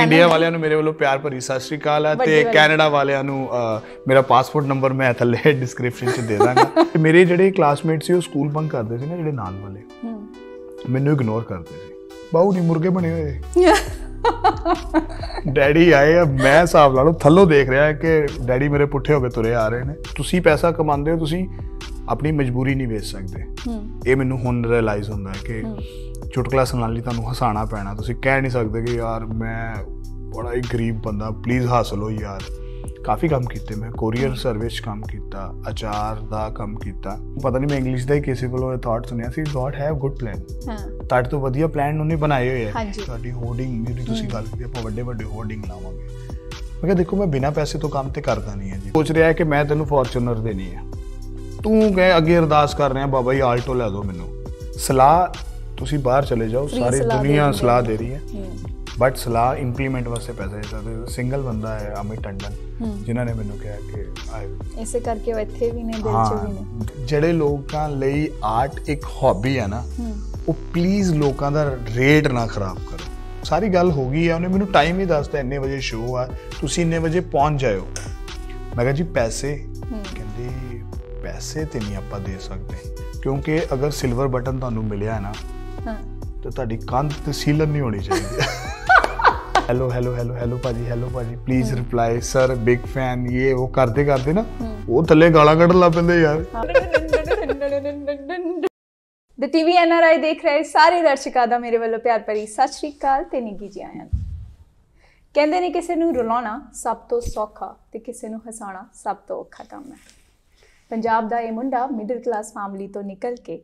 India ਵਾਲਿਆਂ ਨੂੰ ਮੇਰੇ ਵੱਲੋਂ ਪਿਆਰ ਭਰੀ ਸਤਿ ਸ਼੍ਰੀ ਅਕਾਲ ਹੈ ਤੇ ਕੈਨੇਡਾ ਵਾਲਿਆਂ ਨੂੰ ਮੇਰਾ ਪਾਸਪੋਰਟ ਨੰਬਰ ਮੈਂ ਥੱਲੇ ਡਿਸਕ੍ਰਿਪਸ਼ਨ 'ਚ ਦੇ ਦਾਂਗਾ ਤੇ ਮੇਰੇ ਜਿਹੜੇ ਕਲਾਸਮੇਟ ਸੀ ਉਹ ਸਕੂਲ ਬੰਕ ਕਰਦੇ ਸੀ ਨਾ ਜਿਹੜੇ ਨਾਲ ਵਾਲੇ ਮੈਨੂੰ ਇਗਨੋਰ ਕਰਦੇ ਸੀ ਬਾਹੂ ਦੀ ਮੁਰਗੇ ਬਣੇ ਹੋਏ ਡੈਡੀ ਆਏ ਆ ਮੈਂ ਹਿਸਾਬ ਲਾ ਲਓ ਥੱਲੋਂ ਦੇਖ ਰਿਹਾ ਕਿ ਡੈਡੀ ਮੇਰੇ ਪੁੱਠੇ ਹੋ ਕੇ ਤੁਰੇ ਆ ਰਹੇ ਨੇ ਤੁਸੀਂ ਪੈਸਾ ਕਮਾਉਂਦੇ ਹੋ ਤੁਸੀਂ ਆਪਣੀ ਮਜਬੂਰੀ ਨਹੀਂ ਵੇਚ ਸਕਦੇ ਇਹ ਮੈਨੂੰ ਹੁਣ ਰਿਅਲਾਈਜ਼ ਹੁੰਦਾ ਕਿ ਚੁਟਕਲਾ ਸੁਣਾਉਣ ਲਈ ਤੁਹਾਨੂੰ ਹਸਾਣਾ ਪੈਣਾ ਤੁਸੀਂ ਕਹਿ ਨਹੀਂ ਸਕਦੇ ਕਿ ਯਾਰ ਮੈਂ ਬੜਾ ਹੀ ਗਰੀਬ ਬੰਦਾ ਪਲੀਜ਼ ਹਾਸਲ ਹੋ ਯਾਰ ਕਾਫੀ ਕੰਮ ਕੀਤੇ ਮੈਂ ਕੋਰੀਅਰ ਸਰਵਿਸ ਕੰਮ ਕੀਤਾ ਅਚਾਰ ਦਾ ਕੰਮ ਕੀਤਾ ਪਤਾ ਨਹੀਂ ਮੈਂ ਇੰਗਲਿਸ਼ ਦਾ ਹੀ ਕਿਸੇ ਕੋਲੋਂ ਇਹ ਥਾਟ ਸੁਣਿਆ ਸੀ ਗੋਡ ਹੈਵ ਗੁੱਡ ਪਲਾਨ ਹਾਂ ਤੁਹਾਡੇ ਤੋਂ ਵਧੀਆ ਪਲਾਨ ਉਹਨੇ ਬਣਾਏ ਹੋਏ ਆ ਤੁਹਾਡੀ ਹੋਰਡਿੰਗ ਜਿਹੜੀ ਤੁਸੀਂ ਗੱਲ ਕੀਤੀ ਆਪਾਂ ਵੱਡੇ ਵੱਡੇ ਹੋਰਡਿੰਗ ਲਾਵਾਂਗੇ ਮੈਂ ਕਿਹਾ ਦੇਖੋ ਮੈਂ ਬਿਨਾ ਪੈਸੇ ਤੋਂ ਕੰਮ ਤੇ ਕਰਦਾ ਨਹੀਂ ਹਾਂ ਜੀ ਸੋਚ ਰਿਹਾ ਕਿ ਮੈਂ ਤੈਨੂੰ ਫੋਰਚੂਨਰ ਦੇਣੀ ਹੈ ਤੂੰ ਕਹੇ ਅੱਗੇ ਅਰਦਾਸ ਕਰ ਰਿਹਾ ਬਾਬਾ ਜੀ ਆਲਟੋ ਲੈ ਦਿਓ ਮੈਨੂੰ ਸਲਾਹ ਤੁਸੀਂ ਬਾਹਰ ਚਲੇ ਜਾਓ ਸਾਰੀ ਦੁਨੀਆ ਸਲਾਹ ਦੇ ਰਹੀ ਹੈ ਬਟ ਸਲਾਹ ਇੰਪਲੀਮੈਂਟ ਵਾਸਤੇ ਪੈਸਾ ਹੈ ਸਰ ਸਿੰਗਲ ਬੰਦਾ ਹੈ ਅਮਿਤ ਟੰਡਨ ਜਿਨ੍ਹਾਂ ਨੇ ਮੈਨੂੰ ਕਿਹਾ ਕਿ ਆਈ ਇਸੇ ਕਰਕੇ ਉਹ ਇੱਥੇ ਵੀ ਨੇ ਦਿਲ ਚ ਵੀ ਨੇ ਜਿਹੜੇ ਲੋਕਾਂ ਲਈ ਆਰਟ ਇੱਕ ਹੌਬੀ ਹੈ ਨਾ ਉਹ ਪਲੀਜ਼ ਲੋਕਾਂ ਦਾ ਰੇਟ ਨਾ ਖਰਾਬ ਕਰੋ ਸਾਰੀ ਗੱਲ ਹੋ ਗਈ ਹੈ ਉਹਨੇ ਮੈਨੂੰ ਟਾਈਮ ਹੀ ਦੱਸਤਾ ਇੰਨੇ ਵਜੇ ਸ਼ੋਅ ਆ ਤੁਸੀਂ ਇੰਨੇ ਵਜੇ ਪਹੁੰਚ ਜਾਇਓ ਮੈਂ ਕਿਹਾ ਜੀ ਪੈਸੇ ਕਹਿੰਦੇ ਪੈਸੇ ਤੇ ਨਹੀਂ ਆਪਾਂ ਦੇ ਸਕਦੇ ਕਿਉਂਕਿ ਅਗਰ ਸਿਲਵਰ ਬਟਨ ਤੁਹਾਨੂੰ ਮਿਲਿਆ ਹੈ ਨਾ ਤੇ ਤੁਹਾਡੀ ਕੰਧ ਤੇ ਸੀਲਨ ਨਹੀਂ ਹੋਣੀ ਚਾਹੀਦੀ ਹੈਲੋ ਹੈਲੋ ਹੈਲੋ ਹੈਲੋ ਭਾਜੀ ਹੈਲੋ ਭਾਜੀ please reply sir big fan ਇਹ ਉਹ ਕਰਦੇ ਕਰਦੇ ਨਾ ਉਹ ਥੱਲੇ ਗਾਲਾਂ ਕੱਢਣ ਲੱਗ ਪੈਂਦੇ ਯਾਰ ਦ ਟੀਵੀ ਆਈ ਦੇਖ ਰਹੇ ਸਾਰੇ ਦਰਸ਼ਕਾਂ ਦਾ ਮੇਰੇ ਵੱਲੋਂ ਪਿਆਰ ਭਰੀ ਸਤਿ ਸ਼੍ਰੀ ਅਕਾਲ ਤੇ ਨਿੱਗੀ ਜੀ ਆਇਆਂ ਕਹਿੰਦੇ ਨੇ ਕਿਸੇ ਨੂੰ ਰੁਲਾਉਣਾ ਸਭ ਤੋਂ ਸੌਖਾ ਤੇ ਕਿਸੇ ਨੂੰ ਹਸਾਉਣਾ ਸਭ ਤੋਂ ਔਖਾ ਕੰਮ ਹੈ ਪੰਜਾਬ ਦਾ ਇਹ ਮੁੰਡਾ ਮਿਡਲ ਕਲਾਸ ਫੈਮਿਲੀ ਤੋਂ ਨਿਕਲ ਕੇ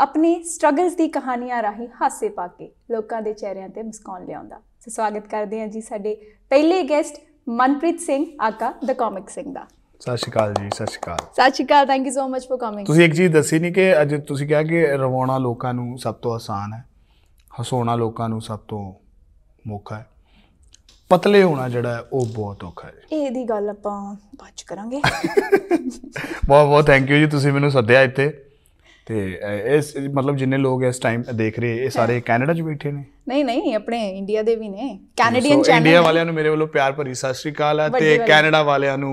ਆਪਣੀ ਸਟਰਗਲਸ ਦੀ ਕਹਾਣੀਆਂ ਰਾਹੀਂ ਹਾਸੇ ਪਾ ਕੇ ਲੋਕਾਂ ਦੇ ਚਿਹਰਿਆਂ ਤੇ ਮੁਸਕਾਨ ਲਿਆਉਂਦਾ ਸੋ ਸਵਾਗਤ ਕਰਦੇ ਹਾਂ ਜੀ ਸਾਡੇ ਪਹਿਲੇ guest Manpreet Singh aka the comic Singh ਦਾ ਸਤਿ ਸ਼੍ਰੀ ਅਕਾਲ ਜੀ ਸਤਿ ਸ਼੍ਰੀ ਅਕਾਲ ਸਤਿ ਸ਼੍ਰੀ ਅਕਾਲ thank you so much for coming ਤੁਸੀਂ ਇੱਕ ਚੀਜ਼ ਦੱਸੀ ਨਹੀਂ ਕਿ ਅੱਜ ਤੁਸੀਂ ਕਿਹਾ ਕਿ ਰਵਾਉਣਾ ਲੋਕਾਂ ਨੂੰ ਸਭ ਤੋਂ ਆਸਾਨ ਹੈ ਹਸਾਉਣਾ ਲੋਕਾਂ ਨੂੰ ਸਭ ਤੋਂ ਮੁੱਖਾ ਹੈ ਪਤਲੇ ਹੋਣਾ ਜਿਹੜਾ ਉਹ ਬਹੁਤ ਔਖਾ ਹੈ ਇਹਦੀ ਗੱਲ ਆਪਾਂ ਬਾਅਦ ਚ ਕਰਾਂਗੇ ਬਹੁਤ ਬਹੁਤ ਥੈਂਕ ਯੂ ਜੀ ਤੁਸੀਂ ਮੈਨੂੰ ਸੱਦਿਆ ਇੱਥੇ ਤੇ ਇਸ ਮਤਲਬ ਜਿੰਨੇ ਲੋਕ ਇਸ ਟਾਈਮ ਦੇਖ ਰਹੇ ਇਹ ਸਾਰੇ ਕੈਨੇਡਾ 'ਚ ਬੈਠੇ ਨੇ ਨਹੀਂ ਨਹੀਂ ਆਪਣੇ ਇੰਡੀਆ ਦੇ ਵੀ ਨੇ ਕੈਨੇਡੀਅਨ ਚੈਨਲ ਇੰਡੀਆ ਵਾਲਿਆਂ ਨੂੰ ਮੇਰੇ ਵੱਲੋਂ ਪਿਆਰ ਭਰੀ ਸਤਿ ਸ਼੍ਰੀ ਅਕਾਲ ਹੈ ਤੇ ਕੈਨੇਡਾ ਵਾਲਿਆਂ ਨੂੰ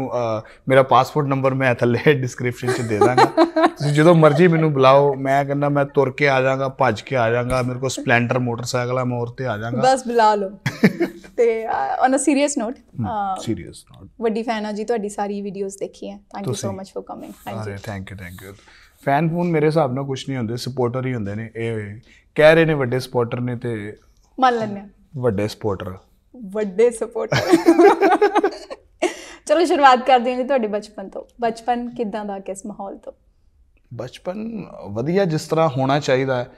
ਮੇਰਾ ਪਾਸਪੋਰਟ ਨੰਬਰ ਮੈਂ ਥੱਲੇ ਡਿਸਕ੍ਰਿਪਸ਼ਨ 'ਚ ਦੇ ਦਾਂਗਾ ਤੁਸੀਂ ਜਦੋਂ ਮਰਜ਼ੀ ਮੈਨੂੰ ਬੁਲਾਓ ਮੈਂ ਕਹਿੰਦਾ ਮੈਂ ਤੁਰ ਕੇ ਆ ਜਾਾਂਗਾ ਭੱਜ ਕੇ ਆ ਜਾਾਂਗਾ ਮੇਰੇ ਕੋਲ ਸਪਲੈਂਡਰ ਮੋਟਰਸਾਈਕਲ ਆ ਮੋਰ ਤੇ ਆ ਜਾਾਂਗਾ ਬਸ ਬੁਲਾ ਲਓ ਤੇ on a serious note serious note ਵੱਡੀ ਫੈਨ ਆ ਜੀ ਤੁਹਾਡੀ ਸਾਰੀ ਵੀਡੀਓਜ਼ ਦੇਖੀ ਹੈ thank you so much for coming ਹਾਂਜੀ thank you thank you fan phone ਮੇਰੇ ਹਿਸਾਬ ਨਾਲ ਕੁਝ ਨਹੀਂ ਹੁੰਦੇ ਸਪੋਰਟਰ ਹੀ ਹੁੰਦੇ ਨੇ ਇਹ ਕਹਿ ਰਹੇ ਨੇ ਵੱਡੇ ਸਪੋਰਟਰ ਨੇ ਤੇ ਮੰਨ ਲੈਂਦੇ ਵੱਡੇ ਸਪੋਰਟਰ ਵੱਡੇ ਸਪੋਰਟਰ ਚਲੋ ਸ਼ੁਰੂਆਤ ਕਰਦੇ ਹਾਂ ਜੀ ਤੁਹਾਡੇ ਬਚਪਨ ਤੋਂ ਬਚਪਨ ਕਿਦਾਂ ਦਾ ਕਿਸ ਮਾਹੌਲ ਤੋਂ ਬਚਪਨ ਵਧੀਆ ਜਿਸ ਤਰ੍ਹਾਂ ਹੋਣਾ ਚਾਹੀਦਾ ਹੈ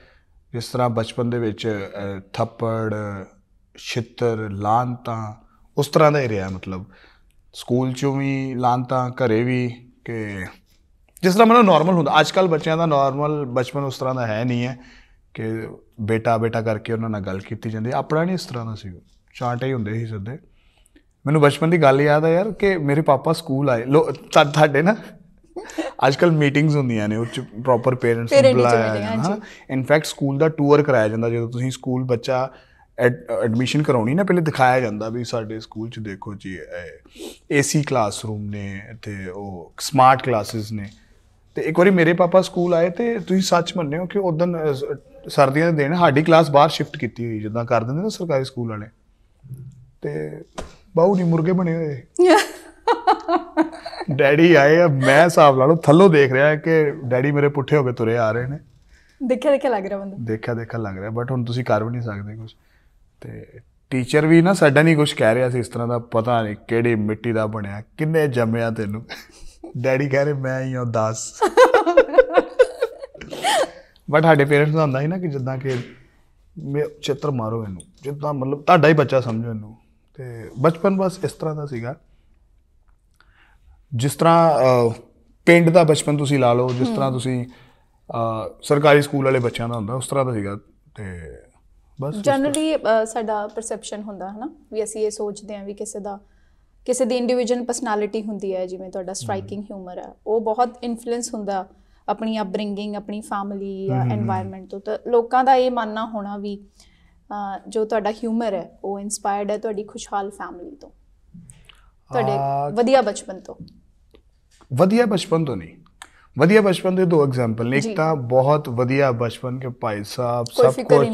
ਜਿਸ ਤਰ੍ਹਾਂ ਬਚਪਨ ਦੇ ਵਿੱਚ ਥੱਪੜ ਛਿੱਤਰ ਲਾਂਤਾ ਉਸ ਤਰ੍ਹਾਂ ਦਾ ਹੀ ਰਿਹਾ ਮਤਲਬ ਸਕੂਲ ਚੋਂ ਵੀ ਲਾਂਤਾ ਘਰੇ ਵੀ ਕਿ ਜਿਸ ਤਰ੍ਹਾਂ ਮਤਲਬ ਨਾਰਮਲ ਹੁੰਦਾ ਅੱਜ ਕੱਲ ਬੱਚਿਆਂ ਦਾ ਨਾਰਮਲ ਬਚਪਨ ਉਸ ਤਰ੍ਹਾਂ ਦਾ ਹੈ ਨਹੀਂ ਹੈ ਕਿ ਬੇਟਾ ਬੇਟਾ ਕਰਕੇ ਉਹਨਾਂ ਨਾਲ ਗੱਲ ਕੀਤੀ ਜਾਂਦੀ ਆਪਣਾ ਨਹੀਂ ਇਸ ਤਰ੍ਹਾਂ ਦਾ ਸੀ ਚਾਂਟੇ ਹੀ ਹੁੰਦੇ ਸੀ ਸਦੇ ਮੈਨੂੰ ਬਚਪਨ ਦੀ ਗੱਲ ਯਾਦ ਆ ਯਾਰ ਕਿ ਮੇਰੇ ਪਾਪਾ ਸਕੂਲ ਆਏ ਤੁਹਾਡੇ ਨਾ ਅੱਜ ਕੱਲ ਮੀਟਿੰਗਸ ਹੁੰਦੀਆਂ ਨੇ ਉਹ ਪ੍ਰੋਪਰ ਪੇਰੈਂਟਸ ਨੂੰ ਬੁਲਾਇਆ ਜਾਂਦਾ ਇਨਫੈਕਟ ਸਕੂਲ ਦਾ ਟੂਰ ਕਰਾਇਆ ਜਾਂਦਾ ਜਦੋਂ ਤੁਸੀਂ ਸਕੂਲ ਬੱਚਾ ਐਡਮਿਸ਼ਨ ਕਰਾਉਣੀ ਨਾ ਪਹਿਲੇ ਦਿਖਾਇਆ ਜਾਂਦਾ ਵੀ ਸਾਡੇ ਸਕੂਲ ਚ ਦੇਖੋ ਜੀ ਏਸੀ ਕਲਾਸਰੂਮ ਨੇ ਤੇ ਉਹ ਸਮਾਰਟ ਕਲਾਸਿਸ ਨੇ ਤੇ ਇੱਕ ਵਾਰੀ ਮੇਰੇ ਪਾਪਾ ਸਕੂਲ ਆਏ ਤੇ ਤੁਸੀਂ ਸੱਚ ਮੰਨਿਓ ਕਿ ਉਦੋਂ ਸਰਦੀਆਂ ਦੇ ਦਿਨ ਸਾਡੀ ਕਲਾਸ ਬਾਹਰ ਸ਼ਿਫਟ ਕੀਤੀ ਹੋਈ ਜਿੱਦਾਂ ਕਰ ਦਿੰਦੇ ਨੇ ਸਰਕਾਰੀ ਸਕੂਲ ਵਾਲੇ ਤੇ ਬਾਹੂ ਨਹੀਂ ਮੁਰਗੇ ਬਣੇ ਹੋਏ ਡੈਡੀ ਆਏ ਆ ਮੈਂ ਹਿਸਾਬ ਲਾ ਲਓ ਥੱਲੋਂ ਦੇਖ ਰਿਹਾ ਕਿ ਡੈਡੀ ਮੇਰੇ ਪੁੱਠੇ ਹੋ ਕੇ ਤੁਰੇ ਆ ਰਹੇ ਨੇ ਦੇਖਿਆ ਦੇਖਿਆ ਲੱਗ ਰਿਹਾ ਬੰਦਾ ਦੇਖਿਆ ਦੇਖਿਆ ਲੱਗ ਰਿਹਾ ਬਟ ਹੁਣ ਤੁਸੀਂ ਕਰ ਵੀ ਨਹੀਂ ਸਕਦੇ ਕੁਝ ਤੇ ਟੀਚਰ ਵੀ ਨਾ ਸਾਡਾ ਨਹੀਂ ਕੁਝ ਕਹਿ ਰਿਹਾ ਸੀ ਇਸ ਤਰ੍ਹਾਂ ਦਾ ਪਤਾ ਨਹੀਂ ਕਿਹੜੀ ਮਿੱਟੀ ਦਾ ਬਣਿਆ ਕਿੰਨੇ ਜੰਮਿਆ ਤੈਨੂੰ ਡੈਡੀ ਕਹ ਰਹੇ ਮੈਂ ਹੀ ਹਾਂ ਦਾਸ ਬਟ ਸਾਡੇ ਪੇਰੈਂਟਸ ਹੁੰਦਾ ਸੀ ਨਾ ਕਿ ਜਿੱਦਾਂ ਕਿ ਮੈਂ ਚਿੱਤਰ ਮਾਰੋ ਇਹਨੂੰ ਜਿੱਦਾਂ ਮਤਲਬ ਤੁਹਾਡਾ ਹੀ ਬੱਚਾ ਸਮਝੋ ਇਹਨੂੰ ਤੇ ਬਚਪਨ ਬਸ ਇਸ ਤਰ੍ਹਾਂ ਦਾ ਸੀਗਾ ਜਿਸ ਤਰ੍ਹਾਂ ਪਿੰਡ ਦਾ ਬਚਪਨ ਤੁਸੀਂ ਲਾ ਲਓ ਜਿਸ ਤਰ੍ਹਾਂ ਤੁਸੀਂ ਸਰਕਾਰੀ ਸਕੂਲ ਵਾਲੇ ਬੱਚਿਆਂ ਦਾ ਹੁੰਦਾ ਉਸ ਤਰ੍ਹਾਂ ਦਾ ਸੀਗਾ ਤੇ ਬਸ ਜਨਰਲੀ ਸਾਡਾ ਪਰਸੈਪਸ਼ਨ ਹੁੰਦਾ ਹੈ ਨਾ ਵੀ ਅਸੀਂ ਇਹ ਸੋਚਦੇ ਹਾਂ ਵੀ ਕਿਸੇ ਦਾ ਕਿਸੇ ਦੀ ਇੰਡੀਵਿਜੂਅਲ ਪਰਸਨੈਲਿਟੀ ਹੁੰਦੀ ਹੈ ਜਿਵੇਂ ਤੁਹਾਡਾ ਸਟ੍ਰਾਈਕਿੰਗ ਹਿਊਮਰ ਹੈ ਉਹ ਬਹੁਤ ਇਨਫਲੂਐਂਸ ਹੁੰਦਾ ਆਪਣੀ ਅਪਬ੍ਰਿੰਗਿੰਗ ਆਪਣੀ ਫੈਮਿਲੀ ਜਾਂ এনवायरमेंट ਤੋਂ ਤਾਂ ਲੋਕਾਂ ਦਾ ਇਹ ਮੰਨਣਾ ਹੋਣਾ ਵੀ ਜੋ ਤੁਹਾਡਾ ਹਿਊਮਰ ਹੈ ਉਹ ਇਨਸਪਾਇਰਡ ਹੈ ਤੁਹਾਡੀ ਖੁਸ਼ਹਾਲ ਫੈਮਿਲੀ ਤੋਂ ਤੁਹਾਡੇ ਵਧੀਆ ਬਚਪਨ ਤੋਂ ਵਧੀਆ ਬਚਪਨ ਤੋਂ ਨਹੀਂ ਵਧੀਆ ਬਚਪਨ ਦੇ ਦੋ ਐਗਜ਼ਾਮਪਲ ਨੇ ਇੱਕ ਤਾਂ ਬਹੁਤ ਵਧੀਆ ਬਚਪਨ ਕੇ ਭਾਈ ਸਾਹਿਬ ਸਭ ਕੁਝ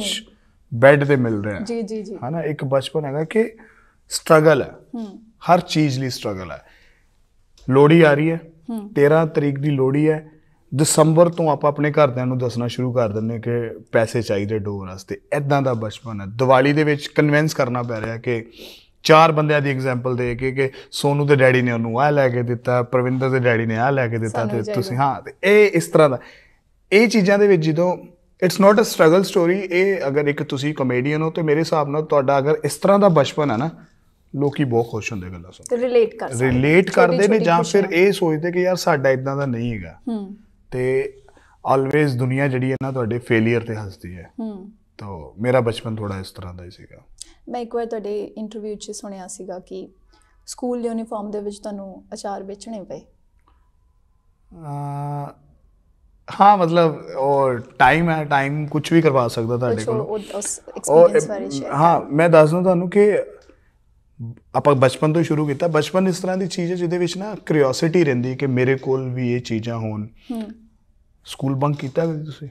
ਬੈੱਡ ਤੇ ਮਿਲ ਰਿਹਾ ਜੀ ਜੀ ਜੀ ਹਨਾ ਇੱਕ ਬਚਪਨ ਹੈਗਾ ਕਿ ਸਟਰਗਲ ਹੈ ਹਰ ਚੀਜ਼ ਲਈ ਸਟਰਗਲ ਹੈ ਲੋੜੀ ਆ ਰਹੀ ਹੈ 13 ਤਰੀਕ ਦੀ ਲੋੜੀ ਹੈ ਦਸੰਬਰ ਤੋਂ ਆਪਾਂ ਆਪਣੇ ਘਰਦਿਆਂ ਨੂੰ ਦੱਸਣਾ ਸ਼ੁਰੂ ਕਰ ਦਿੰਨੇ ਕਿ ਪੈਸੇ ਚਾਹੀਦੇ ਡੋਰ ਵਾਸਤੇ ਐਦਾਂ ਦਾ ਬਚਪਨ ਹੈ ਦੀਵਾਲੀ ਦੇ ਵਿੱਚ ਕਨਵਿੰਸ ਕਰਨਾ ਪੈ ਰਿਹਾ ਕਿ ਚਾਰ ਬੰਦਿਆਂ ਦੀ ਐਗਜ਼ਾਮਪਲ ਦੇ ਕੇ ਕਿ ਸੋਨੂ ਦੇ ਡੈਡੀ ਨੇ ਉਹਨੂੰ ਆ ਲੈ ਕੇ ਦਿੱਤਾ ਪ੍ਰਵਿੰਦਰ ਦੇ ਡੈਡੀ ਨੇ ਆ ਲੈ ਕੇ ਦਿੱਤਾ ਤੇ ਤੁਸੀਂ ਹਾਂ ਤੇ ਇਹ ਇਸ ਤਰ੍ਹਾਂ ਦਾ ਇਹ ਚੀਜ਼ਾਂ ਦੇ ਵਿੱਚ ਜਦੋਂ it's not a struggle story ਇਹ ਅਗਰ ਇੱਕ ਤੁਸੀਂ ਕਮੇਡੀਅਨ ਹੋ ਤੇ ਮੇਰੇ ਹਿਸਾਬ ਨਾਲ ਤੁਹਾਡਾ ਅਗਰ ਇਸ ਤਰ੍ਹਾਂ ਦਾ ਬਚਪਨ ਹੈ ਨਾ ਲੋਕੀ ਬਹੁਤ ਖੁਸ਼ ਹੁੰਦੇ ਗੱਲਾਂ ਸੁਣ ਤੇ ਰਿਲੇਟ ਕਰਦੇ ਰਿਲੇਟ ਕਰਦੇ ਨੇ ਜਾਂ ਫਿਰ ਇਹ ਸੋਚਦੇ ਕਿ ਯਾਰ ਸਾਡਾ ਇਦਾਂ ਦਾ ਨਹੀਂ ਹੈਗਾ ਹੂੰ ਤੇ ਆਲਵੇਸ ਦੁਨੀਆ ਜਿਹੜੀ ਹੈ ਨਾ ਤੁਹਾਡੇ ਫੇਲਿਅਰ ਤੇ ਹੱਸਦੀ ਹੈ ਹੂੰ ਤਾਂ ਮੇਰਾ ਬਚਪਨ ਥੋੜਾ ਇਸ ਤਰ੍ਹਾਂ ਦਾ ਹੀ ਸੀਗਾ ਮੈਂ ਇੱਕ ਵਾਰ ਤੁਹਾਡੇ ਇੰਟਰਵਿਊ 'ਚ ਸੁਣਿਆ ਸੀਗਾ ਕਿ ਸਕੂਲ ਯੂਨੀਫਾਰਮ ਦੇ ਵਿੱਚ ਤੁਹਾਨੂੰ ਅਚਾਰ ਵੇਚਣੇ ਪਏ ਆ ਹਾਂ ਮਤਲਬ ਉਹ ਟਾਈਮ ਹੈ ਟਾਈਮ ਕੁਝ ਵੀ ਕਰਵਾ ਸਕਦਾ ਤੁਹਾਡੇ ਕੋਲ ਉਹ ਐਕਸਪੀਰੀਅੰਸ ਬਾਰੇ ਸ਼ੇਅਰ ਹਾਂ ਮੈਂ ਦੱਸ ਦੂੰ ਤੁਹਾਨੂੰ ਕਿ ਆਪਾਂ ਬਚਪਨ ਤੋਂ ਸ਼ੁਰੂ ਕੀਤਾ ਬਚਪਨ ਇਸ ਤਰ੍ਹਾਂ ਦੀ ਚੀਜ਼ ਹੈ ਜਿਹਦੇ ਵਿੱਚ ਨਾ ਕਿਉਰਿਓਸਿਟੀ ਰਹਿੰਦੀ ਕਿ ਮੇਰੇ ਕੋਲ ਵੀ ਇਹ ਚੀਜ਼ਾਂ ਹੋਣ ਸਕੂਲ ਬੰਕ ਕੀਤਾ ਕਦੇ ਤੁਸੀਂ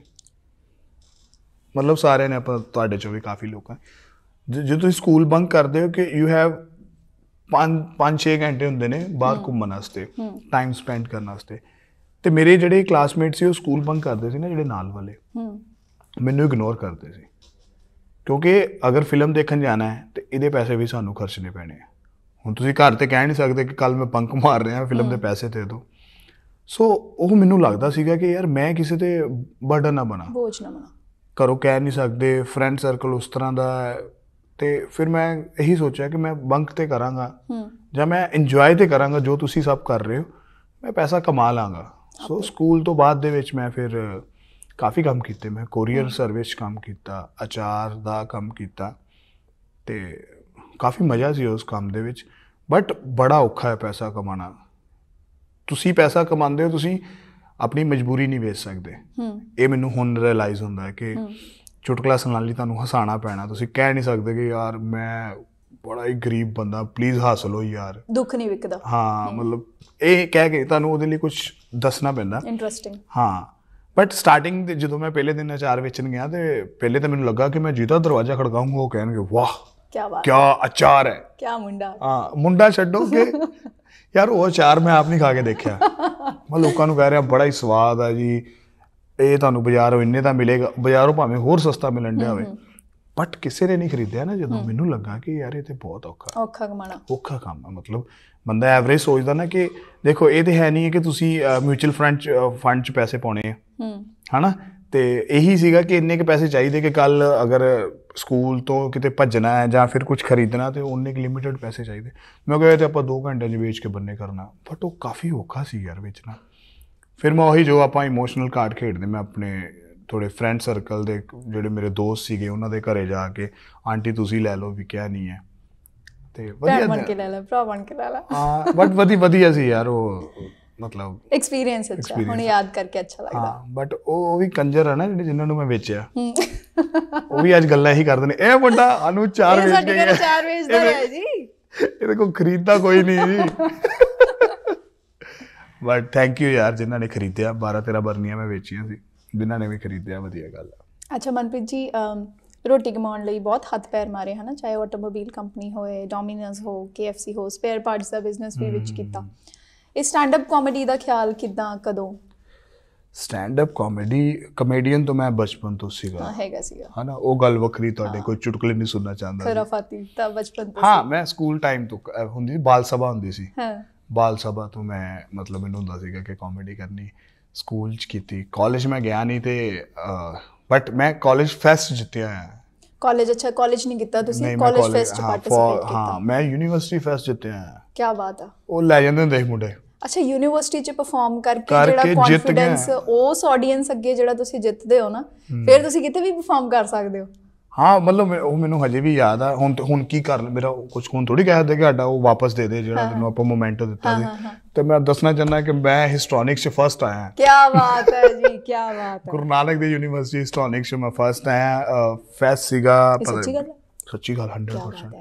ਮਤਲਬ ਸਾਰਿਆਂ ਨੇ ਆਪਾਂ ਤੁਹਾਡੇ ਚੋਂ ਵੀ ਕਾਫੀ ਲੋਕਾਂ ਜੇ ਤੁਸੀਂ ਸਕੂਲ ਬੰਕ ਕਰਦੇ ਹੋ ਕਿ ਯੂ ਹੈਵ 5 5-6 ਘੰਟੇ ਹੁੰਦੇ ਨੇ ਬਾਹਰ ਘੁੰਮਣ ਵਾਸਤੇ ਟਾਈਮ ਸਪੈਂਡ ਕਰਨ ਵਾਸਤੇ ਤੇ ਮੇਰੇ ਜਿਹੜੇ ਕਲਾਸਮੇਟ ਸੀ ਉਹ ਸਕੂਲ ਬੰਕ ਕਰਦੇ ਸੀ ਨਾ ਜਿਹੜੇ ਨਾਲ ਵਾਲੇ ਮੈਨੂੰ ਇਗਨੋਰ ਕਰਦੇ ਸੀ ਕਿਉਂਕਿ ਅਗਰ ਫਿਲਮ ਦੇਖਣ ਜਾਣਾ ਹੈ ਤੇ ਇਹਦੇ ਪੈਸੇ ਵੀ ਸਾਨੂੰ ਖਰਚਨੇ ਪੈਣੇ ਆ ਹੁਣ ਤੁਸੀਂ ਘਰ ਤੇ ਕਹਿ ਨਹੀਂ ਸਕਦੇ ਕਿ ਕੱਲ ਮੈਂ ਪੰਕ ਮਾਰ ਰਿਹਾ ਫਿਲਮ ਦੇ ਪੈਸੇ ਦੇ ਦੋ ਸੋ ਉਹ ਮੈਨੂੰ ਲੱਗਦਾ ਸੀਗਾ ਕਿ ਯਾਰ ਮੈਂ ਕਿਸੇ ਤੇ ਬਰਡਨ ਨਾ ਬਣਾ ਬੋਝ ਨਾ ਬਣਾ ਕਰੋ ਕਹਿ ਨਹੀਂ ਸਕਦੇ ਫਰੈਂਡ ਸਰਕਲ ਉਸ ਤਰ੍ਹਾਂ ਦਾ ਤੇ ਫਿਰ ਮੈਂ ਇਹੀ ਸੋਚਿਆ ਕਿ ਮੈਂ ਬੰਕ ਤੇ ਕਰਾਂਗਾ ਜਾਂ ਮੈਂ ਇੰਜੋਏ ਤੇ ਕਰਾਂਗਾ ਜੋ ਤੁਸੀਂ ਸਭ ਕਰ ਰਹੇ ਹੋ ਮੈਂ ਪੈਸਾ ਕਮਾ ਲਾਂਗਾ ਸੋ ਸਕੂਲ ਤੋਂ ਬਾਅਦ ਦੇ ਵਿੱਚ ਮੈਂ ਫਿਰ ਕਾਫੀ ਕੰਮ ਕੀਤੇ ਮੈਂ ਕੋਰੀਅਰ ਸਰਵਿਸ ਕੰਮ ਕੀਤਾ ਅਚਾਰ ਦਾ ਕੰਮ ਕੀਤਾ ਤੇ ਕਾਫੀ ਮਜ਼ਾ ਸੀ ਉਸ ਕੰਮ ਦੇ ਵਿੱਚ ਬਟ ਬੜਾ ਔਖਾ ਹੈ ਪੈਸਾ ਕਮਾਣਾ ਤੁਸੀਂ ਪੈਸਾ ਕਮਾਉਂਦੇ ਹੋ ਤੁਸੀਂ ਆਪਣੀ ਮਜਬੂਰੀ ਨਹੀਂ ਵੇਚ ਸਕਦੇ ਇਹ ਮੈਨੂੰ ਹੁਣ ਰਿਅਲਾਈਜ਼ ਹੁੰਦਾ ਹੈ ਕਿ ਚੁਟਕਲਾ ਸੁਣਾਉਣ ਲਈ ਤੁਹਾਨੂੰ ਹਸਾਣਾ ਪੈਣਾ ਤੁਸੀਂ ਕਹਿ ਨਹੀਂ ਸਕਦੇ ਕਿ ਯਾਰ ਮੈਂ ਬੜਾ ਹੀ ਗਰੀਬ ਬੰਦਾ ਪਲੀਜ਼ ਹਾਸਲ ਹੋ ਯਾਰ ਦੁੱਖ ਨਹੀਂ ਵਿਕਦਾ ਹਾਂ ਮਤਲਬ ਇਹ ਕਹਿ ਕੇ ਤੁਹਾਨੂੰ ਉਹਦੇ ਲਈ ਕੁਝ ਦੱਸਣਾ ਪੈਂਦਾ ਇੰਟਰਸਟਿੰਗ ਹਾਂ ਬਟ ਸਟਾਰਟਿੰਗ ਦੇ ਜਦੋਂ ਮੈਂ ਪਹਿਲੇ ਦਿਨ ਅਚਾਰ ਵੇਚਣ ਗਿਆ ਤੇ ਪਹਿਲੇ ਤਾਂ ਮੈਨੂੰ ਲੱਗਾ ਕਿ ਮੈਂ ਜੀਤਾ ਦਰਵਾਜ਼ਾ ਖੜਕਾਉਂਗਾ ਉਹ ਕਹਿਣਗੇ ਵਾਹ ਕੀ ਬਾਤ ਕੀ ਅਚਾਰ ਹੈ ਕੀ ਮੁੰਡਾ ਹਾਂ ਮੁੰਡਾ ਛੱਡੋ ਕਿ ਯਾਰ ਉਹ ਅਚਾਰ ਮੈਂ ਆਪ ਨਹੀਂ ਖਾ ਕੇ ਦੇਖਿਆ ਮੈਂ ਲੋਕਾਂ ਨੂੰ ਕਹਿ ਰਿਹਾ ਬੜਾ ਹੀ ਸਵਾਦ ਆ ਜੀ ਇਹ ਤੁਹਾਨੂੰ ਬਾਜ਼ਾਰੋਂ ਇੰਨੇ ਦਾ ਮਿਲੇਗਾ ਬਾਜ਼ਾਰੋਂ ਭਾਵੇਂ ਹੋਰ ਸਸਤਾ ਮਿਲਣ ਡਿਆ ਹੋਵੇ ਬਟ ਕਿਸੇ ਨੇ ਨਹੀਂ ਖਰੀਦਿਆ ਨਾ ਜਦੋਂ ਮੈਨੂੰ ਲੱਗਾ ਕਿ ਯਾਰ ਇਹ ਤੇ ਬਹੁਤ ਔਖਾ ਔਖਾ ਕਮਾਣਾ ਔਖਾ ਕੰਮ ਹੈ ਮਤਲਬ ਬੰਦਾ ਐਵਰੇਜ ਸੋਚਦਾ ਨਾ ਕਿ ਦੇਖੋ ਇਹ ਤੇ ਹੈ ਨਹੀਂ ਹੈ ਕਿ ਤੁਸੀਂ ਮਿਊਚੁਅਲ ਫੰਡ ਫੰਡ ਚ ਪੈਸੇ ਪਾਉਣੇ ਆ ਹੂੰ ਹਨਾ ਤੇ ਇਹੀ ਸੀਗਾ ਕਿ ਇੰਨੇ ਕੇ ਪੈਸੇ ਚਾਹੀਦੇ ਕਿ ਕੱਲ ਅਗਰ ਸਕੂਲ ਤੋਂ ਕਿਤੇ ਭੱਜਣਾ ਹੈ ਜਾਂ ਫਿਰ ਕੁਝ ਖਰੀਦਣਾ ਤੇ ਉਹਨੇ ਕੁ ਲਿਮਿਟਡ ਪੈਸੇ ਚਾਹੀਦੇ ਮੈਂ ਕਿਹਾ ਤੇ ਆਪਾਂ 2 ਘੰਟੇ ਜਿਵੇਂ ਵੇਚ ਕੇ ਬੰਨੇ ਕਰਨਾ ਬਟ ਉਹ ਕਾਫੀ ਔਖਾ ਸੀ ਯਾਰ ਵੇਚਣਾ ਫਿਰ ਮੈਂ ਉਹੀ ਜੋ ਆਪਾਂ ਇਮੋਸ਼ਨਲ ਕਾਰਡ ਖੇਡਦੇ ਮੈਂ ਆਪਣੇ ਥੋੜੇ ਫਰੈਂਡ ਸਰਕਲ ਦੇ ਜਿਹੜੇ ਮੇਰੇ ਦੋਸਤ ਸੀਗੇ ਉਹਨਾਂ ਦੇ ਘਰੇ ਜਾ ਕੇ ਆਂਟੀ ਤੁਸੀਂ ਲੈ ਲਓ ਵੀ ਕਿਹਾ ਨਹੀਂ ਹੈ ਤੇ ਵਧੀਆ ਬਣ ਕੇ ਲੈ ਲੈ ਭਰਾ ਬਣ ਕੇ ਲੈ ਲੈ ਹਾਂ ਬਟ ਵਧੀ ਵਧੀਆ ਸੀ ਯਾਰ ਉਹ ਮਤਲਬ ਐਕਸਪੀਰੀਅੰਸ ਅੱਛਾ ਹੁਣ ਯਾਦ ਕਰਕੇ ਅੱਛਾ ਲੱਗਦਾ ਹਾਂ ਬਟ ਉਹ ਵੀ ਕੰਜਰ ਹੈ ਨਾ ਜਿਹੜੇ ਜਿਨ੍ਹਾਂ ਨੂੰ ਮੈਂ ਵੇਚਿਆ ਉਹ ਵੀ ਅੱਜ ਗੱਲਾਂ ਇਹੀ ਕਰਦੇ ਨੇ ਇਹ ਵੱਡਾ ਅਨੂ ਚਾਰ ਵੇਚ ਗਿਆ ਇਹ ਚਾਰ ਵੇਚਦਾ ਹੈ ਜੀ ਇਹਦੇ ਕੋਲ ਖਰੀਦਦਾ ਕੋਈ ਨਹੀਂ ਜੀ ਬਟ ਥੈਂਕ ਯੂ ਯਾਰ ਜਿਨ੍ਹਾਂ ਨੇ ਖਰੀਦਿਆ 12 13 ਬਰਨੀਆਂ ਮੈਂ ਵੇਚੀਆਂ ਸੀ ਜਿਨ੍ਹਾਂ ਨੇ ਵੀ ਖਰੀਦਿਆ ਵਧੀਆ ਗੱਲ ਆ ਅੱਛਾ ਮਨਪ੍ਰੀਤ ਜੀ ਰੋਟੀ ਕਮਾਉਣ ਲਈ ਬਹੁਤ ਹੱਥ ਪੈਰ ਮਾਰੇ ਹਨਾ ਚਾਹੇ ਆਟੋਮੋਬਾਈਲ ਕੰਪਨੀ ਹੋਏ ਡੋਮਿਨਸ ਹੋ KFC ਹੋ ਸਪੇਅਰ ਪਾਰਟਸ ਦਾ ਬਿਜ਼ਨਸ ਵੀ ਵਿੱਚ ਕੀਤਾ ਇਹ ਸਟੈਂਡ ਅਪ ਕਾਮੇਡੀ ਦਾ ਖਿਆਲ ਕਿਦਾਂ ਕਦੋਂ ਸਟੈਂਡ ਅਪ ਕਾਮੇਡੀ ਕਮੇਡੀਅਨ ਤੋਂ ਮੈਂ ਬਚਪਨ ਤੋਂ ਸੀਗਾ ਹਾਂ ਹੈਗਾ ਸੀਗਾ ਹਨਾ ਉਹ ਗੱਲ ਵੱਖਰੀ ਤੁਹਾਡੇ ਕੋਈ ਚੁਟਕਲੇ ਨਹੀਂ ਸੁਣਨਾ ਚਾਹੁੰਦਾ ਖਰਾਫਾਤੀ ਤਾਂ ਬਚਪਨ ਤੋਂ ਹਾਂ ਮੈਂ ਸਕੂਲ ਟਾਈਮ ਤੋਂ ਹੁੰਦੀ ਸੀ ਬਾਲ ਸਭਾ ਹੁੰਦੀ ਸੀ ਹਾਂ ਬਾਲ ਸਭਾ ਤੋਂ ਮੈਂ ਮਤਲਬ ਮੈਨੂੰ ਹੁੰਦਾ ਸੀਗਾ ਕਿ ਕਾਮੇਡੀ ਕਰਨੀ ਸਕੂਲ ਚ ਕੀਤੀ ਕਾਲਜ ਮੈਂ ਗਿਆ ਨਹੀਂ ਤੇ ਬਟ ਮੈਂ ਕਾਲਜ ਫੈਸਟ ਜਿੱਤਿਆ ਹੈ ਕਾਲਜ ਅੱਛਾ ਕਾਲਜ ਨਹੀਂ ਕੀਤਾ ਤੁਸੀਂ ਕਾਲਜ ਫੈਸਟ ਚ ਪਾਰਟਿਸਿਪੇਟ ਕੀਤਾ ਹਾਂ ਮੈਂ ਯੂਨੀਵਰਸਿਟੀ ਫੈਸਟ ਜਿੱਤਿਆ ਹੈ ਕੀ ਬਾਤ ਆ ਉਹ ਲੈ ਜਾਂਦੇ ਹੁੰਦੇ ਮੁੰਡੇ ਅੱਛਾ ਯੂਨੀਵਰਸਿਟੀ ਚ ਪਰਫਾਰਮ ਕਰਕੇ ਜਿਹੜਾ ਕੌਨਫੀਡੈਂਸ ਉਸ ਆਡੀਅנס ਅੱਗੇ ਜਿਹੜਾ ਤੁਸੀਂ ਜਿੱਤਦੇ ਹੋ ਨਾ ਫਿਰ ਤੁਸੀਂ ਕਿਤੇ ਵੀ ਪਰਫਾਰਮ ਕਰ ਸਕਦੇ ਹੋ ਹਾਂ ਮਤਲਬ ਉਹ ਮੈਨੂੰ ਹਜੇ ਵੀ ਯਾਦ ਆ ਹੁਣ ਹੁਣ ਕੀ ਕਰ ਮੇਰਾ ਕੁਝ ਹੁਣ ਥੋੜੀ ਕਹਿ ਦੇ ਕਿ ਸਾਡਾ ਉਹ ਵਾਪਸ ਦੇ ਦੇ ਜਿਹੜਾ ਤੈਨੂੰ ਆਪਾਂ ਮੋਮੈਂਟੋ ਦਿੱਤਾ ਸੀ ਤੇ ਮੈਂ ਦੱਸਣਾ ਚਾਹੁੰਦਾ ਕਿ ਮੈਂ ਹਿਸਟੋਰਿਕ 'ਚ ਫਰਸਟ ਆਇਆ ਕੀ ਬਾਤ ਹੈ ਜੀ ਕੀ ਬਾਤ ਹੈ ਗੁਰੂ ਨਾਨਕ ਯੂਨੀਵਰਸਿਟੀ ਹਿਸਟੋਰਿਕ 'ਚ ਮੈਂ ਫਰਸਟ ਆਇਆ ਫੈਸ ਸੀਗਾ ਸੱਚੀ ਗੱਲ ਸੱਚੀ ਗੱਲ 100%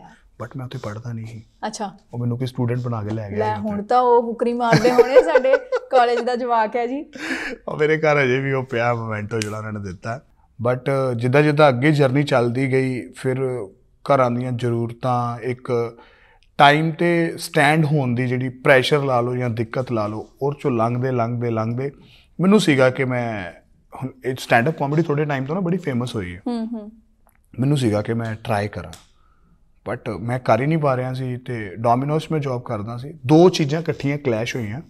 ਬਟ ਮੈਂ ਉੱਥੇ ਪੜਦਾ ਨਹੀਂ ਸੀ ਅੱਛਾ ਉਹ ਮੈਨੂੰ ਕੋਈ ਸਟੂਡੈਂਟ ਬਣਾ ਕੇ ਲੈ ਗਿਆ ਲੈ ਹੁਣ ਤਾਂ ਉਹ ਹੁਕਰੀ ਮਾਰਦੇ ਹੋਣੇ ਸਾਡੇ ਕਾਲਜ ਦਾ ਜਵਾਕ ਹੈ ਜੀ ਉਹ ਮੇਰੇ ਘਰ ਅਜੇ ਵੀ ਉਹ ਪਿਆ ਮੋਮੈਂਟੋ ਜਿਹੜਾ ਉਹਨਾਂ ਨੇ ਦਿੱਤਾ ਬਟ ਜਿੱਦਾਂ ਜਿੱਦਾਂ ਅੱਗੇ ਜਰਨੀ ਚੱਲਦੀ ਗਈ ਫਿਰ ਘਰਾਂ ਦੀਆਂ ਜ਼ਰੂਰਤਾਂ ਇੱਕ ਟਾਈਮ ਤੇ ਸਟੈਂਡ ਹੋਣ ਦੀ ਜਿਹੜੀ ਪ੍ਰੈਸ਼ਰ ਲਾ ਲਓ ਜਾਂ ਦਿੱਕਤ ਲਾ ਲਓ ਔਰ ਚੋਂ ਲੰਘਦੇ ਲੰਘਦੇ ਲੰਘਦੇ ਮੈਨੂੰ ਸੀਗਾ ਕਿ ਮੈਂ ਹੁਣ ਇਹ ਸਟੈਂਡ ਅਪ ਕਾਮੇਡੀ ਥੋੜੇ ਟਾਈਮ ਤੋਂ ਨਾ ਬੜੀ ਫੇਮਸ ਹੋਈ ਹੈ ਮੈਨੂੰ ਸੀਗਾ ਕਿ ਮੈਂ ਟਰਾਈ ਕਰਾਂ ਬਟ ਮੈਂ ਕਰ ਹੀ ਨਹੀਂ ਪਾ ਰਿਹਾ ਸੀ ਤੇ ਡੋਮੀਨੋਸ 'ਚ ਮੈਂ ਜੌਬ ਕਰਦਾ ਸੀ ਦੋ ਚੀਜ਼ਾਂ ਇਕੱਠੀਆਂ ਕਲੈਸ਼ ਹੋਈਆਂ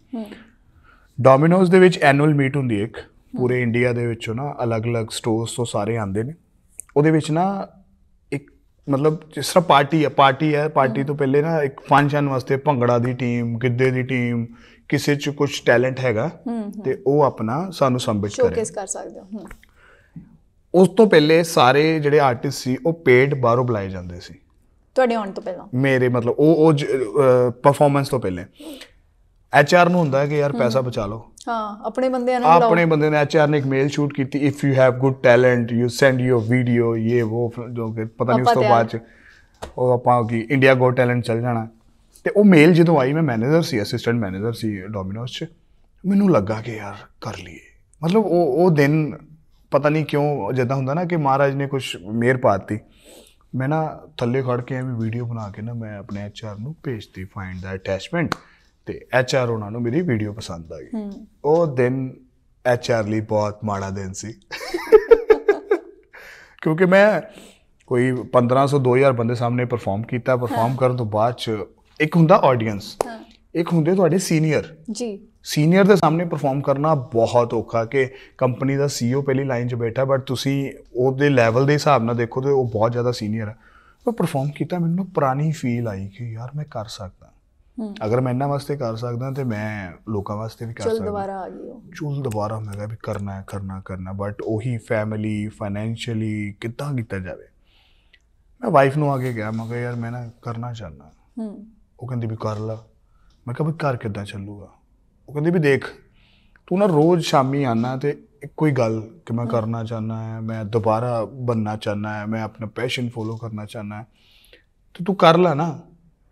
ਡੋਮੀਨੋਸ ਦੇ ਵਿੱਚ ਐਨੂਅਲ ਮੀਟ ਹੁੰਦੀ ਇੱਕ ਪੂਰੇ ਇੰਡੀਆ ਦੇ ਵਿੱਚੋਂ ਨਾ ਅਲੱਗ-ਅਲੱਗ ਸਟੋਰਸ ਤੋਂ ਸਾਰੇ ਆਉਂਦੇ ਨੇ ਉਹਦੇ ਵਿੱਚ ਨਾ ਇੱਕ ਮਤਲਬ ਜਿਸ ਤਰ੍ਹਾਂ ਪਾਰਟੀ ਹੈ ਪਾਰਟੀ ਹੈ ਪਾਰਟੀ ਤੋਂ ਪਹਿਲੇ ਨਾ ਇੱਕ ਫੰਕਸ਼ਨ ਵਾਸਤੇ ਭੰਗੜਾ ਦੀ ਟੀਮ ਗਿੱਧੇ ਦੀ ਟੀਮ ਕਿਸੇ 'ਚ ਕੁਝ ਟੈਲੈਂਟ ਹੈਗਾ ਤੇ ਉਹ ਆਪਣਾ ਸਾਨੂੰ ਸਬਮਿਟ ਕਰੇ ਸ਼ੋਕੇਸ ਕਰ ਸਕਦੇ ਹੋ ਉਸ ਤੋਂ ਪਹਿਲੇ ਸਾਰੇ ਜਿਹੜੇ ਆਰਟਿਸਟ ਸੀ ਉਹ ਪੇਡ ਬਾਹਰੋਂ ਬੁਲਾਏ ਜਾਂਦੇ ਸੀ ਤੁਹਾਡੇ ਆਉਣ ਤੋਂ ਪਹਿਲਾਂ ਮੇਰੇ ਮਤਲਬ ਉਹ ਉਹ ਪਰਫਾਰਮੈਂਸ ਤੋਂ ਪਹਿਲੇ ਐਚਆਰ ਨੂੰ ਹੁੰਦਾ ਕਿ ਯਾਰ ਪੈਸਾ ਬਚਾ ਲਓ ਆਪਣੇ ਬੰਦਿਆਂ ਨਾਲ ਆਪਣੇ ਬੰਦੇ ਨੇ ਐਚਆਰ ਨੇ ਇੱਕ ਮੇਲ ਸ਼ੂਟ ਕੀਤੀ if you have good talent you send your video ਇਹ ਉਹ ਜੋ ਕਿ ਪਤਾ ਨਹੀਂ ਉਸ ਤੋਂ ਬਾਅਦ ਉਹ ਆਪਾਂ ਕੀ ਇੰਡੀਆ ਗੋ ਟੈਲੈਂਟ ਚੱਲ ਜਾਣਾ ਤੇ ਉਹ ਮੇਲ ਜਦੋਂ ਆਈ ਮੈਂ ਮੈਨੇਜਰ ਸੀ ਅਸਿਸਟੈਂਟ ਮੈਨੇਜਰ ਸੀ ਡੋਮਿਨੋਸ 'ਚ ਮੈਨੂੰ ਲੱਗਾ ਕਿ ਯਾਰ ਕਰ ਲਈਏ ਮਤਲਬ ਉਹ ਉਹ ਦਿਨ ਪਤਾ ਨਹੀਂ ਕਿਉਂ ਜਿੱਦਾਂ ਹੁੰਦਾ ਨਾ ਕਿ ਮਹਾਰਾਜ ਨੇ ਕੁਝ ਮੇਰ ਪਾਤੀ ਮੈਂ ਨਾ ਥੱਲੇ ਖੜ ਕੇ ਐਵੇਂ ਵੀਡੀਓ ਬਣਾ ਕੇ ਨਾ ਮੈਂ ਆਪਣੇ ਐਚਆਰ ਨੂੰ ਭੇਜਤੀ ਫਾਈਂਡ ਦਾ ਅਟੈਚਮੈਂਟ ਤੇ ਐਚਆਰ ਉਹਨਾਂ ਨੂੰ ਮੇਰੀ ਵੀਡੀਓ ਪਸੰਦ ਆ ਗਈ ਉਹ ਦਿਨ ਐਚਆਰ ਲਈ ਬਹੁਤ ਮਾੜਾ ਦਿਨ ਸੀ ਕਿਉਂਕਿ ਮੈਂ ਕੋਈ 1500 2000 ਬੰਦੇ ਸਾਹਮਣੇ ਪਰਫਾਰਮ ਕੀਤਾ ਪਰਫਾਰਮ ਕਰਨ ਤੋਂ ਬਾਅਦ ਚ ਇੱਕ ਹੁੰਦਾ ਆਡੀਅנס ਇੱਕ ਹੁੰਦੇ ਤੁਹਾਡੇ ਸੀਨੀਅਰ ਜੀ ਸੀਨੀਅਰ ਦੇ ਸਾਹਮਣੇ ਪਰਫਾਰਮ ਕਰਨਾ ਬਹੁਤ ਔਖਾ ਕਿ ਕੰਪਨੀ ਦਾ ਸੀਈਓ ਪਹਿਲੀ ਲਾਈਨ 'ਚ ਬੈਠਾ ਬਟ ਤੁਸੀਂ ਉਹਦੇ ਲੈਵਲ ਦੇ ਹਿਸਾਬ ਨਾਲ ਦੇਖੋ ਤੇ ਉਹ ਬਹੁਤ ਜ਼ਿਆਦਾ ਸੀਨੀਅਰ ਹੈ ਉਹ ਪਰਫਾਰਮ ਕੀਤਾ ਮੈਨੂੰ ਪੁਰਾਣੀ ਫੀਲ ਆਈ ਕਿ ਯਾਰ ਮੈਂ ਕਰ ਸਕਦਾ ਅਗਰ ਮੈਂ ਇਹਨਾਂ ਵਾਸਤੇ ਕਰ ਸਕਦਾ ਤੇ ਮੈਂ ਲੋਕਾਂ ਵਾਸਤੇ ਵੀ ਕਰ ਸਕਦਾ ਚੁਲ ਦੁਬਾਰਾ ਆ ਗਈ ਉਹ ਦੁਬਾਰਾ ਮੈਂ ਕਿਹਾ ਵੀ ਕਰਨਾ ਹੈ ਕਰਨਾ ਕਰਨਾ ਬਟ ਉਹੀ ਫੈਮਿਲੀ ਫਾਈਨੈਂਸ਼ੀਅਲੀ ਕਿੱਦਾਂ ਕੀਤਾ ਜਾਵੇ ਮੈਂ ਵਾਈਫ ਨੂੰ ਆ ਕੇ ਗਿਆ ਮੈਂ ਕਿਹਾ ਯਾਰ ਮੈਂ ਨਾ ਕਰਨਾ ਚਾਹਨਾ ਹੂੰ ਉਹ ਕਹਿੰਦੀ ਵੀ ਕਰ ਲੈ ਮੈਂ ਕਿਹਾ ਵੀ ਕਰ ਕਿੱਦਾਂ ਚੱਲੂਗਾ ਉਹ ਕਹਿੰਦੀ ਵੀ ਦੇਖ ਤੂੰ ਨਾ ਰੋਜ਼ ਸ਼ਾਮੀ ਆਣਾ ਤੇ ਇੱਕੋ ਹੀ ਗੱਲ ਕਿ ਮੈਂ ਕਰਨਾ ਚਾਹਨਾ ਹੈ ਮੈਂ ਦੁਬਾਰਾ ਬੰਨਣਾ ਚਾਹਨਾ ਹੈ ਮੈਂ ਆਪਣਾ ਪੈਸ਼ਨ ਫੋਲੋ ਕਰਨਾ ਚਾਹਨਾ ਹੈ ਤੇ ਤੂੰ ਕਰ ਲੈ ਨਾ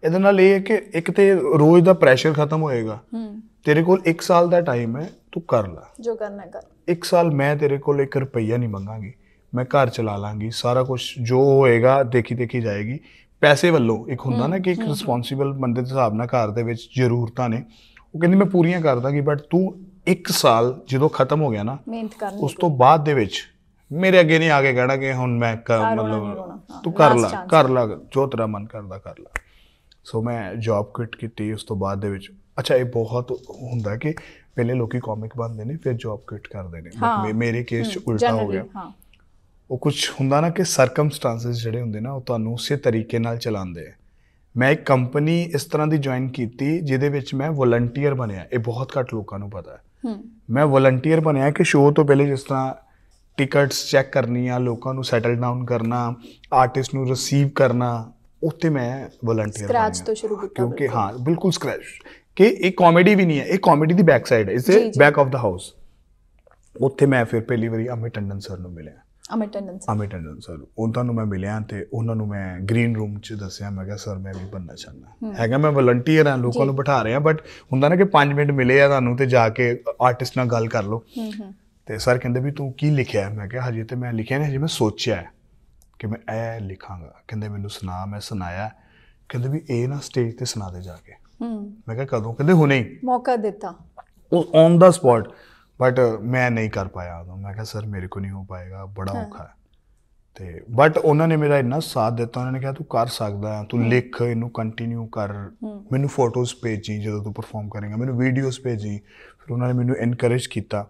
ਇਹਦੇ ਨਾਲ ਇਹ ਹੈ ਕਿ ਇੱਕ ਤੇ ਰੋਜ਼ ਦਾ ਪ੍ਰੈਸ਼ਰ ਖਤਮ ਹੋਏਗਾ ਹੂੰ ਤੇਰੇ ਕੋਲ 1 ਸਾਲ ਦਾ ਟਾਈਮ ਹੈ ਤੂੰ ਕਰ ਲੈ ਜੋ ਕਰਨਾ ਕਰ 1 ਸਾਲ ਮੈਂ ਤੇਰੇ ਕੋਲ 1 ਰੁਪਈਆ ਨਹੀਂ ਮੰਗਾਂਗੀ ਮੈਂ ਘਰ ਚਲਾ ਲਾਂਗੀ ਸਾਰਾ ਕੁਝ ਜੋ ਹੋਏਗਾ ਦੇਖੀ ਦੇਖੀ ਜਾਏਗੀ ਪੈਸੇ ਵੱਲੋਂ ਇੱਕ ਹੁੰਦਾ ਨਾ ਕਿ ਇੱਕ ਰਿਸਪੌਂਸੀਬਲ ਬੰਦੇ ਦੇ ਹਿਸਾਬ ਨਾਲ ਘਰ ਦੇ ਵਿੱਚ ਜ਼ਰੂਰਤਾਂ ਨੇ ਉਹ ਕਹਿੰਦੀ ਮੈਂ ਪੂਰੀਆਂ ਕਰ ਦਾਂਗੀ ਬਟ ਤੂੰ 1 ਸਾਲ ਜਦੋਂ ਖਤਮ ਹੋ ਗਿਆ ਨਾ ਮਿਹਨਤ ਕਰਨੀ ਉਸ ਤੋਂ ਬਾਅਦ ਦੇ ਵਿੱਚ ਮੇਰੇ ਅੱਗੇ ਨਹੀਂ ਆ ਕੇ ਕਹਿਣਾ ਕਿ ਹੁਣ ਮੈਂ ਮਤਲਬ ਤੂੰ ਕਰ ਲੈ ਕਰ ਲੈ ਜੋ ਤੇਰਾ ਮਨ ਕਰਦਾ ਕਰ ਲੈ ਸੋ ਮੈਂ ਜੌਬ ਕੁਇਟ ਕੀਤੀ ਉਸ ਤੋਂ ਬਾਅਦ ਦੇ ਵਿੱਚ ਅੱਛਾ ਇਹ ਬਹੁਤ ਹੁੰਦਾ ਕਿ ਪਹਿਲੇ ਲੋਕੀ ਕਾਮਿਕ ਬਣਦੇ ਨੇ ਫਿਰ ਜੌਬ ਕੁਇਟ ਕਰਦੇ ਨੇ ਮੇਰੇ ਕੇਸ ਚ ਉਲਟਾ ਹੋ ਗਿਆ ਹਾਂ ਉਹ ਕੁਝ ਹੁੰਦਾ ਨਾ ਕਿ ਸਰਕਮਸਟੈਂਸਸ ਜਿਹੜੇ ਹੁੰਦੇ ਨਾ ਉਹ ਤੁਹਾਨੂੰ ਉਸੇ ਤਰੀਕੇ ਨਾਲ ਚਲਾਉਂਦੇ ਆ ਮੈਂ ਇੱਕ ਕੰਪਨੀ ਇਸ ਤਰ੍ਹਾਂ ਦੀ ਜੁਆਇਨ ਕੀਤੀ ਜਿਹਦੇ ਵਿੱਚ ਮੈਂ ਵੋਲੰਟੀਅਰ ਬਣਿਆ ਇਹ ਬਹੁਤ ਘੱਟ ਲੋਕਾਂ ਨੂੰ ਪਤਾ ਹੈ ਮੈਂ ਵੋਲੰਟੀਅਰ ਬਣਿਆ ਕਿ ਸ਼ੋਅ ਤੋਂ ਪਹਿਲੇ ਜਿਸ ਤਰ੍ਹਾਂ ਟਿਕਟਸ ਚੈੱਕ ਕਰਨੀਆਂ ਲੋਕਾਂ ਨੂੰ ਸੈਟਲ ਡਾਊਨ ਕਰਨਾ ਆਰਟਿਸਟ ਨੂੰ ਰਿਸੀਵ ਕਰਨਾ ਉੱਥੇ ਮੈਂ ਵਲੰਟੀਅਰ ਸਕ੍ਰੈਚ ਤੋਂ ਸ਼ੁਰੂ ਕੀਤਾ ਕਿਉਂਕਿ ਹਾਂ ਬਿਲਕੁਲ ਸਕ੍ਰੈਚ ਕਿ ਇਹ ਕਾਮੇਡੀ ਵੀ ਨਹੀਂ ਹੈ ਇਹ ਕਾਮੇਡੀ ਦੀ ਬੈਕ ਸਾਈਡ ਹੈ ਇਸ ਦੇ ਬੈਕ ਆਫ ਦਾ ਹਾਊਸ ਉੱਥੇ ਮੈਂ ਫਿਰ ਪਹਿਲੀ ਵਾਰੀ ਅਮਿਤ ਟੰਡਨ ਸਰ ਨੂੰ ਮਿਲਿਆ ਅਮਿਤ ਟੰਡਨ ਸਰ ਅਮਿਤ ਟੰਡਨ ਸਰ ਉਹਨਾਂ ਨੂੰ ਮੈਂ ਮਿਲਿਆ ਤੇ ਉਹਨਾਂ ਨੂੰ ਮੈਂ ਗ੍ਰੀਨ ਰੂਮ 'ਚ ਦੱਸਿਆ ਮੈਂ ਕਿਹਾ ਸਰ ਮੈਂ ਵੀ ਬੰਨਾ ਚਾਹੁੰਦਾ ਹੈਗਾ ਮੈਂ ਵਲੰਟੀਅਰ ਹਾਂ ਲੋਕਾਂ ਨੂੰ ਬਿਠਾ ਰਿਹਾ ਬਟ ਹੁੰਦਾ ਨਾ ਕਿ 5 ਮਿੰਟ ਮਿਲੇ ਆ ਤੁਹਾਨੂੰ ਤੇ ਜਾ ਕੇ ਆਰਟਿਸਟ ਨਾਲ ਗੱਲ ਕਰ ਲਓ ਤੇ ਸਰ ਕਹਿੰਦੇ ਵੀ ਤੂੰ ਕੀ ਲਿਖਿਆ ਮੈਂ ਕਿਹਾ ਹਜੇ ਤੇ ਮੈਂ ਲਿਖਿਆ ਨਹੀਂ ਹਜੇ ਮੈਂ ਸੋਚਿਆ ਹੈ ਕਿ ਮੈਂ ਇਹ ਲਿਖਾਂਗਾ ਕਹਿੰਦੇ ਮੈਨੂੰ ਸੁਣਾ ਮੈਂ ਸੁਣਾਇਆ ਕਹਿੰਦੇ ਵੀ ਇਹ ਨਾ ਸਟੇਜ ਤੇ ਸੁਣਾ ਦੇ ਜਾ ਕੇ ਹੂੰ ਮੈਂ ਕਿਹਾ ਕਦੋਂ ਕਹਿੰਦੇ ਹੁਣੇ ਮੌਕਾ ਦਿੱਤਾ ਉਹ ਔਨ ਦਾ ਸਪੌਟ ਬਟ ਮੈਂ ਨਹੀਂ ਕਰ ਪਾਇਆ ਉਹ ਮੈਂ ਕਿਹਾ ਸਰ ਮੇਰੇ ਕੋ ਨਹੀਂ ਹੋ ਪਾਏਗਾ ਬੜਾ ਔਖਾ ਹੈ ਤੇ ਬਟ ਉਹਨਾਂ ਨੇ ਮੇਰਾ ਇੰਨਾ ਸਾਥ ਦਿੱਤਾ ਉਹਨਾਂ ਨੇ ਕਿਹਾ ਤੂੰ ਕਰ ਸਕਦਾ ਹੈ ਤੂੰ ਲਿਖ ਇਹਨੂੰ ਕੰਟੀਨਿਊ ਕਰ ਮੈਨੂੰ ਫੋਟੋਜ਼ ਭੇਜੀ ਜਦੋਂ ਤੂੰ ਪਰਫਾਰਮ ਕਰੇਗਾ ਮੈਨੂੰ ਵੀਡੀਓਜ਼ ਭੇਜੀ ਫਿਰ ਉਹਨਾਂ ਨੇ ਮੈਨੂੰ ਐਨਕਰੇਜ ਕੀਤਾ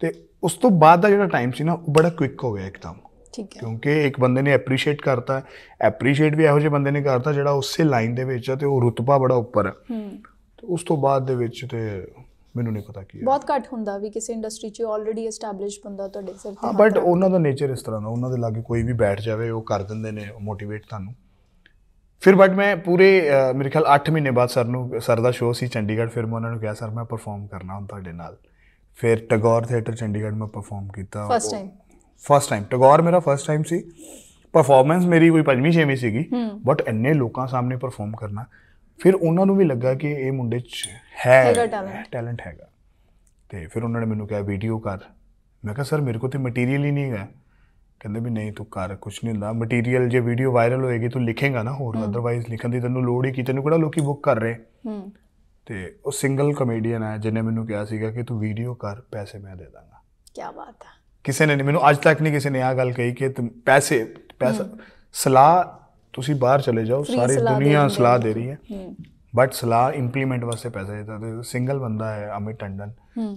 ਤੇ ਉਸ ਤੋਂ ਬਾਅਦ ਦਾ ਜਿਹੜਾ ਟਾਈਮ ਸੀ ਨਾ ਉਹ ਬੜਾ ਕੁਇਕ ਹੋ ਗਿਆ ਇੱਕਦਮ ਠੀਕ ਹੈ ਕਿਉਂਕਿ ਇੱਕ ਬੰਦੇ ਨੇ ਐਪਰੀਸ਼ੀਏਟ ਕਰਤਾ ਐਪਰੀਸ਼ੀਏਟ ਵੀ ਇਹੋ ਜਿਹੇ ਬੰਦੇ ਨੇ ਕਰਤਾ ਜਿਹੜਾ ਉਸੇ ਲਾਈਨ ਦੇ ਵਿੱਚ ਹੈ ਤੇ ਉਹ ਰੁਤਬਾ ਬੜਾ ਉੱਪਰ ਹੈ ਹੂੰ ਉਸ ਤੋਂ ਬਾਅਦ ਦੇ ਵਿੱਚ ਤੇ ਮੈਨੂੰ ਨਹੀਂ ਪਤਾ ਕੀ ਹੈ ਬਹੁਤ ਘੱਟ ਹੁੰਦਾ ਵੀ ਕਿਸੇ ਇੰਡਸਟਰੀ 'ਚ ਆਲਰੇਡੀ ਐਸਟੈਬਲਿਸ਼ ਬੰਦਾ ਤੁਹਾਡੇ ਸਿਰ ਤੇ ਹਾਂ ਬਟ ਉਹਨਾਂ ਦਾ ਨੇਚਰ ਇਸ ਤਰ੍ਹਾਂ ਦਾ ਉਹਨਾਂ ਦੇ ਲਾਗੇ ਕੋਈ ਵੀ ਬੈਠ ਜਾਵੇ ਉਹ ਕਰ ਦਿੰਦੇ ਨੇ ਮੋਟੀਵੇਟ ਤੁਹਾਨੂੰ ਫਿਰ ਬਟ ਮੈਂ ਪੂਰੇ ਮੇਰੇ ਖਿਆਲ 8 ਮਹੀਨੇ ਬਾਅਦ ਸਰ ਨੂੰ ਸਰ ਦਾ ਸ਼ੋਅ ਸੀ ਚੰਡੀਗੜ੍ਹ ਫਿਰ ਮੈਂ ਉਹਨਾਂ ਨੂੰ ਕਿਹਾ ਸਰ ਮੈਂ ਪਰਫਾਰਮ ਕਰਨਾ ਹੁਣ ਤੁਹਾਡੇ ਨਾਲ ਫਿਰ ਟਗੋਰ ਥੀਏਟਰ ਚੰਡੀਗੜ੍ਹ ਮੈਂ ਪਰਫਾਰਮ ਕੀਤਾ first time first time Tagore ਮੇਰਾ ਫਸਟ ਟਾਈਮ ਸੀ ਪਰਫਾਰਮੈਂਸ ਮੇਰੀ ਕੋਈ ਪੰਜਵੀਂ ਛੇਵੀਂ ਸੀਗੀ ਬਟ ਇੰਨੇ ਲੋਕਾਂ ਸਾਹਮਣੇ ਪਰਫਾਰਮ ਕਰਨਾ ਫਿਰ ਉਹਨਾਂ ਨੂੰ ਵੀ ਲੱਗਾ ਕਿ ਇਹ ਮੁੰਡੇ 'ਚ ਹੈ ਟੈਲੈਂਟ ਹੈਗਾ ਤੇ ਫਿਰ ਉਹਨਾਂ ਨੇ ਮੈਨੂੰ ਕਿਹਾ ਵੀਡੀਓ ਕਰ ਮੈਂ ਕਿਹਾ ਸਰ ਮੇਰੇ ਕੋਲ ਤੇ ਮਟੀਰੀਅਲ ਹੀ ਨਹੀਂ ਹੈ ਕਹਿੰਦੇ ਵੀ ਨਹੀਂ ਤੂੰ ਕਰ ਕੁਝ ਨਹੀਂ ਹੁੰਦਾ ਮਟੀਰੀਅਲ ਜੇ ਵੀਡੀਓ ਵਾਇਰਲ ਹੋਏਗੀ ਤੂੰ ਲਿਖੇਗਾ ਨਾ ਹੋਰ ਅਦਰਵਾਈਜ਼ ਲਿਖਣ ਦੀ ਤੈਨੂੰ ਲੋੜ ਹੀ ਕੀ ਤੈਨੂੰ ਕਿਹੜਾ ਲੋਕੀ ਬੁੱਕ ਕਰ ਰਹੇ ਤੇ ਉਹ ਸਿੰਗਲ ਕਮੇਡੀਅਨ ਆ ਜਿਹਨੇ ਮੈਨੂੰ ਕਿਹਾ ਸੀਗਾ ਕਿ ਤੂੰ ਵੀਡੀਓ ਕਰ ਪੈਸੇ ਮੈਂ ਦੇ ਦਾਂਗਾ ਕੀ ਬਾਤ ਹੈ ਕਿਸੇ ਨੇ ਮੈਨੂੰ ਅੱਜ ਤੱਕ ਨਹੀਂ ਕਿਸੇ ਨੇ ਆ ਗੱਲ ਕਹੀ ਕਿ ਪੈਸੇ ਪੈਸਾ ਸਲਾਹ ਤੁਸੀਂ ਬਾਹਰ ਚਲੇ ਜਾਓ ਸਾਰੀ ਦੁਨੀਆ ਸਲਾਹ ਦੇ ਰਹੀ ਹੈ ਬਟ ਸਲਾਹ ਇੰਪਲੀਮੈਂਟ ਵਾਸਤੇ ਪੈਸਾ ਦਿੱਤਾ ਤੇ ਸਿੰਗਲ ਬੰਦਾ ਹੈ ਅਮਿਤ ਟੰਡਨ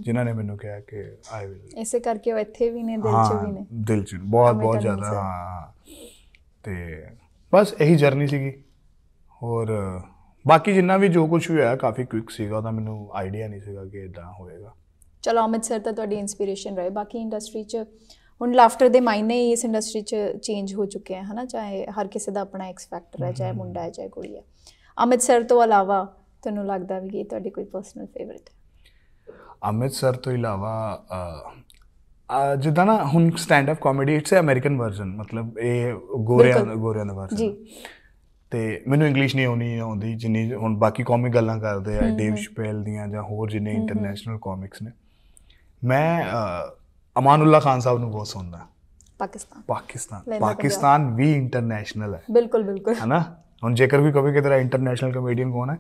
ਜਿਨ੍ਹਾਂ ਨੇ ਮੈਨੂੰ ਕਿਹਾ ਕਿ ਆਈ ਵਿਲ ਐਸੇ ਕਰਕੇ ਉਹ ਇੱਥੇ ਵੀ ਨੇ ਦਿਲ ਚ ਵੀ ਨੇ ਦਿਲ ਚ ਬਹੁਤ ਬਹੁਤ ਜ਼ਿਆਦਾ ਹਾਂ ਤੇ ਬਸ ਇਹੀ ਜਰਨੀ ਸੀਗੀ ਔਰ ਬਾਕੀ ਜਿੰਨਾ ਵੀ ਜੋ ਕੁਝ ਹੋਇਆ ਕਾਫੀ ਕੁਇਕ ਸੀਗਾ ਉਹਦਾ ਮੈਨੂੰ ਆਈਡੀਆ ਨਹੀਂ ਸੀਗਾ ਕਿ ਇਦਾਂ ਹੋਏਗਾ ਚਲੋ ਅਮਿਤ ਸਰ ਤਾਂ ਤੁਹਾਡੀ ਇਨਸਪੀਰੇਸ਼ਨ ਰਹੇ ਬਾਕੀ ਇੰਡਸਟਰੀ 'ਚ ਹੁਣ ਲਾਫਟਰ ਦੇ ਮਾਇਨੇ ਇਸ ਇੰਡਸਟਰੀ 'ਚ ਚੇਂਜ ਹੋ ਚੁੱਕੇ ਹਨ ਹਨਾ ਚਾਹੇ ਹਰ ਕਿਸੇ ਦਾ ਆਪਣਾ ਐਕਸ ਫੈਕਟਰ ਹੈ ਚਾਹੇ ਮੁੰਡਾ ਹੈ ਚਾਹੇ ਕੁੜੀ ਹੈ ਅਮਿਤ ਸਰ ਤੋਂ ਇਲਾਵਾ ਤੁਹਾਨੂੰ ਲੱਗਦਾ ਵੀ ਇਹ ਤੁਹਾਡੀ ਕੋਈ ਪਰਸਨਲ ਫੇਵਰਿਟ ਹੈ ਅਮਿਤ ਸਰ ਤੋਂ ਇਲਾਵਾ ਜਿੱਦਾਂ ਨਾ ਹੁਣ stand up comedy it's a American version ਮਤਲਬ ਇਹ ਗੋਰਿਆਂ ਗੋਰਿਆਂ ਦਾ ਵਰਜ਼ਨ ਜੀ ਤੇ ਮੈਨੂੰ ਇੰਗਲਿਸ਼ ਨਹੀਂ ਆਉਣੀ ਆਉਂਦੀ ਜਿੰਨੀ ਹੁਣ ਬਾਕੀ ਕਾਮਿਕ ਗੱਲਾਂ ਕਰਦੇ ਆ ਡੇਵ ਸ਼ਪੈਲ ਦੀਆਂ ਜਾਂ ਹੋਰ ਜਿੰਨੇ ਇੰਟਰਨੈਸ਼ਨਲ ਕਾਮਿਕਸ ਨੇ ਮੈਂ ਅਮਾਨੁੱਲਾ ਖਾਨ ਸਾਹਿਬ ਨੂੰ ਬਹੁਤ ਸੁਣਦਾ ਪਾਕਿਸਤਾਨ ਪਾਕਿਸਤਾਨ ਪਾਕਿਸਤਾਨ ਵੀ ਇੰਟਰਨੈਸ਼ਨਲ ਹੈ ਬਿਲਕੁਲ ਬਿਲਕੁਲ ਹੈ ਨਾ ਹੁਣ ਜੇਕਰ ਵੀ ਕਵੇ ਕਿ ਇੰਟਰਨੈਸ਼ਨਲ ਕਮੇਡੀਅਨ ਕੋਣ ਹੈ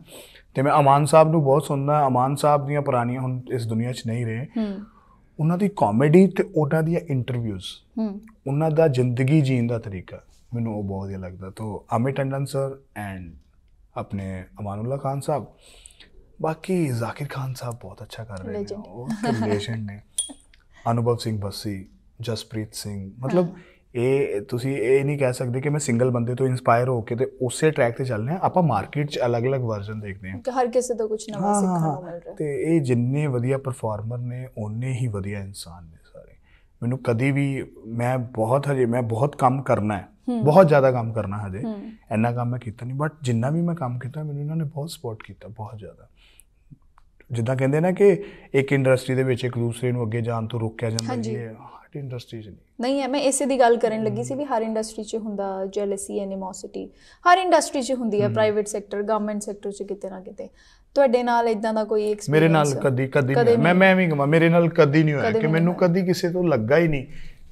ਤੇ ਮੈਂ ਅਮਾਨ ਸਾਹਿਬ ਨੂੰ ਬਹੁਤ ਸੁਣਦਾ ਅਮਾਨ ਸਾਹਿਬ ਦੀਆਂ ਪੁਰਾਣੀਆਂ ਹੁਣ ਇਸ ਦੁਨੀਆ 'ਚ ਨਹੀਂ ਰਹੇ ਉਹਨਾਂ ਦੀ ਕਾਮੇਡੀ ਤੇ ਉਹਨਾਂ ਦੀਆਂ ਇੰਟਰਵਿਊਜ਼ ਉਹਨਾਂ ਦਾ ਜ਼ਿੰਦਗੀ ਜੀਣ ਦਾ ਤਰੀਕਾ ਮੈਨੂੰ ਉਹ ਬਹੁਤ ਹੀ ਲੱਗਦਾ ਤੋਂ ਅਮਿਤ ਟੰਡਨ ਸਰ ਐਂਡ ਆਪਣੇ ਅਮਾਨੁੱਲਾ ਖਾਨ ਸਾਹਿਬ ਬਾਕੀ ਜ਼ਾਕਿਰ ਖਾਨ ਸਾਹਿਬ ਬਹੁਤ ਅੱਛਾ ਕਰ ਰਹੇ ਨੇ ਉਹ ਲੈਜੈਂਡ ਨੇ ਅਨੁਭਵ ਸਿੰਘ ਬੱਸੀ ਜਸਪ੍ਰੀਤ ਸਿੰਘ ਮਤਲਬ ਇਹ ਤੁਸੀਂ ਇਹ ਨਹੀਂ ਕਹਿ ਸਕਦੇ ਕਿ ਮੈਂ ਸਿੰਗਲ ਬੰਦੇ ਤੋਂ ਇਨਸਪਾਇਰ ਹੋ ਕੇ ਤੇ ਉਸੇ ਟਰੈਕ ਤੇ ਚੱਲਨੇ ਆ ਆਪਾਂ ਮਾਰਕੀਟ 'ਚ ਅਲੱਗ-ਅਲੱਗ ਵਰਜ਼ਨ ਦੇਖਦੇ ਆ ਕਿ ਹਰ ਕਿਸੇ ਤੋਂ ਕੁਝ ਨਵਾਂ ਸਿੱਖਣ ਨੂੰ ਮਿਲ ਰਿਹਾ ਤੇ ਇਹ ਜਿੰਨੇ ਵਧੀਆ ਪਰਫਾਰਮਰ ਨੇ ਓਨੇ ਹੀ ਵਧੀਆ ਇਨਸਾਨ ਨੇ ਸਾਰੇ ਮੈਨੂੰ ਕਦੀ ਵੀ ਮੈਂ ਬਹੁਤ ਹਜੇ ਮੈਂ ਬਹੁਤ ਕੰਮ ਕਰਨਾ ਹੈ ਬਹੁਤ ਜ਼ਿਆਦਾ ਕੰਮ ਕਰਨਾ ਹਜੇ ਇੰਨਾ ਕੰਮ ਮੈਂ ਕੀਤਾ ਨਹੀਂ ਬਟ ਜਿੰਨਾ ਵੀ ਮੈਂ ਕੰਮ ਕੀਤਾ ਮੈਨੂੰ ਇਹਨਾਂ ਨੇ ਬਹੁਤ ਸਪੋਰਟ ਕੀਤਾ ਬਹੁਤ ਜ਼ਿਆਦਾ ਜਿੱਦਾਂ ਕਹਿੰਦੇ ਨਾ ਕਿ ਇੱਕ ਇੰਡਸਟਰੀ ਦੇ ਵਿੱਚ ਇੱਕ ਦੂਸਰੇ ਨੂੰ ਅੱਗੇ ਜਾਣ ਤੋਂ ਰੋਕਿਆ ਜਾਂਦਾ ਹੈ ਹਰ ਇੰਡਸਟਰੀ ਨਹੀਂ ਨਹੀਂ ਹੈ ਮੈਂ ਇਸੇ ਦੀ ਗੱਲ ਕਰਨ ਲੱਗੀ ਸੀ ਵੀ ਹਰ ਇੰਡਸਟਰੀ 'ਚ ਹੁੰਦਾ ਜੈਲਸੀ ਐਨੀਮੋਸਿਟੀ ਹਰ ਇੰਡਸਟਰੀ 'ਚ ਹੁੰਦੀ ਹੈ ਪ੍ਰਾਈਵੇਟ ਸੈਕਟਰ ਗਵਰਨਮੈਂਟ ਸੈਕਟਰ 'ਚ ਕਿਤੇ ਨਾ ਕਿਤੇ ਤੁਹਾਡੇ ਨਾਲ ਇਦਾਂ ਦਾ ਕੋਈ ਐਕਸਪੀਰੀਅੰਸ ਮੇਰੇ ਨਾਲ ਕਦੀ ਕਦੀ ਮੈਂ ਮੈਂ ਵੀ ਮੇਰੇ ਨਾਲ ਕਦੀ ਨਹੀਂ ਹੋਇਆ ਕਿ ਮੈਨੂੰ ਕਦੀ ਕਿਸੇ ਤੋਂ ਲੱਗਾ ਹੀ ਨਹੀਂ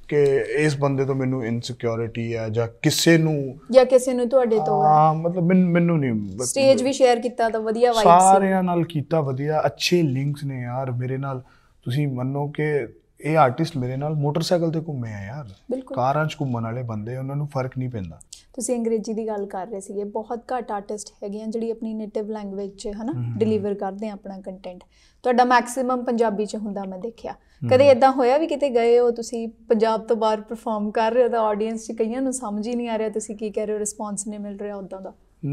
ਕਿ ਇਸ ਬੰਦੇ ਤੋਂ ਮੈਨੂੰ ਇਨਸਿਕਿਉਰਿਟੀ ਹੈ ਜਾਂ ਕਿਸੇ ਨੂੰ ਜਾਂ ਕਿਸੇ ਨੂੰ ਤੁਹਾਡੇ ਤੋਂ ਹਾਂ ਮਤਲਬ ਮੈਨੂੰ ਨਹੀਂ ਸਟੇਜ ਵੀ ਸ਼ੇਅਰ ਕੀਤਾ ਤਾਂ ਵਧੀਆ ਵਾਈਬ ਸੀ ਸਾਰਿਆਂ ਨਾਲ ਕੀਤਾ ਵਧੀਆ ਅੱਛੇ ਲਿੰਕਸ ਨੇ ਯਾਰ ਮੇਰੇ ਨਾਲ ਤੁਸੀਂ ਮੰਨੋ ਕਿ ਇਹ ਆਰਟਿਸਟ ਮੇਰੇ ਨਾਲ ਮੋਟਰਸਾਈਕਲ ਤੇ ਘੁੰਮੇ ਆ ਯਾਰ ਕਾਰਾਂ 'ਚ ਘੁੰਮਣ ਵਾਲੇ ਬੰਦੇ ਉਹਨਾਂ ਨੂੰ ਫਰਕ ਨਹੀਂ ਪੈਂਦਾ ਤੁਸੀਂ ਅੰਗਰੇਜ਼ੀ ਦੀ ਗੱਲ ਕਰ ਰਹੇ ਸੀਗੇ ਬਹੁਤ ਘੱਟ ਆਰਟਿਸਟ ਹੈਗੇ ਆ ਜਿਹੜੀ ਆਪਣੀ ਨੇਟਿਵ ਲੈਂਗੁਏਜ 'ਚ ਹਨਾ ਡਿਲੀਵਰ ਕਰਦੇ ਆ ਆਪਣਾ ਕੰਟੈਂਟ ਤੁਹਾਡਾ ਮੈਕਸਿਮਮ ਪੰਜਾਬੀ ਚ ਹੁੰਦਾ ਮੈਂ ਦੇਖਿਆ ਕਦੇ ਇਦਾਂ ਹੋਇਆ ਵੀ ਕਿਤੇ ਗਏ ਹੋ ਤੁਸੀਂ ਪੰਜਾਬ ਤੋਂ ਬਾਹਰ ਪਰਫਾਰਮ ਕਰ ਰਹੇ ਹੋ ਤਾਂ ਆਡੀਅנס ਚ ਕਈਆਂ ਨੂੰ ਸਮਝ ਹੀ ਨਹੀਂ ਆ ਰਿਹਾ ਤੁਸੀਂ ਕੀ ਕਹਿ ਰਹੇ ਹੋ ਰਿਸਪੌਂਸ ਨਹੀਂ ਮਿਲ ਰਿਹਾ ਉਦਾਂ ਦਾ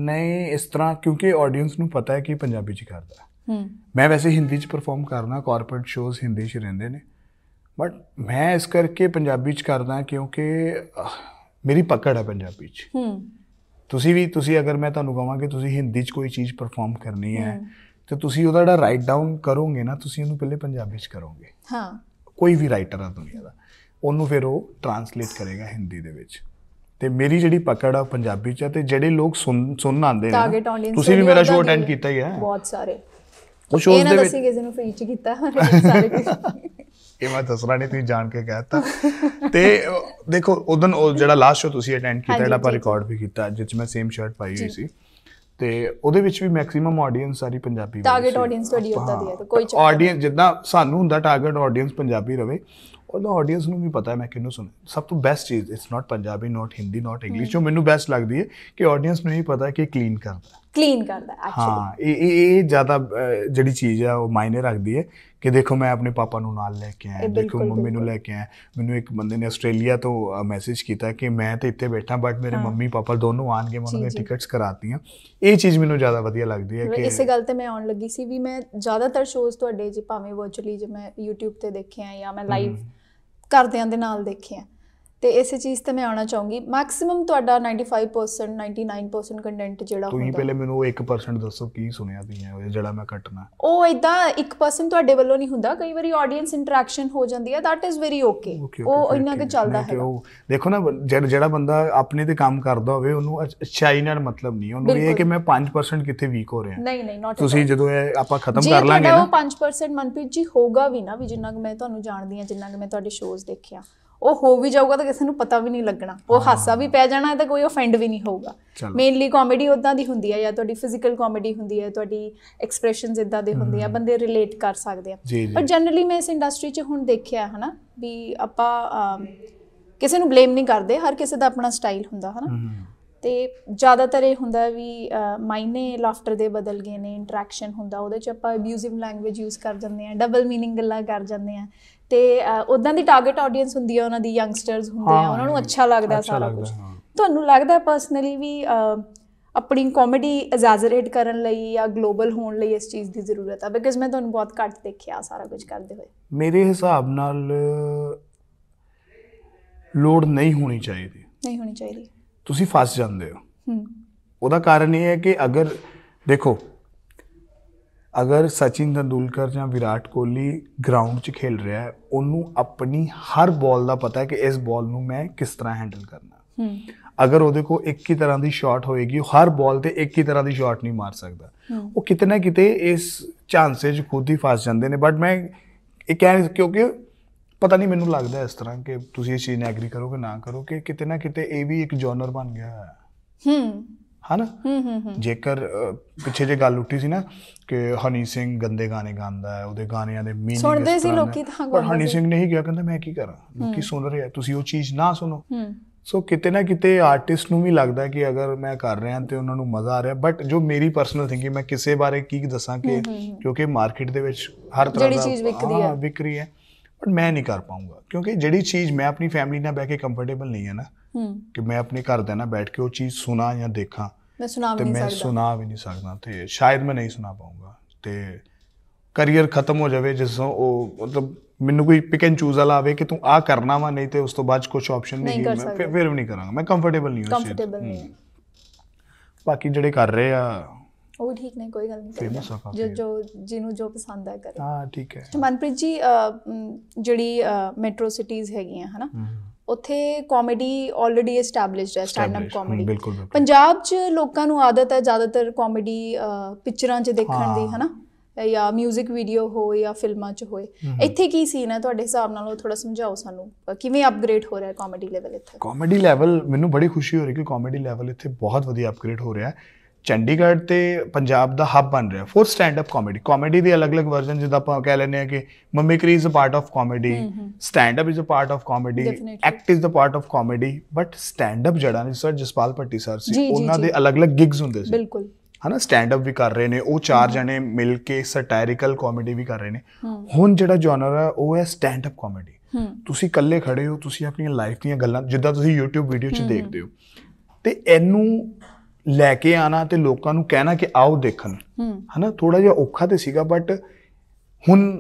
ਨਹੀਂ ਇਸ ਤਰ੍ਹਾਂ ਕਿਉਂਕਿ ਆਡੀਅנס ਨੂੰ ਪਤਾ ਹੈ ਕਿ ਪੰਜਾਬੀ ਚ ਕਰਦਾ ਹੂੰ ਮੈਂ ਵੈਸੇ ਹਿੰਦੀ ਚ ਪਰਫਾਰਮ ਕਰਨਾ ਕਾਰਪੋਰੇਟ ਸ਼ੋਜ਼ ਹਿੰਦੀ ਚ ਰਹਿੰਦੇ ਨੇ ਬਟ ਮੈਂ ਇਸ ਕਰਕੇ ਪੰਜਾਬੀ ਚ ਕਰਦਾ ਕਿਉਂਕਿ ਮੇਰੀ ਪਕੜ ਹੈ ਪੰਜਾਬੀ ਚ ਹੂੰ ਤੁਸੀਂ ਵੀ ਤੁਸੀਂ ਅਗਰ ਮੈਂ ਤੁਹਾਨੂੰ ਕਹਾਂ ਕਿ ਤੁਸੀਂ ਹਿੰਦੀ ਚ ਕੋਈ ਚੀਜ਼ ਪਰਫਾਰਮ ਕਰਨੀ ਹੈ ਤੇ ਤੁਸੀਂ ਉਹਦਾ ਜਿਹੜਾ ਰਾਈਟ ਡਾਊਨ ਕਰੋਗੇ ਨਾ ਤੁਸੀਂ ਉਹਨੂੰ ਪਹਿਲੇ ਪੰਜਾਬੀ ਚ ਕਰੋਗੇ ਹਾਂ ਕੋਈ ਵੀ ਰਾਈਟਰ ਆ ਦੁਨੀਆ ਦਾ ਉਹਨੂੰ ਫਿਰ ਉਹ ਟਰਾਂਸਲੇਟ ਕਰੇਗਾ ਹਿੰਦੀ ਦੇ ਵਿੱਚ ਤੇ ਮੇਰੀ ਜਿਹੜੀ ਪਕੜ ਆ ਪੰਜਾਬੀ ਚ ਤੇ ਜਿਹੜੇ ਲੋਕ ਸੁਣ ਸੁਣਨ ਆਂਦੇ ਨੇ ਤੁਸੀਂ ਵੀ ਮੇਰਾ ਸ਼ੋਅ ਅਟੈਂਡ ਕੀਤਾ ਹੀ ਹੈ ਬਹੁਤ ਸਾਰੇ ਉਹ ਸ਼ੋਅ ਦੇ ਵਿੱਚ ਅਸੀਂ ਕਿਸੇ ਨੂੰ ਫ੍ਰੀ ਚ ਕੀਤਾ ਸਾਰੇ ਇਹ ਮੈਂ ਦਸਰਾ ਨਹੀਂ ਤੁਸੀਂ ਜਾਣ ਕੇ ਕਹਿਤਾ ਤੇ ਦੇਖੋ ਉਦੋਂ ਜਿਹੜਾ ਲਾਸਟ ਸ਼ੋਅ ਤੁਸੀਂ ਅਟੈਂਡ ਕੀਤਾ ਜਿਹੜਾ ਆਪਾਂ ਰਿਕਾਰਡ ਵੀ ਕੀਤਾ ਜਿੱਚ ਮੈਂ ਸੇਮ ਸ਼ਰਟ ਪਾਈ ਹੋਈ ਸੀ ਤੇ ਉਹਦੇ ਵਿੱਚ ਵੀ ਮੈਕਸਿਮਮ ਆਡੀਅנס ਸਾਰੀ ਪੰਜਾਬੀ ਟਾਰਗੇਟ ਆਡੀਅנס ਤੁਹਾਡੀ ਉਦਾਂ ਦੀ ਹੈ ਤਾਂ ਕੋਈ ਆਡੀਅנס ਜਿੱਦਾਂ ਸਾਨੂੰ ਹੁੰਦਾ ਟਾਰਗੇਟ ਆਡੀਅנס ਪੰਜਾਬੀ ਰਵੇ ਉਹਦਾ ਆਡੀਅנס ਨੂੰ ਵੀ ਪਤਾ ਹੈ ਮੈਂ ਕਿਹਨੂੰ ਸੁਣ ਸਭ ਤੋਂ ਬੈਸਟ ਚੀਜ਼ it's not Punjabi not Hindi not English ਜੋ ਮੈਨੂੰ ਬੈਸਟ ਲੱਗਦੀ ਹੈ ਕਿ ਆਡੀਅנס ਨੂੰ ਹੀ ਪਤਾ ਕਿ ਕਲੀਨ ਕਰਦਾ ਕਲੀਨ ਕਰਦਾ ਐਕਚੁਅਲੀ ਹਾਂ ਇਹ ਇਹ ਜਿਆਦਾ ਜਿਹੜੀ ਚੀਜ਼ ਆ ਉਹ ਮਾਇਨੇ ਰੱਖਦੀ ਹੈ ਕਿ ਦੇਖੋ ਮੈਂ ਆਪਣੇ ਪਾਪਾ ਨੂੰ ਨਾਲ ਲੈ ਕੇ ਆਇਆ ਦੇਖੋ ਮੰਮੀ ਨੂੰ ਲੈ ਕੇ ਆਇਆ ਮੈਨੂੰ ਇੱਕ ਬੰਦੇ ਨੇ ਆਸਟ੍ਰੇਲੀਆ ਤੋਂ ਮੈਸੇਜ ਕੀਤਾ ਕਿ ਮੈਂ ਤਾਂ ਇੱਥੇ ਬੈਠਾ ਬਟ ਮੇਰੇ ਮੰਮੀ ਪਾਪਾ ਦੋਨੋਂ ਆਣਗੇ ਮੈਂ ਉਹਨਾਂ ਦੇ ਟਿਕਟਸ ਕਰਾਤੀਆਂ ਇਹ ਚੀਜ਼ ਮੈਨੂੰ ਜ਼ਿਆਦਾ ਵਧੀਆ ਲੱਗਦੀ ਹੈ ਕਿ ਇਸੇ ਗੱਲ ਤੇ ਮੈਂ ਆਉਣ ਲੱਗੀ ਸੀ ਵੀ ਮੈਂ ਜ਼ਿਆਦਾਤਰ ਸ਼ੋਜ਼ ਤੁਹਾਡੇ ਜੀ ਭਾਵੇਂ ਵਰਚੁਅਲੀ ਜੇ ਮੈਂ YouTube ਤੇ ਦੇਖੇ ਆ ਜਾਂ ਮੈਂ ਲਾਈਵ ਕਰਦਿਆਂ ਦੇ ਨਾਲ ਦੇਖਿਆ ਤੇ ਇਸੇ ਚੀਜ਼ ਤੇ ਮੈਂ ਆਉਣਾ ਚਾਹੂੰਗੀ ਮੈਕਸਿਮਮ ਤੁਹਾਡਾ 95% 99% ਕੰਟੈਂਟ ਜਿਹੜਾ ਹੁੰਦਾ ਤੁਸੀਂ ਪਹਿਲੇ ਮੈਨੂੰ 1% ਦੱਸੋ ਕੀ ਸੁਣਿਆ ਤੁਸੀਂ ਜਿਹੜਾ ਮੈਂ ਕੱਟਣਾ ਉਹ ਇਦਾਂ 1% ਤੁਹਾਡੇ ਵੱਲੋਂ ਨਹੀਂ ਹੁੰਦਾ ਕਈ ਵਾਰੀ ਆਡੀਅנס ਇੰਟਰੈਕਸ਼ਨ ਹੋ ਜਾਂਦੀ ਹੈ ਥੈਟ ਇਜ਼ ਵੈਰੀ ਓਕੇ ਉਹ ਇੰਨਾ ਕਿ ਚੱਲਦਾ ਹੈ ਦੇਖੋ ਨਾ ਜਿਹੜਾ ਬੰਦਾ ਆਪਣੇ ਤੇ ਕੰਮ ਕਰਦਾ ਹੋਵੇ ਉਹਨੂੰ ਅਛਾਈ ਨਾਲ ਮਤਲਬ ਨਹੀਂ ਉਹਨੂੰ ਇਹ ਕਿ ਮੈਂ 5% ਕਿੱਥੇ ਵੀਕ ਹੋ ਰਿਹਾ ਨਹੀਂ ਨਹੀਂ ਨਾਟ ਤੁਸੀਂ ਜਦੋਂ ਇਹ ਆਪਾਂ ਖਤਮ ਕਰ ਲਾਂਗੇ ਨਾ ਉਹ 5% ਮਨਪ੍ਰੀਤ ਜੀ ਹੋਗਾ ਵੀ ਨਾ ਵੀ ਜਿੰਨਾ ਕਿ ਮੈਂ ਤੁਹਾਨੂੰ ਜਾਣਦੀ ਹਾਂ ਜਿੰਨਾ ਕਿ ਮੈਂ ਤੁਹਾਡੇ ਸ਼ੋਜ਼ ਦੇਖਿਆ ਉਹ ਹੋ ਵੀ ਜਾਊਗਾ ਤਾਂ ਕਿਸੇ ਨੂੰ ਪਤਾ ਵੀ ਨਹੀਂ ਲੱਗਣਾ ਉਹ ਹਾਸਾ ਵੀ ਪੈ ਜਾਣਾ ਤਾਂ ਕੋਈ ਆਫੈਂਡ ਵੀ ਨਹੀਂ ਹੋਊਗਾ ਮੇਨਲੀ ਕਾਮੇਡੀ ਉਦਾਂ ਦੀ ਹੁੰਦੀ ਹੈ ਜਾਂ ਤੁਹਾਡੀ ਫਿਜ਼ੀਕਲ ਕਾਮੇਡੀ ਹੁੰਦੀ ਹੈ ਤੁਹਾਡੀ ਐਕਸਪ੍ਰੈਸ਼ਨਸ ਇਦਾਂ ਦੇ ਹੁੰਦੇ ਆ ਬੰਦੇ ਰਿਲੇਟ ਕਰ ਸਕਦੇ ਆ ਪਰ ਜਨਰਲੀ ਮੈਂ ਇਸ ਇੰਡਸਟਰੀ 'ਚ ਹੁਣ ਦੇਖਿਆ ਹਨਾ ਵੀ ਆਪਾਂ ਕਿਸੇ ਨੂੰ ਬਲੇਮ ਨਹੀਂ ਕਰਦੇ ਹਰ ਕਿਸੇ ਦਾ ਆਪਣਾ ਸਟਾਈਲ ਹੁੰਦਾ ਹਨਾ ਤੇ ਜ਼ਿਆਦਾਤਰ ਇਹ ਹੁੰਦਾ ਵੀ ਮਾਇਨੇ ਲਾਫਟਰ ਦੇ ਬਦਲ ਗਏ ਨੇ ਇੰਟਰੈਕਸ਼ਨ ਹੁੰਦਾ ਉਹਦੇ ਚ ਆਪਾਂ ਅਬਿਊਸਿਵ ਲੈਂਗੁਏਜ ਯੂਜ਼ ਕਰ ਜਾਂਦੇ ਆ ਡਬਲ ਮੀਨਿੰਗ ਗੱਲਾਂ ਕਰ ਜਾਂਦੇ ਆ ਤੇ ਉਦਾਂ ਦੀ ਟਾਰਗੇਟ ਆਡੀਅנס ਹੁੰਦੀ ਹੈ ਉਹਨਾਂ ਦੀ ਯੰਗਸਟਰਸ ਹੁੰਦੇ ਆ ਉਹਨਾਂ ਨੂੰ ਅੱਛਾ ਲੱਗਦਾ ਸਾਰਾ ਕੁਝ ਤੁਹਾਨੂੰ ਲੱਗਦਾ ਪਰਸਨਲੀ ਵੀ ਆਪਣੀ ਕਾਮੇਡੀ ਐਗਜ਼ੈਜਰੇਟ ਕਰਨ ਲਈ ਜਾਂ ਗਲੋਬਲ ਹੋਣ ਲਈ ਇਸ ਚੀਜ਼ ਦੀ ਜ਼ਰੂਰਤ ਆ ਬਿਕਾਜ਼ ਮੈਂ ਤੁਹਾਨੂੰ ਬਹੁਤ ਘੱਟ ਦੇਖਿਆ ਸਾਰਾ ਕੁਝ ਕਰਦੇ ਹੋਏ ਮੇਰੇ ਹਿਸਾਬ ਨਾਲ ਲੋਡ ਨਹੀਂ ਹੋਣੀ ਚਾਹੀਦੀ ਨਹੀਂ ਹੋਣੀ ਚਾਹੀਦੀ ਤੁਸੀਂ ਫਸ ਜਾਂਦੇ ਹੋ ਹੂੰ ਉਹਦਾ ਕਾਰਨ ਇਹ ਹੈ ਕਿ ਅਗਰ ਦੇਖੋ ਅਗਰ ਸਚਿਨ ਤੰਦੂਲਕਰ ਜਾਂ ਵਿਰਾਟ ਕੋਹਲੀ ਗਰਾਊਂਡ 'ਚ ਖੇਲ ਰਿਹਾ ਹੈ ਉਹਨੂੰ ਆਪਣੀ ਹਰ ਬਾਲ ਦਾ ਪਤਾ ਹੈ ਕਿ ਇਸ ਬਾਲ ਨੂੰ ਮੈਂ ਕਿਸ ਤਰ੍ਹਾਂ ਹੈਂਡਲ ਕਰਨਾ ਅਗਰ ਉਹਦੇ ਕੋ ਇੱਕ ਹੀ ਤਰ੍ਹਾਂ ਦੀ ਸ਼ਾਟ ਹੋਏਗੀ ਉਹ ਹਰ ਬਾਲ ਤੇ ਇੱਕ ਹੀ ਤਰ੍ਹਾਂ ਦੀ ਸ਼ਾਟ ਨਹੀਂ ਮਾਰ ਸਕਦਾ ਉਹ ਕਿਤੇ ਨਾ ਕਿਤੇ ਇਸ 'ਚ ਖੁਦ ਹੀ ਫਸ ਜਾਂਦੇ ਨੇ ਬਟ ਮੈਂ ਇਹ ਕਹਿ ਕਿਉਂਕਿ ਪਤਾ ਨਹੀਂ ਮੈਨੂੰ ਲੱਗਦਾ ਇਸ ਤਰ੍ਹਾਂ ਕਿ ਤੁਸੀਂ ਇਹ ਚੀਜ਼ ਨਾਲ ਐਗਰੀ ਕਰੋਗੇ ਨਾ ਕਰੋਗੇ ਕਿਤੇ ਨਾ ਕਿਤੇ ਇਹ ਵੀ ਇੱਕ ਜਨਰ ਬਣ ਗਿਆ ਹੈ ਹੂੰ ਹਨਾ ਜੇਕਰ ਪਿੱਛੇ ਜੇ ਗੱਲ ਉੱਠੀ ਸੀ ਨਾ ਕਿ ਹਨੀ ਸਿੰਘ ਗੰਦੇ ਗਾਣੇ ਗਾਉਂਦਾ ਹੈ ਉਹਦੇ ਗਾਣਿਆਂ ਦੇ ਮੀਨਿੰਗ ਸੁਣਦੇ ਸੀ ਲੋਕੀ ਤਾਂ ਪਰ ਹਨੀ ਸਿੰਘ ਨਹੀਂ ਗਿਆ ਕਹਿੰਦਾ ਮੈਂ ਕੀ ਕਰਾਂ ਲੋਕੀ ਸੁਣ ਰਹੇ ਆ ਤੁਸੀਂ ਉਹ ਚੀਜ਼ ਨਾ ਸੁਣੋ ਸੋ ਕਿਤੇ ਨਾ ਕਿਤੇ ਆਰਟਿਸਟ ਨੂੰ ਵੀ ਲੱਗਦਾ ਕਿ ਅਗਰ ਮੈਂ ਕਰ ਰਿਹਾ ਤੇ ਉਹਨਾਂ ਨੂੰ ਮਜ਼ਾ ਆ ਰਿਹਾ ਬਟ ਜੋ ਮੇਰੀ ਪਰਸਨਲ ਥਿੰਕਿੰਗ ਮੈਂ ਕਿਸੇ ਬਾਰੇ ਕੀ ਦੱਸਾਂ ਕਿ ਕਿਉਂਕਿ ਮਾਰਕੀਟ ਦੇ ਵਿੱਚ ਹਰ ਤਰ੍ਹਾਂ ਦਾ ਜਿਹੜੀ ਚੀਜ਼ ਵਿਕਦੀ ਹੈ ਵਿਕਰੀ ਹੈ ਬਟ ਮੈਂ ਨਹੀਂ ਕਰ ਪਾਉਂਗਾ ਕਿਉਂਕਿ ਜਿਹੜੀ ਚੀਜ਼ ਮੈਂ ਆਪਣੀ ਫੈਮਿਲੀ ਨਾਲ ਬੈ ਕੇ ਕੰਫਰਟੇਬਲ ਨਹੀਂ ਹੈ ਨਾ ਕਿ ਮੈਂ ਆਪਣੇ ਘਰ ਦੇ ਨਾਲ ਬੈਠ ਕੇ ਉਹ ਚੀਜ਼ ਸੁਣਾ ਜਾਂ ਦੇਖਾਂ ਮੈਂ ਸੁਣਾ ਵੀ ਨਹੀਂ ਸਕਦਾ ਤੇ ਮੈਂ ਸੁਣਾ ਵੀ ਨਹੀਂ ਸਕਦਾ ਤੇ ਸ਼ਾਇਦ ਮੈਂ ਨਹੀਂ ਸੁਣਾ ਪਾਉਂਗਾ ਤੇ ਕੈਰੀਅਰ ਖਤਮ ਹੋ ਜਾਵੇ ਜਿਸੋਂ ਉਹ ਮਤਲਬ ਮੈਨੂੰ ਕੋਈ ਪਿਕ ਐਂਡ ਚੂਜ਼ ਵਾਲਾ ਆਵੇ ਕਿ ਤੂੰ ਆ ਕਰਨਾ ਵਾ ਨਹੀਂ ਤੇ ਉਸ ਤੋਂ ਬਾਅਦ ਕੁਝ ਆਪਸ਼ਨ ਨਹੀਂ ਹੈ ਮੈਂ ਫਿਰ ਵੀ ਨਹੀਂ ਕਰਾਂਗਾ ਮੈਂ ਕੰਫਰਟੇਬਲ ਨਹੀਂ ਹਾਂ ਕੰਫਰਟੇਬਲ ਨਹੀਂ ਬਾਕੀ ਜਿਹੜੇ ਕਰ ਰਹੇ ਆ ਉਹ ਠੀਕ ਨਹੀਂ ਕੋਈ ਗੱਲ ਨਹੀਂ ਜੋ ਜੋ ਜਿਹਨੂੰ ਜੋ ਪਸੰਦ ਆ ਕਰੇ ਹਾਂ ਠੀਕ ਹੈ ਮਨਪ੍ਰੀਤ ਜੀ ਜਿਹੜੀ ਮੈਟਰੋ ਸਿਟੀਜ਼ ਹੈਗੀਆਂ ਹਨਾ ਉੱਥੇ ਕਾਮੇਡੀ ਆਲਰੇਡੀ ਐਸਟੈਬਲਿਸ਼ਡ ਹੈ ਸਟੈਂਡ ਅਪ ਕਾਮੇਡੀ ਪੰਜਾਬ 'ਚ ਲੋਕਾਂ ਨੂੰ ਆਦਤ ਹੈ ਜ਼ਿਆਦਾਤਰ ਕਾਮੇਡੀ ਪਿਕਚਰਾਂ 'ਚ ਦੇਖਣ ਦੀ ਹਨਾ ਜਾਂ 뮤직 ਵੀਡੀਓ ਹੋ ਜਾਂ ਫਿਲਮਾਂ 'ਚ ਹੋਏ ਇੱਥੇ ਕੀ ਸੀਨ ਹੈ ਤੁਹਾਡੇ ਹਿਸਾਬ ਨਾਲ ਉਹ ਥੋੜਾ ਸਮਝਾਓ ਸਾਨੂੰ ਕਿਵੇਂ ਅਪਗ੍ਰੇਡ ਹੋ ਰਿਹਾ ਹੈ ਕਾਮੇਡੀ ਲੈਵਲ ਇੱਥੇ ਕਾਮੇਡੀ ਲੈਵਲ ਮੈਨੂੰ ਬੜੀ ਖੁਸ਼ੀ ਹੋ ਰਹੀ ਕਿ ਕਾਮੇਡੀ ਲੈਵਲ ਇੱਥੇ ਬਹੁਤ ਵਧੀਆ ਅਪਗ੍ਰੇਡ ਹੋ ਰਿਹਾ ਹੈ ਚੰਡੀਗੜ੍ਹ ਤੇ ਪੰਜਾਬ ਦਾ ਹੱਬ ਬਣ ਰਿਹਾ for stand up comedy comedy ਦੇ ਅਲੱਗ-ਅਲੱਗ ਵਰਜ਼ਨ ਜਿੱਦਾਂ ਆਪਾਂ ਕਹਿ ਲੈਨੇ ਆ ਕਿ mimicry is a part of comedy stand up is a part of comedy act is a part of comedy but stand up ਜਿਹੜਾ ਨੇ ਸਰ ਜਸਪਾਲ ਪੱਟੀ ਸਰ ਸੀ ਉਹਨਾਂ ਦੇ ਅਲੱਗ-ਅਲੱਗ ਗਿਗਸ ਹੁੰਦੇ ਸੀ ਬਿਲਕੁਲ ਹਨਾ ਸਟੈਂਡ ਅਪ ਵੀ ਕਰ ਰਹੇ ਨੇ ਉਹ ਚਾਰ ਜਣੇ ਮਿਲ ਕੇ ਸਟਾਇਰਿਕਲ ਕਾਮੇਡੀ ਵੀ ਕਰ ਰਹੇ ਨੇ ਹੁਣ ਜਿਹੜਾ ਜਨਰ ਹੈ ਉਹ ਹੈ ਸਟੈਂਡ ਅਪ ਕਾਮੇਡੀ ਤੁਸੀਂ ਇਕੱਲੇ ਖੜੇ ਹੋ ਤੁਸੀਂ ਆਪਣੀਆਂ ਲਾਈਫ ਦੀਆਂ ਗੱਲਾਂ ਜਿੱਦਾਂ ਤੁਸੀਂ YouTube ਵੀਡੀਓ 'ਚ ਦੇਖਦੇ ਹੋ ਤੇ ਇਹਨੂੰ ਲੈ ਕੇ ਆਣਾ ਤੇ ਲੋਕਾਂ ਨੂੰ ਕਹਿਣਾ ਕਿ ਆਓ ਦੇਖਣ ਹਨਾ ਥੋੜਾ ਜਿਹਾ ਔਖਾ ਤੇ ਸੀਗਾ ਬਟ ਹੁਣ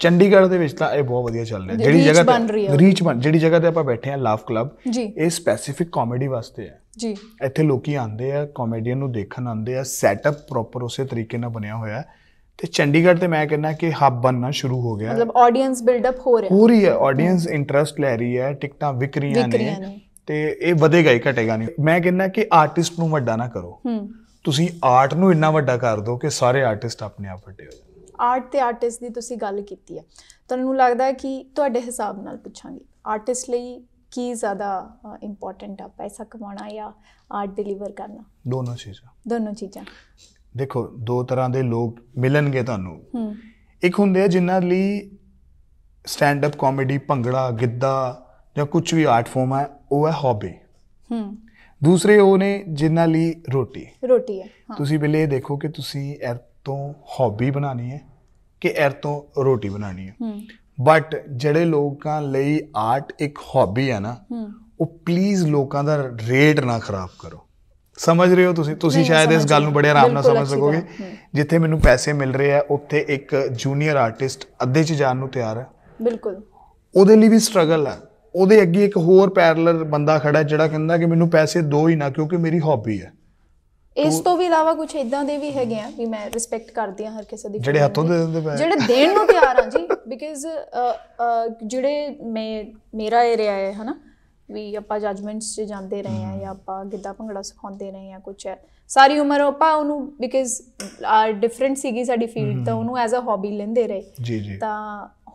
ਚੰਡੀਗੜ੍ਹ ਦੇ ਵਿੱਚ ਤਾਂ ਇਹ ਬਹੁਤ ਵਧੀਆ ਚੱਲ ਰਿਹਾ ਜਿਹੜੀ ਜਗ੍ਹਾ ਤੇ ਰੀਚ ਬਣ ਜਿਹੜੀ ਜਗ੍ਹਾ ਤੇ ਆਪਾਂ ਬੈਠੇ ਆ ਲਾਫ ਕਲੱਬ ਇਹ ਸਪੈਸੀਫਿਕ ਕਾਮੇਡੀ ਵਾਸਤੇ ਹੈ ਜੀ ਇੱਥੇ ਲੋਕੀ ਆਂਦੇ ਆ ਕਾਮੇਡੀਅਨ ਨੂੰ ਦੇਖਣ ਆਂਦੇ ਆ ਸੈਟਅਪ ਪ੍ਰੋਪਰ ਉਸੇ ਤਰੀਕੇ ਨਾਲ ਬਣਿਆ ਹੋਇਆ ਹੈ ਤੇ ਚੰਡੀਗੜ੍ਹ ਤੇ ਮੈਂ ਕਹਿੰਦਾ ਕਿ ਹੱਬ ਬਣਨਾ ਸ਼ੁਰੂ ਹੋ ਗਿਆ ਮਤਲਬ ਆਡੀਅנס ਬਿਲਡ ਅਪ ਹੋ ਰਿਹਾ ਪੂਰੀ ਹੈ ਆਡੀਅנס ਇੰਟਰਸਟ ਲੈ ਰਹੀ ਹੈ ਟਿਕਟਾਂ ਵਿਕ ਰਹੀਆਂ ਨੇ ਤੇ ਇਹ ਵਧੇਗਾ ਹੀ ਘਟੇਗਾ ਨਹੀਂ ਮੈਂ ਕਹਿੰਦਾ ਕਿ ਆਰਟਿਸਟ ਨੂੰ ਵੱਡਾ ਨਾ ਕਰੋ ਤੁਸੀਂ ਆਰਟ ਨੂੰ ਇੰਨਾ ਵੱਡਾ ਕਰ ਦਿਓ ਕਿ ਸਾਰੇ ਆਰਟਿਸਟ ਆਪਣੇ ਆਪ ਵੱਡੇ ਹੋ ਜਾਣ ਆਰਟ ਤੇ ਆਰਟਿਸਟ ਦੀ ਤੁਸੀਂ ਗੱਲ ਕੀਤੀ ਹੈ ਤੁਹਾਨੂੰ ਲੱਗਦਾ ਹੈ ਕਿ ਤੁਹਾਡੇ ਹਿਸਾਬ ਨਾਲ ਪੁੱਛਾਂਗੀ ਆਰਟਿਸਟ ਲਈ ਕੀ ਜ਼ਿਆਦਾ ਇੰਪੋਰਟੈਂਟ ਆ ਪੈਸਾ ਕਮਾਉਣਾ ਜਾਂ ਆਰਟ ਡਿਲੀਵਰ ਕਰਨਾ ਦੋਨੋਂ ਚੀਜ਼ਾਂ ਦੋਨੋਂ ਚੀਜ਼ਾਂ ਦੇਖੋ ਦੋ ਤਰ੍ਹਾਂ ਦੇ ਲੋਕ ਮਿਲਣਗੇ ਤੁਹਾਨੂੰ ਇੱਕ ਹੁੰਦੇ ਆ ਜਿਨ੍ਹਾਂ ਲਈ stand up comedy bhangra giddha ਜਾਂ ਕੁਝ ਵੀ ਆਰਟ ਫਾਰਮ ਹੈ ਉਹ ਹੈ ਹੌਬੀ ਹੂੰ ਦੂਸਰੇ ਉਹ ਨੇ ਜਿਨ੍ਹਾਂ ਲਈ ਰੋਟੀ ਰੋਟੀ ਹੈ ਹਾਂ ਤੁਸੀਂ ਪਹਿਲੇ ਇਹ ਦੇਖੋ ਕਿ ਤੁਸੀਂ ਇਹ ਤੋਂ ਹੌਬੀ ਬਣਾਣੀ ਹੈ ਕਿ ਇਹ ਤੋਂ ਰੋਟੀ ਬਣਾਣੀ ਹੈ ਹੂੰ ਬਟ ਜਿਹੜੇ ਲੋਕਾਂ ਲਈ ਆਰਟ ਇੱਕ ਹੌਬੀ ਹੈ ਨਾ ਉਹ ਪਲੀਜ਼ ਲੋਕਾਂ ਦਾ ਰੇਟ ਨਾ ਖਰਾਬ ਕਰੋ ਸਮਝ ਰਹੇ ਹੋ ਤੁਸੀਂ ਤੁਸੀਂ ਸ਼ਾਇਦ ਇਸ ਗੱਲ ਨੂੰ ਬੜੇ ਆਰਾਮ ਨਾਲ ਸਮਝ ਸਕੋਗੇ ਜਿੱਥੇ ਮੈਨੂੰ ਪੈਸੇ ਮਿਲ ਰਹੇ ਆ ਉੱਥੇ ਇੱਕ ਜੂਨੀਅਰ ਆਰਟਿਸਟ ਅੱਧੇ 'ਚ ਜਾਣ ਨੂੰ ਤਿਆਰ ਹੈ ਬਿਲਕੁਲ ਉਹਦੇ ਲਈ ਵੀ ਸਟਰਗਲ ਹੈ ਉਹਦੇ ਅੱਗੇ ਇੱਕ ਹੋਰ ਪੈਰਲਰ ਬੰਦਾ ਖੜਾ ਜਿਹੜਾ ਕਹਿੰਦਾ ਕਿ ਮੈਨੂੰ ਪੈਸੇ ਦੋ ਹੀ ਨਾ ਕਿਉਂਕਿ ਮੇਰੀ ਹੌਬੀ ਹੈ ਇਸ ਤੋਂ ਵੀ ਇਲਾਵਾ ਕੁਝ ਇਦਾਂ ਦੇ ਵੀ ਹੈਗੇ ਆ ਵੀ ਮੈਂ ਰਿਸਪੈਕਟ ਕਰਦੀ ਆ ਹਰ ਕਿਸੇ ਦੀ ਜਿਹੜੇ ਹੱਥੋਂ ਦੇ ਦਿੰਦੇ ਪਏ ਜਿਹੜੇ ਦੇਣ ਨੂੰ ਤਿਆਰ ਆ ਜੀ ਬਿਕਾਜ਼ ਜਿਹੜੇ ਮੈਂ ਮੇਰਾ ਏਰੀਆ ਹੈ ਹਨਾ ਵੀ ਆਪਾਂ ਜਜਮੈਂਟਸ 'ਚ ਜਾਂਦੇ ਰਹੇ ਆ ਜਾਂ ਆਪਾਂ ਗਿੱਧਾ ਭੰਗੜਾ ਸਿਖਾਉਂਦੇ ਰਹੇ ਆ ਕੁਝ ਹੈ ਸਾਰੀ ਉਮਰ ਆਪਾਂ ਉਹਨੂੰ ਬਿਕਾਜ਼ ਆ ਡਿਫਰੈਂਟ ਸੀਗੀ ਸਾਡੀ ਫੀਲਡ ਤਾਂ ਉਹਨੂੰ ਐਜ਼ ਅ ਹੌਬੀ ਲੈਂਦੇ ਰਹੇ ਜੀ ਜੀ ਤਾਂ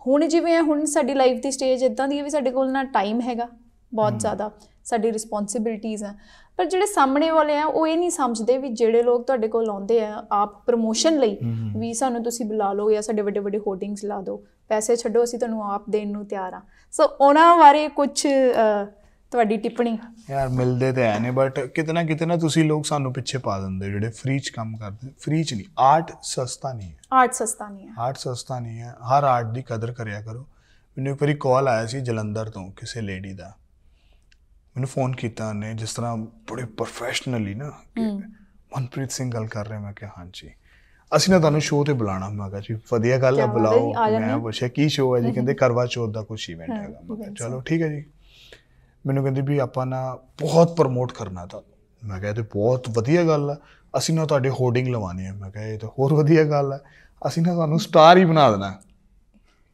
ਹੁਣ ਜਿਵੇਂ ਆ ਹੁਣ ਸਾਡੀ ਲਾਈਫ ਦੀ ਸਟੇਜ ਇਦਾਂ ਦੀ ਹੈ ਵੀ ਸਾਡੇ ਕੋਲ ਨਾ ਟਾਈਮ ਹੈਗਾ ਬਹੁਤ ਜ਼ਿਆਦਾ ਸਾਡੀ ਰਿਸਪੌਂਸਿਬਿਲਟੀਆਂ ਆ ਪਰ ਜਿਹੜੇ ਸਾਹਮਣੇ ਵਾਲੇ ਆ ਉਹ ਇਹ ਨਹੀਂ ਸਮਝਦੇ ਵੀ ਜਿਹੜੇ ਲੋਕ ਤੁਹਾਡੇ ਕੋਲ ਆਉਂਦੇ ਆ ਆਪ ਪ੍ਰੋਮੋਸ਼ਨ ਲਈ ਵੀ ਸਾਨੂੰ ਤੁਸੀਂ ਬੁਲਾ ਲਓ ਜਾਂ ਸਾਡੇ ਵੱਡੇ ਵੱਡੇ ਹੋਰਡਿੰਗਸ ਲਾ ਦਿਓ ਪੈਸੇ ਛੱਡੋ ਅਸੀਂ ਤੁਹਾਨੂੰ ਆਪ ਦੇਣ ਨੂੰ ਤਿਆਰ ਆ ਸੋ ਉਹਨਾਂ ਬਾਰੇ ਕੁਝ ਤੁਹਾਡੀ ਟਿੱਪਣੀ ਯਾਰ ਮਿਲਦੇ ਤੇ ਐ ਨੇ ਬਟ ਕਿਤਨਾ ਕਿਤਨਾ ਤੁਸੀਂ ਲੋਕ ਸਾਨੂੰ ਪਿੱਛੇ ਪਾ ਦਿੰਦੇ ਜਿਹੜੇ ਫ੍ਰੀ ਚ ਕੰਮ ਕਰਦੇ ਫ੍ਰੀ ਚ ਨਹੀਂ ਆਰਟ ਸਸਤਾ ਨਹੀਂ ਹੈ ਆਰਟ ਸਸਤਾ ਨਹੀਂ ਹੈ ਆਰਟ ਸਸਤਾ ਨਹੀਂ ਹੈ ਹਰ ਆਰਟ ਦੀ ਕਦਰ ਕਰਿਆ ਕਰੋ ਮੈਨੂੰ ਇੱਕ ਵਾਰੀ ਕਾਲ ਆਇਆ ਸੀ ਜਲੰਧਰ ਤੋਂ ਕਿਸੇ ਲੇਡੀ ਦਾ ਮੈਨੂੰ ਫੋਨ ਕੀਤਾ ਉਹਨੇ ਜਿਸ ਤਰ੍ਹਾਂ ਬੜੇ ਪ੍ਰੋਫੈਸ਼ਨਲੀ ਨਾ ਮਨਪ੍ਰੀਤ ਸਿੰਘ ਗੱਲ ਕਰ ਰਹੇ ਮੈਂ ਕਿ ਹਾਂਜੀ ਅਸੀਂ ਨਾ ਤੁਹਾਨੂੰ ਸ਼ੋਅ ਤੇ ਬੁਲਾਣਾ ਮੈਂ ਕਿਹਾ ਜੀ ਵਧੀਆ ਗੱਲ ਹੈ ਬੁਲਾਓ ਮੈਂ ਪੁੱਛਿਆ ਕੀ ਸ਼ੋਅ ਹੈ ਜੀ ਕਹਿੰਦੇ ਕਰਵਾ ਚੌਥ ਦਾ ਕੁਝ ਇਵੈਂਟ ਹੈਗਾ ਮੈਂ ਕਿਹਾ ਚਲੋ ਠੀਕ ਹੈ ਜੀ ਮੈਨੂੰ ਕਹਿੰਦੇ ਵੀ ਆਪਾਂ ਨਾ ਬਹੁਤ ਪ੍ਰਮੋਟ ਕਰਨਾ ਤਾਂ ਮੈਂ ਕਿਹਾ ਤੇ ਬਹੁਤ ਵਧੀਆ ਗੱਲ ਆ ਅਸੀਂ ਨਾ ਤੁਹਾਡੇ ਹੋਰਡਿੰਗ ਲਵਾਣੀ ਆ ਮੈਂ ਕਿਹਾ ਇਹ ਤਾਂ ਹੋਰ ਵਧੀਆ ਗੱਲ ਆ ਅਸੀਂ ਨਾ ਤੁਹਾਨੂੰ ਸਟਾਰ ਹੀ ਬਣਾ ਦੇਣਾ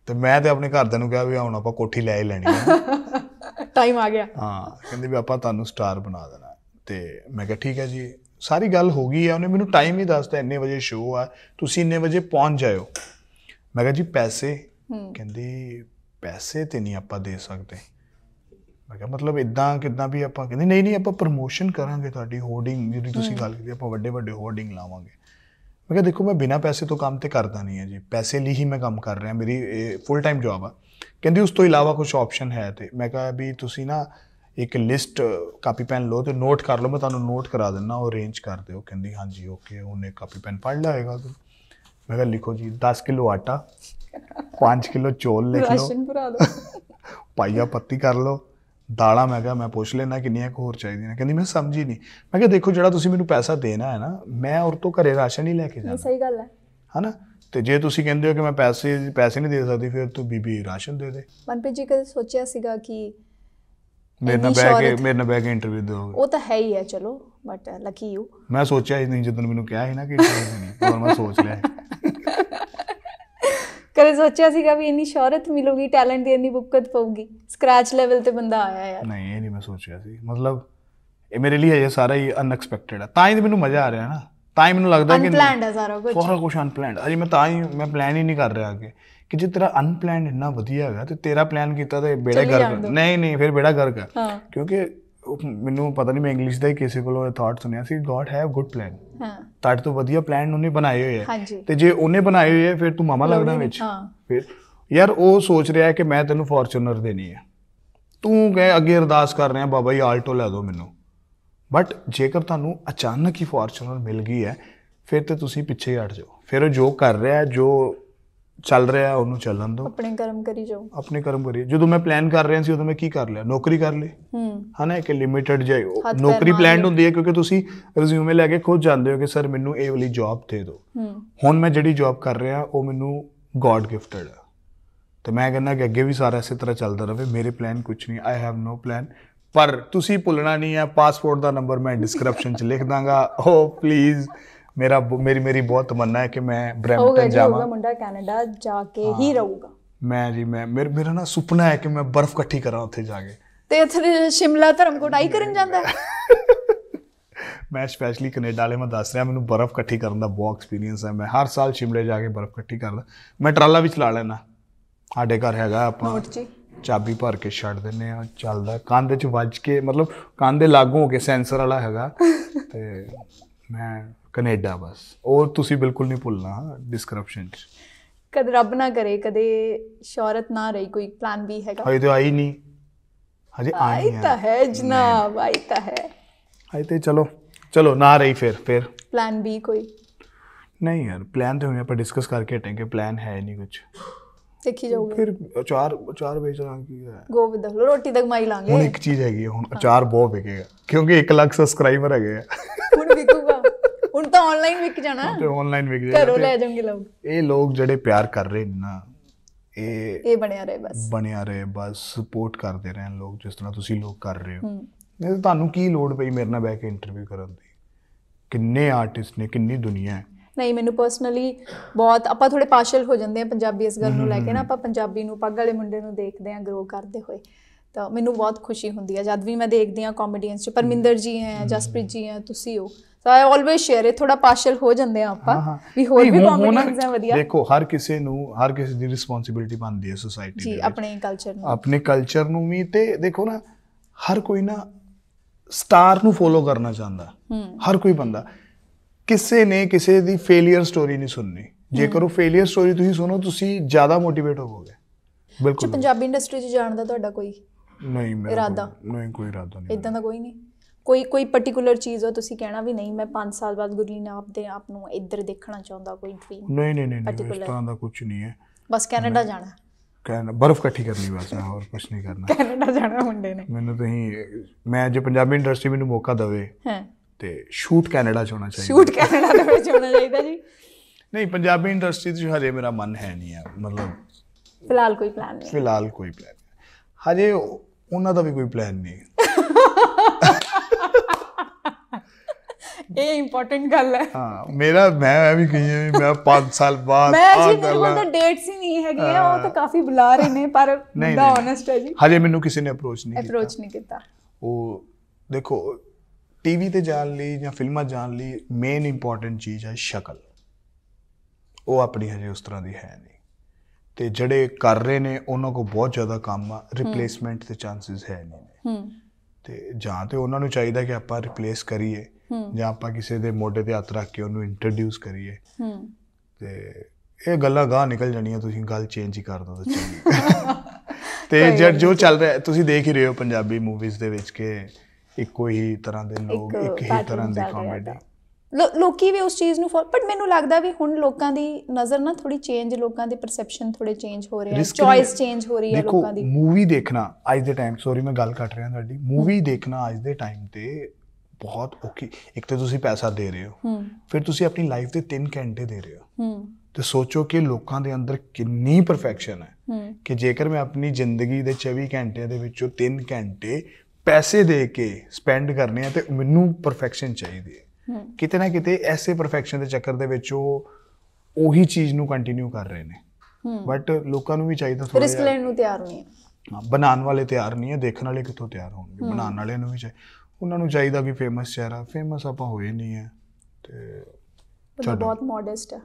ਤੇ ਮੈਂ ਤੇ ਆਪਣੇ ਘਰਦਿਆਂ ਨੂੰ ਕਿਹਾ ਵੀ ਹੁਣ ਆਪਾਂ ਕੋਠੀ ਲੈ ਹੀ ਲੈਣੀ ਆ ਟਾਈਮ ਆ ਗਿਆ ਹਾਂ ਕਹਿੰਦੇ ਵੀ ਆਪਾਂ ਤੁਹਾਨੂੰ ਸਟਾਰ ਬਣਾ ਦੇਣਾ ਤੇ ਮੈਂ ਕਿਹਾ ਠੀਕ ਹੈ ਜੀ ਸਾਰੀ ਗੱਲ ਹੋ ਗਈ ਆ ਉਹਨੇ ਮੈਨੂੰ ਟਾਈਮ ਹੀ ਦੱਸਤਾ ਇੰਨੇ ਵਜੇ ਸ਼ੋਅ ਆ ਤੁਸੀਂ ਇੰਨੇ ਵਜੇ ਪਹੁੰਚ ਜਾਇਓ ਮੈਂ ਕਿਹਾ ਜੀ ਪੈਸੇ ਕਹਿੰਦੇ ਪੈਸੇ ਤੇ ਨਹੀਂ ਆਪਾਂ ਦੇ ਸਕਦੇ ਮੈਂ ਕਿਹਾ ਮਤਲਬ ਇਦਾਂ ਕਿਦਾਂ ਵੀ ਆਪਾਂ ਕਹਿੰਦੇ ਨਹੀਂ ਨਹੀਂ ਆਪਾਂ ਪ੍ਰੋਮੋਸ਼ਨ ਕਰਾਂਗੇ ਤੁਹਾਡੀ ਹੋਰਡਿੰਗ ਜਿਹੜੀ ਤੁਸੀਂ ਗੱਲ ਕੀਤੀ ਆਪਾਂ ਵੱਡੇ ਵੱਡੇ ਹੋਰਡਿੰਗ ਲਾਵਾਂਗੇ ਮੈਂ ਕਿਹਾ ਦੇਖੋ ਮੈਂ ਬਿਨਾ ਪੈਸੇ ਤੋਂ ਕੰਮ ਤੇ ਕਰਦਾ ਨਹੀਂ ਹਾਂ ਜੀ ਪੈਸੇ ਲਈ ਹੀ ਮੈਂ ਕੰਮ ਕਰ ਰਿਹਾ ਮੇਰੀ ਫੁੱਲ ਟਾਈਮ ਜੌਬ ਆ ਕਹਿੰਦੀ ਉਸ ਤੋਂ ਇਲਾਵਾ ਕੁਝ ਆਪਸ਼ਨ ਹੈ ਤੇ ਮੈਂ ਕਿਹਾ ਵੀ ਤੁਸੀਂ ਨਾ ਇੱਕ ਲਿਸਟ ਕਾਪੀ ਪੈਨ ਲਓ ਤੇ ਨੋਟ ਕਰ ਲਓ ਮੈਂ ਤੁਹਾਨੂੰ ਨੋਟ ਕਰਾ ਦਿੰਦਾ ਉਹ ਰੇਂਜ ਕਰ ਦਿਓ ਕਹਿੰਦੀ ਹਾਂਜੀ ਓਕੇ ਉਹਨੇ ਕਾਪੀ ਪੈਨ ਪੜ ਲਾਏਗਾ ਤੂੰ ਮੈਂ ਕਿਹਾ ਲਿਖੋ ਜੀ 10 ਕਿਲੋ ਆਟਾ 5 ਕਿਲੋ ਚੋਲ ਲਿਖ ਲਓ ਰਾਸ਼ਨ ਲਓ ਪਾਈਆ ਪੱਤੀ ਕਰ ਲਓ ਦਾਲਾਂ ਮੈਂ ਕਿਹਾ ਮੈਂ ਪੁੱਛ ਲੈਣਾ ਕਿੰਨੀਆਂ ਕੁ ਹੋਰ ਚਾਹੀਦੀਆਂ ਕਹਿੰਦੀ ਮੈਂ ਸਮਝੀ ਨਹੀਂ ਮੈਂ ਕਿਹਾ ਦੇਖੋ ਜਿਹੜਾ ਤੁਸੀਂ ਮੈਨੂੰ ਪੈਸਾ ਦੇਣਾ ਹੈ ਨਾ ਮੈਂ ਔਰ ਤੋਂ ਘਰੇ ਰਾਸ਼ਨ ਹੀ ਲੈ ਕੇ ਜਾਣਾ ਸਹੀ ਗੱਲ ਹੈ ਹਨਾ ਤੇ ਜੇ ਤੁਸੀਂ ਕਹਿੰਦੇ ਹੋ ਕਿ ਮੈਂ ਪੈਸੇ ਪੈਸੇ ਨਹੀਂ ਦੇ ਸਕਦੀ ਫਿਰ ਤੂੰ ਬੀਬੀ ਰਾਸ਼ਨ ਦੇ ਦੇ ਮਨਪ੍ਰੀਤ ਜੀ ਕਦੇ ਸੋਚਿਆ ਸੀਗਾ ਕਿ ਮੇਰੇ ਨਾਲ ਬੈ ਕੇ ਮੇਰੇ ਨਾਲ ਬੈ ਕੇ ਇੰਟਰਵਿਊ ਦੋਗੇ ਉਹ ਤਾਂ ਹੈ ਹੀ ਹੈ ਚਲੋ ਬਟ ਲੱਕੀ ਯੂ ਮੈਂ ਸੋਚਿਆ ਹੀ ਨਹੀਂ ਜਦੋਂ ਮੈਨੂੰ ਕਿਹਾ ਸੀ ਨਾ ਕਿ ਇੰਟਰਵਿਊ ਨਹੀਂ ਹੋਰ ਮੈਂ ਸੋਚ ਲਿਆ ਕਦੇ ਸੋਚਿਆ ਸੀਗਾ ਵੀ ਇੰਨੀ ਸ਼ੋਹਰਤ ਮਿਲੂਗੀ ਟੈਲੈਂਟ ਦੀ ਇੰਨੀ ਬੁੱਕਤ ਪਊਗੀ ਸਕ੍ਰੈਚ ਲੈਵਲ ਤੇ ਬੰਦਾ ਆਇਆ ਯਾਰ ਨਹੀਂ ਇਹ ਨਹੀਂ ਮੈਂ ਸੋਚਿਆ ਸੀ ਮਤਲਬ ਇਹ ਮੇਰੇ ਲਈ ਇਹ ਸਾਰਾ ਹੀ ਅਨਐਕਸਪੈਕਟਡ ਹੈ ਤਾਂ ਹੀ ਮੈਨੂੰ ਮਜ਼ਾ ਆ ਰਿਹਾ ਨਾ ਤਾਂ ਹੀ ਮੈਨੂੰ ਲੱਗਦਾ ਕਿ ਅਨਪਲਾਨਡ ਹੈ ਸਾਰਾ ਕੁਝ ਸਾਰਾ ਕੁਝ ਅਨਪਲਾਨਡ ਅਜੇ ਮੈਂ ਤਾਂ ਹੀ ਮੈਂ ਪਲਾਨ ਹੀ ਨਹੀਂ ਕਰ ਰਿਹਾ ਅੱਗੇ ਕਿ ਜੇ ਤੇਰਾ ਅਨਪਲਾਨਡ ਇੰਨਾ ਵਧੀਆ ਹੈਗਾ ਤੇ ਤੇਰਾ ਪਲਾਨ ਕੀਤਾ ਤਾਂ ਬੇੜਾ ਗਰਕ ਨਹੀਂ ਨਹੀਂ ਫਿਰ ਬੇੜਾ ਗਰਕ ਕਿਉਂਕਿ ਮੈਨੂੰ ਪਤਾ ਨਹੀਂ ਮੈਂ ਇੰਗਲਿਸ਼ ਦਾ ਹੀ ਕਿਸੇ ਕੋਲੋਂ ਇਹ ਥਾਟ ਸੁਣਿਆ ਸੀ ਗੋਡ ਹੈਵ ਗੁੱਡ ਪਲਾਨ ਹਾਂ ਤਾਂ ਤੋਂ ਵਧੀਆ ਪਲਾਨ ਉਹਨੇ ਬਣਾਏ ਹੋਏ ਆ ਤੇ ਜੇ ਉਹਨੇ ਬਣਾਏ ਹੋਏ ਆ ਫਿਰ ਤੂੰ ਮਾਮਾ ਲੱਗਦਾ ਵਿੱਚ ਹਾਂ ਫਿਰ ਯਾਰ ਉਹ ਸੋਚ ਰਿਹਾ ਹੈ ਕਿ ਮੈਂ ਤੈਨੂੰ ਫੋਰਚੂਨਰ ਦੇਣੀ ਹੈ ਤੂੰ ਕਹੇ ਅੱਗੇ ਅਰਦਾਸ ਕਰ ਰਿਹਾ ਬਾਬਾ ਜੀ ਆਲਟੋ ਲੈ ਦਿਓ ਮੈਨੂੰ ਬਟ ਜੇਕਰ ਤੁਹਾਨੂੰ ਅਚਾਨਕ ਹੀ ਫੋਰਚੂਨਰ ਮਿਲ ਗਈ ਹੈ ਫਿਰ ਤੇ ਤੁਸੀਂ ਪਿੱਛੇ ਹਟ ਜਾਓ ਫਿਰ ਉਹ ਜੋ ਕਰ ਰਿਹਾ ਹੈ ਜੋ ਚੱਲ ਰਿਹਾ ਉਹਨੂੰ ਚੱਲਣ ਦੋ ਆਪਣੇ ਕਰਮ ਕਰੀ ਜਾਓ ਆਪਣੇ ਕਰਮ ਕਰੀ ਜਦੋਂ ਮੈਂ ਪਲਾਨ ਕਰ ਰਿਹਾ ਸੀ ਉਦੋਂ ਮੈਂ ਕੀ ਕਰ ਲਿਆ ਨੌਕਰੀ ਕਰ ਲਈ ਹਾਂ ਹਨਾ ਇੱਕ ਲਿਮਿਟਡ ਜੇ ਨੌਕਰੀ ਪਲਾਨਡ ਹੁੰਦੀ ਹੈ ਕਿਉਂਕਿ ਤੁਸੀਂ ਰਿਜ਼ਿਊਮੇ ਲੈ ਕੇ ਖੁਦ ਜਾਂਦੇ ਹੋ ਕਿ ਸਰ ਮੈਨੂੰ ਇਹ ਵਾਲੀ ਜੌਬ ਦੇ ਦਿਓ ਹੁਣ ਮੈਂ ਜਿਹੜੀ ਜੌਬ ਕਰ ਰਿਹਾ ਉਹ ਮੈਨੂੰ ਗੋਡ ਗਿਫਟਡ ਹੈ ਤੇ ਮੈਂ ਕਹਿੰਦਾ ਕਿ ਅੱਗੇ ਵੀ ਸਾਰਾ ਇਸੇ ਤਰ੍ਹਾਂ ਚੱਲਦਾ ਰਹੇ ਮੇਰੇ ਪਲਾਨ ਕੁਝ ਨਹੀਂ ਆਈ ਹੈਵ ਨੋ ਪਲਾਨ ਪਰ ਤੁਸੀਂ ਭੁੱਲਣਾ ਨਹੀਂ ਹੈ ਪਾਸਪੋਰਟ ਦਾ ਨੰਬਰ ਮੈਂ ਡਿਸਕ੍ਰਿਪਸ਼ਨ 'ਚ ਲਿਖ ਦਾਂਗਾ ਓ oh, ਪਲੀਜ਼ ਮੇਰਾ ਮੇਰੀ ਮੇਰੀ ਬਹੁਤ ਤਮੰਨਾ ਹੈ ਕਿ ਮੈਂ ਬ੍ਰੈਂਪਟਨ ਜਾਵਾਂ ਹੋਗਾ ਮੁੰਡਾ ਕੈਨੇਡਾ ਜਾ ਕੇ ਹੀ ਰਹੂਗਾ ਮੈਂ ਜੀ ਮੈਂ ਮੇਰਾ ਨਾ ਸੁਪਨਾ ਹੈ ਕਿ ਮੈਂ ਬਰਫ਼ ਇਕੱਠੀ ਕਰਾਂ ਉੱਥੇ ਜਾ ਕੇ ਤੇ ਇੱਥੇ ਸ਼ਿਮਲਾ ਧਰਮ ਕੋਟਾਈ ਕਰਨ ਜਾਂਦਾ ਮੈਂ ਸਪੈਸ਼ਲੀ ਕੈਨੇਡਾ ਵਾਲੇ ਮੈਂ ਦੱਸ ਰਿਹਾ ਮੈਨੂੰ ਬਰਫ਼ ਇਕੱਠੀ ਕਰਨ ਦਾ ਬਹੁਤ ਐਕਸਪੀਰੀਅੰਸ ਹੈ ਮੈਂ ਹਰ ਸਾਲ ਸ਼ਿਮਲੇ ਜਾ ਕੇ ਬਰਫ਼ ਇਕੱਠੀ ਕਰਦਾ ਮੈਂ ਟਰਾਲਾ ਵੀ ਚਲਾ ਲੈਣਾ ਸਾਡੇ ਘਰ ਹੈਗਾ ਆਪਾਂ ਚਾਬੀ ਭਰ ਕੇ ਛੱਡ ਦਿੰਨੇ ਆ ਚੱਲਦਾ ਕੰਧ 'ਚ ਵੱਜ ਕੇ ਮਤਲਬ ਕੰਧ ਦੇ ਲਾਗੂ ਹੋ ਕੇ ਸੈਂਸਰ ਵਾਲਾ ਹੈਗਾ ਤੇ ਮੈਂ ਕੈਨੇਡਾ ਬਸ ਔਰ ਤੁਸੀਂ ਬਿਲਕੁਲ ਨਹੀਂ ਭੁੱਲਣਾ ਡਿਸਕ੍ਰਿਪਸ਼ਨ ਚ ਕਦ ਰੱਬ ਨਾ ਕਰੇ ਕਦੇ ਸ਼ੌਹਰਤ ਨਾ ਰਹੀ ਕੋਈ ਪਲਾਨ ਵੀ ਹੈਗਾ ਹਜੇ ਤਾਂ ਆਈ ਨਹੀਂ ਹਜੇ ਆਈ ਨਹੀਂ ਤਾਂ ਹੈ ਜਨਾਬ ਆਈ ਤਾਂ ਹੈ ਆਈ ਤੇ ਚਲੋ चलो ना रही फिर फिर प्लान बी कोई नहीं यार प्लान तो हम यहाँ पर डिस्कस करके हटेंगे प्लान है नहीं कुछ ਦੇਖੀ ਜਾਊਗਾ ਫਿਰ ਅਚਾਰ ਅਚਾਰ ਵੇਚ ਲਾਂਗੇ ਗੋਬਿੰਦ ਰੋਟੀ ਤੱਕ ਮਾਈ ਲਾਂਗੇ ਹੁਣ ਇੱਕ ਚੀਜ਼ ਹੈਗੀ ਹੁਣ ਅਚਾਰ ਬਹੁਤ ਵਿਕੇਗਾ ਕਿਉਂਕਿ 1 ਲੱਖ ਸਬਸਕ੍ਰਾਈਬਰ ਹੈਗੇ ਆ ਹੁਣ ਵੀ ਹੁਣ ਤਾਂ ਆਨਲਾਈਨ ਵਿਕ ਜਾਣਾ ਤੇ ਆਨਲਾਈਨ ਵਿਕ ਜਾਣਾ ਘਰੋਂ ਲੈ ਜਾਣਗੇ ਲੋਕ ਇਹ ਲੋਕ ਜਿਹੜੇ ਪਿਆਰ ਕਰ ਰਹੇ ਨੇ ਨਾ ਇਹ ਇਹ ਬਣਿਆ ਰਹੇ ਬਸ ਬਣਿਆ ਰਹੇ ਬਸ ਸਪੋਰਟ ਕਰਦੇ ਰਹੇ ਲੋਕ ਜਿਸ ਤਰ੍ਹਾਂ ਤੁਸੀਂ ਲੋਕ ਕਰ ਰਹੇ ਹੋ ਨਹੀਂ ਤੁਹਾਨੂੰ ਕੀ ਲੋੜ ਪਈ ਮੇਰੇ ਨਾਲ ਬੈ ਕੇ ਇੰਟਰਵਿਊ ਕਰਨ ਦੀ ਕਿੰਨੇ ਆਰਟਿਸਟ ਨੇ ਕਿੰਨੀ ਦੁਨੀਆ ਹੈ ਨਹੀਂ ਮੈਨੂੰ ਪਰਸਨਲੀ ਬਹੁਤ ਆਪਾਂ ਥੋੜੇ ਪਾਰਸ਼ਲ ਹੋ ਜਾਂਦੇ ਆ ਪੰਜਾਬੀ ਇਸ ਗੱਲ ਨੂੰ ਲੈ ਕੇ ਨਾ ਆਪਾਂ ਪੰਜਾਬੀ ਨੂੰ ਪੱਗ ਵਾਲੇ ਮੁੰਡੇ ਨੂੰ ਦੇਖਦੇ ਆ ਗਰੋ ਕਰਦੇ ਹੋਏ ਤਾਂ ਮੈਨੂੰ ਬਹੁਤ ਖੁਸ਼ੀ ਹੁੰਦੀ ਆ ਜਦ ਵੀ ਮੈਂ ਦੇਖਦੀ ਆ ਕਾਮੇਡੀਅਨਸ ਚ ਪਰਮਿੰਦਰ ਜੀ ਹੈ ਜਸਪ੍ਰੀਤ ਜੀ ਹੈ ਤੁਸੀਂ ਹੋ ਸੋ ਆਈ ਆਲਵੇਸ ਸ਼ੇਅਰ ਇਹ ਥੋੜਾ ਪਾਰਸ਼ਲ ਹੋ ਜਾਂਦੇ ਆ ਆਪਾਂ ਵੀ ਹੋਰ ਵੀ ਕੰਪੀਟੀਸ਼ਨਸ ਹੈ ਵਧੀਆ ਦੇਖੋ ਹਰ ਕਿਸੇ ਨੂੰ ਹਰ ਕਿਸੇ ਦੀ ਰਿਸਪੌਂਸਿਬਿਲਟੀ ਬਣਦੀ ਹੈ ਸੋਸਾਇਟੀ ਜੀ ਆਪਣੇ ਕਲਚਰ ਨੂੰ ਆਪਣੇ ਕਲਚਰ ਨੂੰ ਵੀ ਤੇ ਦੇਖੋ ਨਾ ਹਰ ਕੋਈ ਨਾ ਸਟਾਰ ਨੂੰ ਫੋਲੋ ਕਰਨਾ ਚਾਹੁੰਦਾ ਹਰ ਕੋਈ ਬੰਦਾ ਕਿਸੇ ਨੇ ਕਿਸੇ ਦੀ ਫੇਲਿਅਰ ਸਟੋਰੀ ਨਹੀਂ ਸੁਣਨੀ ਜੇਕਰ ਉਹ ਫੇਲਿਅਰ ਸਟੋਰੀ ਤੁਸੀਂ ਸੁਣੋ ਤੁਸੀਂ ਜ਼ਿਆਦਾ ਮੋਟੀਵੇਟ ਹੋਵੋਗੇ ਬਿਲਕੁਲ ਪੰਜਾਬੀ ਇੰਡਸਟਰੀ 'ਚ ਜਾਣ ਦਾ ਤੁਹਾਡਾ ਕੋਈ ਨਹੀਂ ਮੇਰਾ ਇਰਾਦਾ ਨਹੀਂ ਕੋਈ ਇਰਾਦਾ ਨਹੀਂ ਇਦਾਂ ਦਾ ਕੋਈ ਨਹੀਂ ਕੋਈ ਕੋਈ ਪਾਰਟਿਕੂਲਰ ਚੀਜ਼ ਹੋ ਤੁਸੀਂ ਕਹਿਣਾ ਵੀ ਨਹੀਂ ਮੈਂ 5 ਸਾਲ ਬਾਅਦ ਗੁਰਲੀਨ ਆਪ ਦੇ ਆਪ ਨੂੰ ਇੱਧਰ ਦੇਖਣਾ ਚਾਹੁੰਦਾ ਕੋਈ ਡ੍ਰੀਮ ਨਹੀਂ ਨਹੀਂ ਨਹੀਂ ਇਸ ਤਰ੍ਹਾਂ ਦਾ ਕੁਝ ਨਹੀਂ ਹੈ ਬਸ ਕੈਨੇਡਾ ਜਾਣਾ ਕੈਨੇਡਾ ਬਰਫ਼ ਇਕੱਠੀ ਕਰਨੀ ਬਸ ਹੋਰ ਕੁਝ ਨਹੀਂ ਕਰਨਾ ਕੈਨੇਡਾ ਜਾਣਾ ਮੁੰਡੇ ਨੇ ਮੈਨੂੰ ਤੁਸੀਂ ਮੈਂ ਜੇ ਪੰਜਾਬੀ ਇੰਡਸਟਰੀ ਮੈਨੂੰ ਮੌਕਾ ਦਵੇ ਹਾਂ ਤੇ ਸ਼ੂਟ ਕੈਨੇਡਾ ਚ ਹੋਣਾ ਚਾਹੀਦਾ ਸ਼ੂਟ ਕੈਨੇਡਾ ਦੇ ਵਿੱਚ ਹੋਣਾ ਚਾਹੀਦਾ ਜੀ ਨਹੀਂ ਪੰਜਾਬੀ ਇੰਡਸਟਰੀ ਤੇ ਹਜੇ ਮੇਰਾ ਮਨ ਹੈ ਨਹੀਂ ਆ ਮਤਲਬ ਫਿਲਹਾਲ ਕੋਈ ਪਲਾਨ ਨਹੀਂ ਫਿਲਹਾਲ ਕੋਈ ਪਲਾਨ ਹਜੇ ਉਹਨਾਂ ਦਾ ਵੀ ਕੋਈ ਪਲਾਨ ਨਹੀਂ ਇਹ ਇੰਪੋਰਟੈਂਟ ਗੱਲ ਹੈ ਹਾਂ ਮੇਰਾ ਮੈਂ ਵੀ ਕਹੀਏ ਵੀ ਮੈਂ 5 ਸਾਲ ਬਾਅਦ ਮੈਂ ਜੀ ਮੇਰੇ ਕੋਲ ਤਾਂ ਡੇਟਸ ਹੀ ਨਹੀਂ ਹੈਗੇ ਆ ਉਹ ਤਾਂ ਕਾਫੀ ਬੁਲਾ ਰਹੇ ਨੇ ਪਰ ਦਾ ਓਨੈਸਟ ਹੈ ਜੀ ਹਜੇ ਮੈਨੂੰ ਕਿਸੇ ਨੇ ਅਪਰੋਚ ਨਹੀਂ ਕੀਤਾ ਅਪਰੋਚ ਨਹੀਂ ਕੀਤਾ ਉਹ ਦੇਖੋ ਟੀਵੀ ਤੇ ਜਾਣ ਲਈ ਜਾਂ ਫਿਲਮਾਂ ਜਾਣ ਲਈ ਮੇਨ ਇੰਪੋਰਟੈਂਟ ਚੀਜ਼ ਹੈ ਸ਼ਕਲ ਉਹ ਆਪਣੀ ਹਜੇ ਉਸ ਤਰ੍ਹਾਂ ਦੀ ਹੈ ਨਹੀਂ ਤੇ ਜਿਹੜੇ ਕਰ ਰਹੇ ਨੇ ਉਹਨਾਂ ਕੋ ਬਹੁਤ ਜ਼ਿਆਦਾ ਕੰਮ ਆ ਰਿਪਲੇਸਮੈਂਟ ਦੇ ਚਾਂਸਸ ਹੈ ਨਹੀਂ ਹੂੰ ਤੇ ਜਾਂ ਤੇ ਉਹਨਾਂ ਨੂੰ ਚਾਹੀਦਾ ਕਿ ਆਪਾਂ ਰਿਪਲੇਸ ਕਰੀਏ ਜਾਂ ਆਪਾਂ ਕਿਸੇ ਦੇ ਮੋਢੇ ਤੇ ਹੱਥ ਰੱਖ ਕੇ ਉਹਨੂੰ ਇੰਟਰੋਡਿਊਸ ਕਰੀਏ ਹੂੰ ਤੇ ਇਹ ਗੱਲਾਂ ਗਾਹ ਨਿਕਲ ਜਾਣੀਆਂ ਤੁਸੀਂ ਗੱਲ ਚੇਂਜ ਹੀ ਕਰ ਦੋ ਚੰਗੀ ਤੇ ਜਦ ਜੋ ਚੱਲ ਰਿਹਾ ਤੁਸੀਂ ਦੇਖ ਹੀ ਰਹੇ ਹੋ ਪੰਜਾਬੀ ਮੂਵੀਜ਼ ਦੇ ਵਿੱਚ ਕਿ ਇੱਕੋ ਹੀ ਤਰ੍ਹਾਂ ਦੇ ਲੋਕ ਇੱਕ ਹੀ ਤਰ੍ਹਾਂ ਦੀ ਕਾਮੇਡੀ ਲੋਕੀ ਵੀ ਉਸ ਚੀਜ਼ ਨੂੰ ਫੋਲ ਬਟ ਮੈਨੂੰ ਲੱਗਦਾ ਵੀ ਹੁਣ ਲੋਕਾਂ ਦੀ ਨਜ਼ਰ ਨਾ ਥੋੜੀ ਚੇਂਜ ਲੋਕਾਂ ਦੇ ਪਰਸੈਪਸ਼ਨ ਥੋੜੇ ਚੇਂਜ ਹੋ ਰਿਹਾ ਆ ਚੋਇਸ ਚੇਂਜ ਹੋ ਰਹੀ ਹੈ ਲੋਕਾਂ ਦੀ ਦੇਖੋ ਮੂਵੀ ਦੇਖਣਾ ਅੱਜ ਦੇ ਟਾਈਮ ਸੌਰੀ ਮੈਂ ਗੱਲ ਕੱਟ ਰਿਹਾ ਤੁਹਾਡੀ ਮੂਵੀ ਦੇਖਣਾ ਅੱਜ ਦੇ ਟਾਈਮ ਤੇ ਬਹੁਤ ਓਕੇ ਇੱਕ ਤੇ ਤੁਸੀਂ ਪੈਸਾ ਦੇ ਰਹੇ ਹੋ ਫਿਰ ਤੁਸੀਂ ਆਪਣੀ ਲਾਈਫ ਦੇ 3 ਘੰਟੇ ਦੇ ਰਹੇ ਹੋ ਤੇ ਸੋਚੋ ਕਿ ਲੋਕਾਂ ਦੇ ਅੰਦਰ ਕਿੰਨੀ ਪਰਫੈਕਸ਼ਨ ਹੈ ਕਿ ਜੇਕਰ ਮੈਂ ਆਪਣੀ ਜ਼ਿੰਦਗੀ ਦੇ 24 ਘੰਟੇ ਦੇ ਵਿੱਚੋਂ 3 ਘੰਟੇ ਪੈਸੇ ਦੇ ਕੇ ਸਪੈਂਡ ਕਰਨੇ ਆ ਤੇ ਮੈਨੂੰ ਪਰਫੈਕਸ਼ਨ ਚਾਹੀਦੀ ਹੈ ਕਿਤੇ ਨਾ ਕਿਤੇ ਐਸੇ ਪਰਫੈਕਸ਼ਨ ਦੇ ਚੱਕਰ ਦੇ ਵਿੱਚ ਉਹ ਉਹੀ ਚੀਜ਼ ਨੂੰ ਕੰਟੀਨਿਊ ਕਰ ਰਹੇ ਨੇ ਬਟ ਲੋਕਾਂ ਨੂੰ ਵੀ ਚਾਹੀਦਾ ਥੋੜਾ ਰਿਸਕ ਲੈਣ ਨੂੰ ਤਿਆਰ ਨਹੀਂ ਹੈ ਬਣਾਉਣ ਵਾਲੇ ਤਿਆਰ ਨਹੀਂ ਹੈ ਦੇਖਣ ਵਾਲੇ ਕਿੱਥੋਂ ਤਿਆਰ ਹੋਣਗੇ ਬਣਾਉਣ ਵਾਲਿਆਂ ਨੂੰ ਵੀ ਚਾਹੀਦਾ ਉਹਨਾਂ ਨੂੰ ਚਾਹੀਦਾ ਵੀ ਫੇਮਸ ਚਿਹਰਾ ਫੇਮਸ ਆਪਾਂ ਹੋਏ ਨਹੀਂ ਹੈ ਤੇ ਚਲੋ ਬਹੁਤ ਮੋਡੈਸਟ ਆ